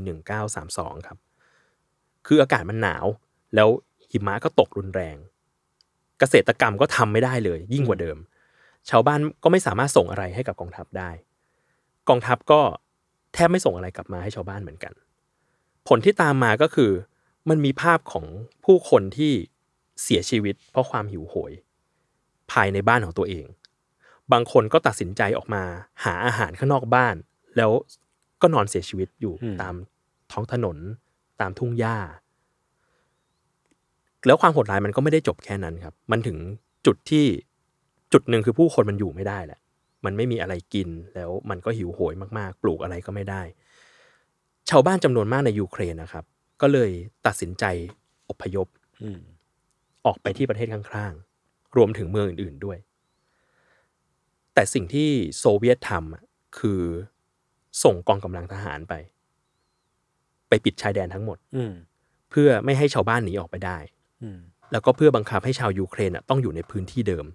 1932 ครับ คืออากาศมันหนาว แล้วหิมะก็ตกรุนแรง เกษตรกรรมก็ทำไม่ได้เลย ยิ่งกว่าเดิม ชาวบ้านก็ไม่สามารถส่งอะไรให้กับกองทัพได้ กองทัพก็แทบไม่ส่งอะไรกลับมาให้ชาวบ้านเหมือนกัน ผลที่ตามมาก็คือมันมีภาพของผู้คนที่เสียชีวิตเพราะความหิวโหย ภายในบ้านของตัวเองบางคนก็ตัดสินใจออกมา หาอาหารข้างนอกบ้าน แล้วก็นอนเสียชีวิตอยู่ตามท้องถนน ตามทุ่งหญ้า แล้วความโหดร้ายมันก็ไม่ได้จบแค่นั้นครับ มันถึงจุดที่จุดหนึ่งคือผู้คนมันอยู่ไม่ได้แหละมันไม่มีอะไรกินแล้วมันก็หิวโหยมาก ๆ ปลูกอะไรก็ไม่ได้ ชาวบ้านจำนวนมากในยูเครนนะครับ ก็เลยตัดสินใจอพยพออกไปที่ประเทศข้าง ๆ รวมถึงเมืองอื่นๆด้วยแต่สิ่งที่โซเวียตทำคือส่งกองกำลังทหารไป ไปปิดชายแดนทั้งหมดเพื่อไม่ให้ชาวบ้านหนีออกไปได้แล้วก็เพื่อบังคับให้ชาวยูเครนต้องอยู่ในพื้นที่เดิม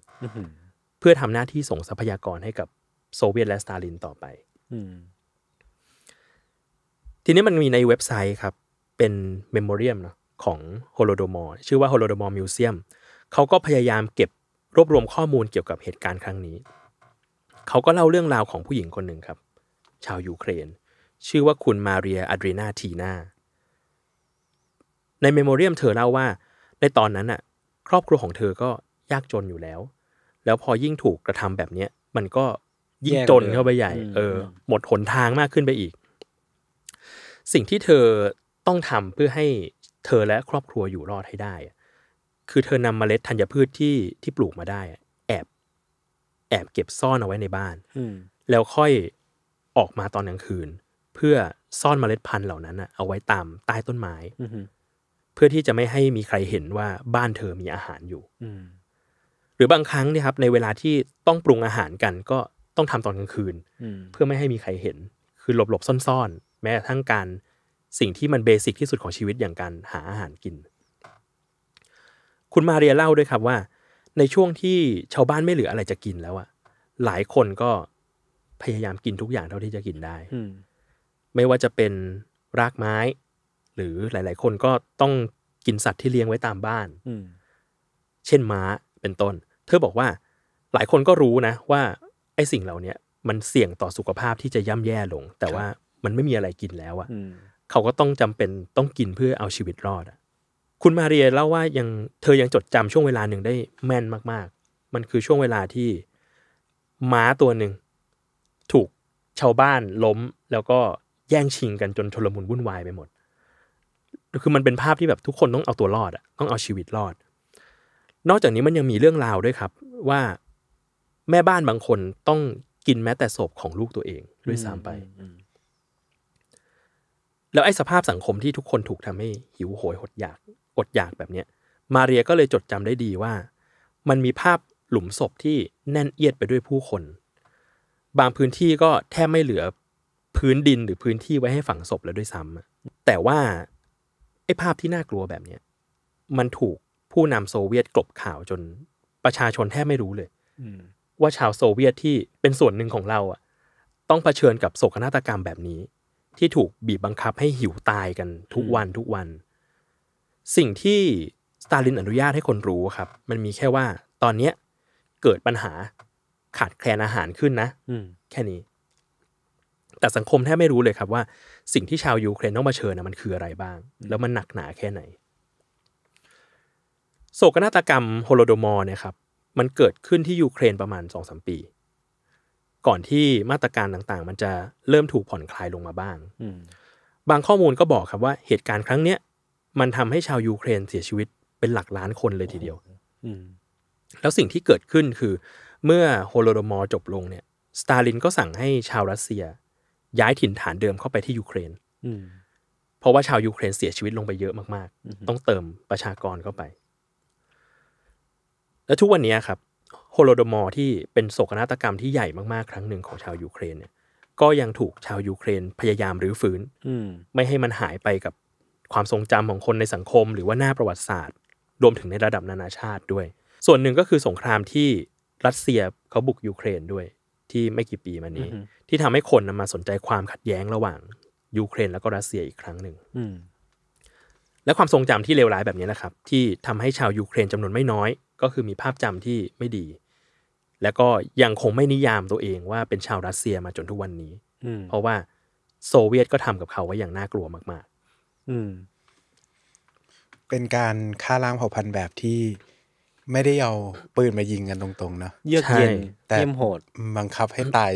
เพื่อทำหน้าที่ส่งทรัพยากรให้กับโซเวียตและสตาลินต่อไปทีนี้มันมีในเว็บไซต์ครับเป็นเมมโมเรียมเนาะของโฮโลโดมอร์ชื่อว่าโฮโลโดมอร์มิวเซียมเขาก็พยายามเก็บรวบรวมข้อมูลเกี่ยวกับเหตุการณ์ครั้งนี้เขาก็เล่าเรื่องราวของผู้หญิงคนหนึ่งครับ ชาวยูเครน ชื่อว่าคุณมาเรียอดรีนาทีนาในเมโมเรียมเธอเล่าว่า ในตอนนั้นน่ะ ครอบครัวของเธอก็ยากจนอยู่แล้ว แล้วพอยิ่งถูกกระทำแบบเนี้ยมันก็ยิ่งจนเข้าไปใหญ่ เออ หมดหนทางมากขึ้นไปอีก สิ่งที่เธอต้องทำเพื่อให้เธอและครอบครัวอยู่รอดให้ได้ คือเธอนำเมล็ดธัญพืชที่ที่ปลูกมาได้แอบเก็บซ่อนเอาไว้ในบ้านแล้วค่อยออกมาตอนกลางคืน เพื่อซ่อนเมล็ดพันธุ์เหล่านั้นเอาไว้ตามใต้ต้นไม้เพื่อที่จะไม่ให้มีใครเห็นว่าบ้านเธอมีอาหารอยู่หรือบางครั้งเนี่ยครับในเวลาที่ต้องปรุงอาหารกัน ก็ต้องทำตอนกลางคืนเพื่อไม่ให้มีใครเห็น คือหลบหลบซ่อนๆแม้กระทั่งการสิ่งที่มันเบสิกที่สุดของชีวิตอย่างการหาอาหารกิน คุณมาเรียเล่าด้วยครับว่าในช่วงที่ชาวบ้านไม่เหลืออะไรจะกินแล้วอะหลายคนก็พยายามกินทุกอย่างเท่าที่จะกินได้ไม่ว่าจะเป็นรากไม้ หรือหลาย ๆ คนก็ต้องกินสัตว์ที่เลี้ยงไว้ตามบ้าน เช่นม้าเป็นต้น เธอบอกว่า หลายคนก็รู้นะ ว่าไอ้สิ่งเหล่านี้มันเสี่ยงต่อสุขภาพที่จะย่ำแย่ลง แต่ว่ามันไม่มีอะไรกินแล้วอะเขาก็ต้องจำเป็นต้องกินเพื่อเอาชีวิตรอดอะคุณมาเรียเล่าว่ายังเธอยังจดจำช่วงเวลาหนึ่งได้ แม่นมาก ๆ มันคือช่วงเวลาที่ม้าตัวหนึ่งถูกชาวบ้าน ล้มแล้วก็แย่งชิงกันจนชลมุนวุ่นวายไปหมดคือมันเป็นภาพที่แบบทุกคนต้องเอาตัวรอดอะต้องเอาชีวิตรอด นอกจากนี้มันยังมีเรื่องราวด้วยครับ ว่าแม่บ้านบางคนต้องกินแม้แต่ศพของลูกตัวเองด้วยซ้ำไปแล้วไอ้สภาพสังคมที่ทุกคนถูกทำให้หิวโหยหดอยากอดอยากแบบเนี้ยมาเรียก็เลยจดจำได้ดีว่า มันมีภาพหลุมศพที่แน่นเอียดไปด้วยผู้คน บางพื้นที่ก็แทบไม่เหลือพื้นดินหรือพื้นที่ไว้ให้ฝังศพแล้วด้วยซ้ำแต่ว่าไอ้ภาพที่น่ากลัวแบบเนี้ยมันถูกผู้นำโซเวียตกลบข่าวจนประชาชนแทบไม่รู้เลยว่าชาวโซเวียตที่เป็นส่วนหนึ่งของเราอ่ะ ต้องเผชิญกับโศกนาฏกรรมแบบนี้ ที่ถูกบีบบังคับให้หิวตายกันทุกวันทุกวันสิ่งที่สตาลินอนุญาตให้คนรู้ครับ มันมีแค่ว่า ตอนเนี้ย เกิดปัญหาขาดแคลนอาหารขึ้นนะ อืแค่นี้ แต่สังคมแทบไม่รู้เลยครับว่า สิ่งที่ชาวยูเครนต้องมาเชิญนะมันคืออะไรบ้าง แล้วมันหนักหนาแค่ไหน โศกนาฏกรรมโฮโลโดมอร์เนี่ยครับ มันเกิดขึ้นที่ยูเครนประมาณสองสมปี ก่อนที่มาตรการต่างๆ มันจะเริ่มถูกผ่อนคลายลงมาบ้างบางข้อมูลก็บอกครับว่าเหตุการณ์ครั้งเนี้ยมันทำให้ชาวยูเครนเสียชีวิตเป็นหลักล้านคนเลยทีเดียวแล้วสิ่งที่เกิดขึ้นคือ เมื่อโฮโลโดมอร์จบลงเนี่ย สตาลินก็สั่งให้ชาวรัสเซีย ย้ายถิ่นฐานเดิมเข้าไปที่ยูเครนเพราะว่าชาวยูเครนเสียชีวิตลงไปเยอะมากๆ ต้องเติมประชากรเข้าไป และทุกวันนี้ครับ โฮโลโดมอร์ที่เป็นโศกนาฏกรรมที่ใหญ่มากๆ ครั้งหนึ่งของชาวยูเครนเนี่ยก็ยังถูกชาวยูเครนพยายามรื้อฟื้นไม่ให้มันหายไปกับความทรงจำของคนในสังคมหรือว่าหน้าประวัติศาสตร์ รวมถึงในระดับนานาชาติด้วย ส่วนหนึ่งก็คือสงครามที่รัสเซียเขาบุกยูเครนด้วย ที่ไม่กี่ปีมานี้ ที่ทำให้คนนำมาสนใจความขัดแย้งระหว่างยูเครนแล้วก็รัสเซียอีกครั้งหนึ่งและความทรงจำที่เลวร้ายแบบนี้นะครับ ที่ทำให้ชาวยูเครนจำนวนไม่น้อย ก็คือมีภาพจำที่ไม่ดี แล้วก็ยังคงไม่นิยามตัวเอง ว่าเป็นชาวรัสเซียมาจนทุกวันนี้เพราะว่าโซเวียตก็ทำกับเขาไว้อย่างน่ากลัวมากืเป็นการฆ่าล้างเผ่าพันธุ์แบบที่ไม่ได้เอาปืนมายิงกันตรงๆเนาะเยือกเย็นแต่เยี่ยมโหดบังคับให้ตาย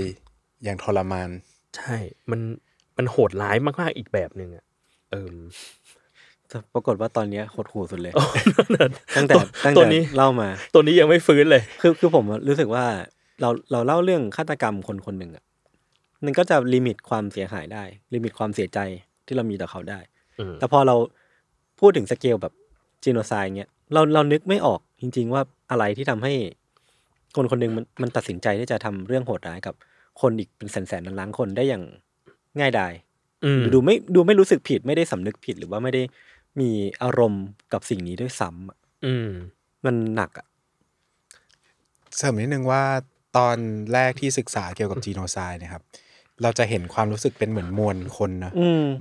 อย่างทรมาน ใช่ มันมันโหดร้ายมากๆอีกแบบหนึ่งอะเออปรากฏว่าตอนนี้หดหูสุดเลย ตั้งแต่ตั้งแต่เล่ามาตัวนี้ยังไม่ฟื้นเลย คือคือผมรู้สึกว่า เราเราเล่าเรื่องฆาตกรรมคนคนหนึ่งอ่ะมันก็จะลิมิตความเสียหายได้ ลิมิตความเสียใจที่เรามีต่อเขาได้แต่พอเราพูดถึงสเกลแบบจีโนไซน์เงี้ยเราเรานึกไม่ออกจริง ๆ ว่าอะไรที่ทำให้ คนคนหนึ่งมันมันตัดสินใจที่จะทำเรื่องโหดร้ายกับคนอีกเป็นแสนแสนล้านคนได้อย่างง่ายดายดูไม่ดูไม่รู้สึกผิด ไม่ได้สำนึกผิดหรือว่าไม่ได้มีอารมณ์กับสิ่งนี้ด้วยซ้ำอืม มันหนักอะเสริมนิดนึงว่าตอนแรกที่ศึกษาเกี่ยวกับจีโนไซน์นะครับเราจะเห็นความรู้สึกเป็นเหมือนมวลคนนะ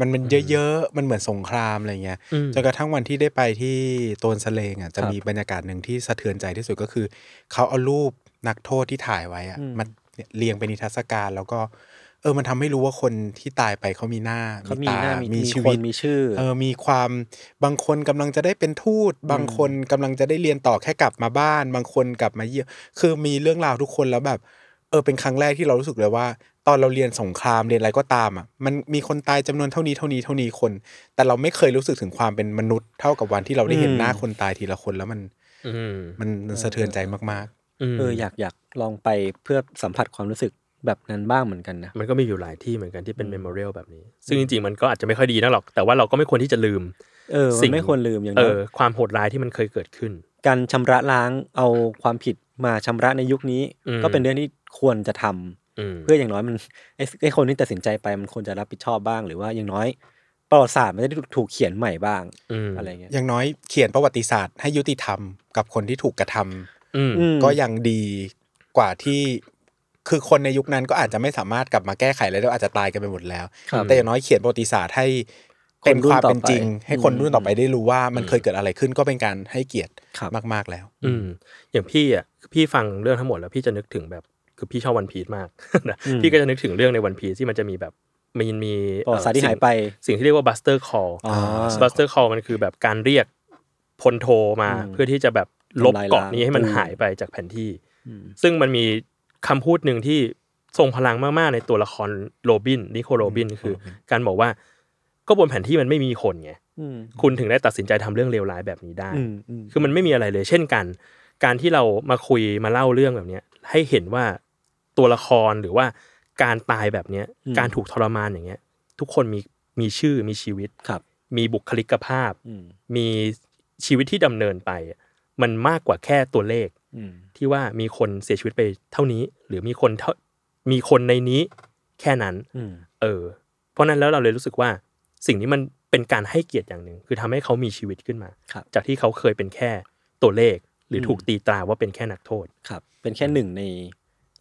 มันมันเยอะ ๆ มันเหมือนสงคราม อะไรเงี้ย จนกระทั่งวันที่ได้ไปที่โตนสเลงอ่ะจะมีบรรยากาศหนึ่งที่สะเทือนใจที่สุด ก็คือเขาเอารูปนักโทษที่ถ่ายไว้อ่ะมาเรียงเป็นนิทรรศการแล้วก็เออ มันทำให้รู้ว่าคนที่ตายไปเขามีหน้า มีตา มีชีวิตมีชื่อ เออ มีความบางคนกำลังจะได้เป็นทูต บางคนกำลังจะได้เรียนต่อแค่กลับมาบ้าน บางคนกลับมาเยี่ยมคือมีเรื่องราวทุกคนแล้วแบบเออเป็นครั้งแรกที่เรารู้สึกเลยว่า ตอนเราเรียนสงครามเรียนอะไรก็ตามอ่ะ มันมีคนตายจำนวนเท่านี้เท่านี้เท่านี้คน แต่เราไม่เคยรู้สึกถึงความเป็นมนุษย์ เท่ากับวันที่เราได้เห็นหน้าคนตายทีละคนแล้วมันมันสะเทือนใจมากๆเอออยากอยากลองไปเพื่อสัมผัสความรู้สึกแบบนั้นบ้างเหมือนกันนะมันก็มีอยู่หลายที่เหมือนกันที่เป็นเมมโมเรียลแบบนี้ ซึ่งจริงๆ มันก็อาจจะไม่ค่อยดีนักหรอก แต่ว่าเราก็ไม่ควรที่จะลืมเออสิ่งไม่ควรลืมอย่างเออความโหดร้ายที่มันเคยเกิดขึ้น การชำระล้างเอาความผิดมาชำระในยุคนี้ก็เป็นเรื่องที่ควรจะทำเพื่ออย่างน้อยมันไอ้คนที่ตัดสินใจไปมันควรจะรับผิดชอบบ้าง หรือว่าอย่างน้อย ประวัติศาสตร์มันจะถูกเขียนใหม่บ้างอะไรเงี้ยอย่างน้อยเขียนประวัติศาสตร์ให้ยุติธรรมกับ คนที่ถูกกระทำก็ยังดีกว่าที่คือคนในยุคนั้นก็อาจจะไม่สามารถกลับมาแก้ไขอะไรได้อาจจะตายกันไปหมดแล้ว แต่อย่างน้อยเขียนประวัติศาสตร์ให้เป็นความเป็นจริง ให้คนรุ่นต่อไปได้รู้ว่ามันเคยเกิดอะไรขึ้นก็เป็นการให้เกียรติมากๆแล้ว อือย่างพี่อ่ะพี่ฟังเรื่องทั้งหมด แล้วพี่จะนึกถึงแบบ คือพี่ชอบวันพีซมากพี่ก็จะนึกถึงเรื่องในวันพีซที่มันจะมีแบบมันมีสิารที่หายไป สิ่งที่เรียกว่าบัสเตอร์คอลบัสเตอร์คอลมันคือแบบการเรียกพลโทมา เพื่อที่จะแบบลบเกาะนี้ให้มันหายไปจากแผนที่ซึ่งมันมีคำพูดหนึ่งที่ทรงพลังมากๆ ในตัวละครโรบินนิโคโรบินคือ การบอกว่าก็บนแผนที่มันไม่มีคนไงคุณถึงได้ตัดสินใจทำเรื่องเลวร้ายแบบนี้ได้ คือมันไม่มีอะไรเลย เช่นกัน การที่เรามาคุยมาเล่าเรื่องแบบเนี้ยให้เห็นว่าตัวละครหรือว่าการตายแบบเนี้ยการถูกทรมานอย่างเงี้ย ทุกคนมีมีชื่อมีชีวิตครับ มีบุคลิกภาพมีชีวิตที่ดำเนินไป มันมากกว่าแค่ตัวเลขที่ว่ามีคนเสียชีวิตไปเท่านี้หรือมีคนเท่ามีคนในนี้แค่นั้นเออ เพราะนั้นแล้วเราเลยรู้สึกว่าสิ่งนี้มันเป็นการให้เกียรติอย่างหนึ่งคือทำให้เขามีชีวิตขึ้นมาจากที่เขาเคยเป็นแค่ตัวเลขหรือถูกตีตราว่าเป็นแค่นักโทษครับ เป็นแค่หนึ่งใน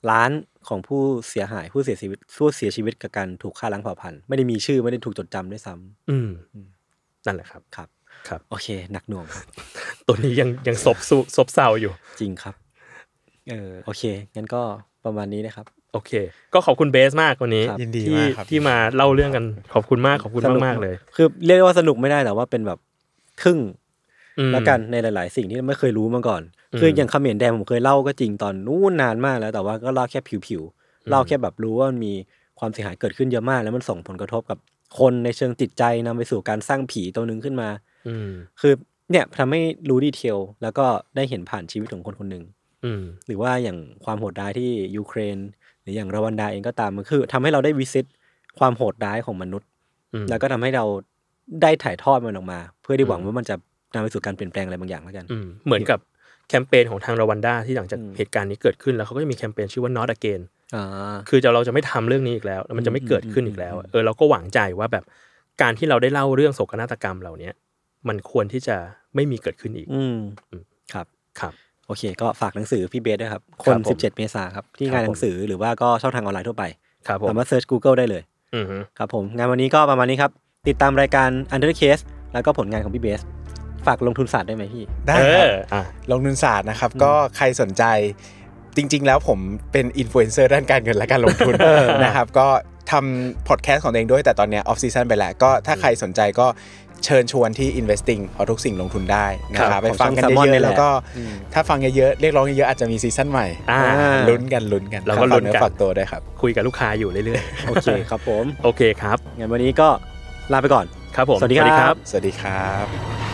ล้านของผู้เสียหายผู้เสียชีวิตผู้เสียชีวิตกับการถูกฆ่าล้างเผ่าพันธุ์ ไม่ได้มีชื่อไม่ได้ถูกจดจำด้วยซ้ำ อืมนั่นแหละครับครับ ครับ โอเคหนักหน่วงครับ ตัวนี้ยังยังซบซบเซาอยู่ จริงครับ เออโอเคงั้นก็ประมาณนี้นะครับโอเค ก็ขอบคุณเบสมากวันนี้ ยินดีที่ที่มาเล่าเรื่องกันขอบคุณมากขอบคุณมากมากเลย คือเรียกว่าสนุกไม่ได้แต่ว่าเป็นแบบครึ่งแล้วกันในหลายๆ สิ่งที่ไม่เคยรู้มาก่อน คืออย่างเขม์แดงผมเคยเล่าก็จริงตอนนู้นนานมากแล้วแต่ว่าก็เล่าแค่ผิวๆเล่าแค่แบบรู้ว่ามันมีความเสียหายเกิดขึ้นเยอะมาก แล้วมันส่งผลกระทบกับคนในเชิงจิตใจนำไปสู่การสร้างผีตัวหนึ่งขึ้นมา อืคือเนี่ยทำให้รู้ดีเทลแล้วก็ได้เห็นผ่านชีวิตของคนคนหนึ่งหรือว่าอย่างความโหดร้ายที่ยูเครนรืออย่างรวันดาเองก็ตามมันคือ ทำให้เราได้วิสิตความโหดร้ายของมนุษย์แล้วก็ทำให้เราได้ถ่ายทอดมันออกมา เพื่อที่หวังว่ามันจะนำไปสู่การเปลี่ยนแปลงอะไรบางอย่างแล้วกันเหมือนกับแคมเปญของทางรวันดา ที่หลังจากเหตุการณ์นี้เกิดขึ้น แล้วเขาก็จะมีแคมเปญชื่อว่า not again คือเราจะไม่ทำเรื่องนี้อีกแล้ว มันจะไม่เกิดขึ้นอีกแล้ว เออเราก็หวังใจว่าแบบการที่เราได้เล่าเรื่องโศกนาฏกรรมเหล่าเนี้ย มันควรที่จะไม่มีเกิดขึ้นอีก อืครับ ครับโอเคก็ฝากหนังสือพี่เบสด้วยครับคน 17 เมษาครับที่งานหนังสือหรือว่าก็ช่องทางออนไลน์ทั่วไปสามารถเซิร์ช Google ได้เลยครับผมงานวันนี้ก็ประมาณนี้ครับ ติดตามรายการ Under the Case แล้วก็ผลงานของพี่เบสฝากลงทุนศาสตร์ได้ไหมพี่ได้ครับลงทุนศาสตร์นะครับก็ใครสนใจ จริง ๆ แล้วผมเป็นอินฟลูเอนเซอร์ด้านการเงินและการลงทุนนะครับก็ทำพอดแคสต์ของเองด้วยแต่ตอนนี้ออฟซีซันไปแล้วก็ถ้าใครสนใจก็เชิญชวนที่ investing เอาทุกสิ่งลงทุนได้นะครับไปฟังกันเยอะๆแล้วก็ถ้าฟังเยอะๆ เรียกร้องเยอะๆ อาจจะมีซีซั่นใหม่ ลุ้นกันลุ้นกันเราก็ลุ้นกันฝากตัวได้ครับ คุยกับลูกค้าอยู่เรื่อยๆ โอเคครับผม โอเคครับงั้นวันนี้ก็ลาไปก่อนครับผมสวัสดีครับสวัสดีครับ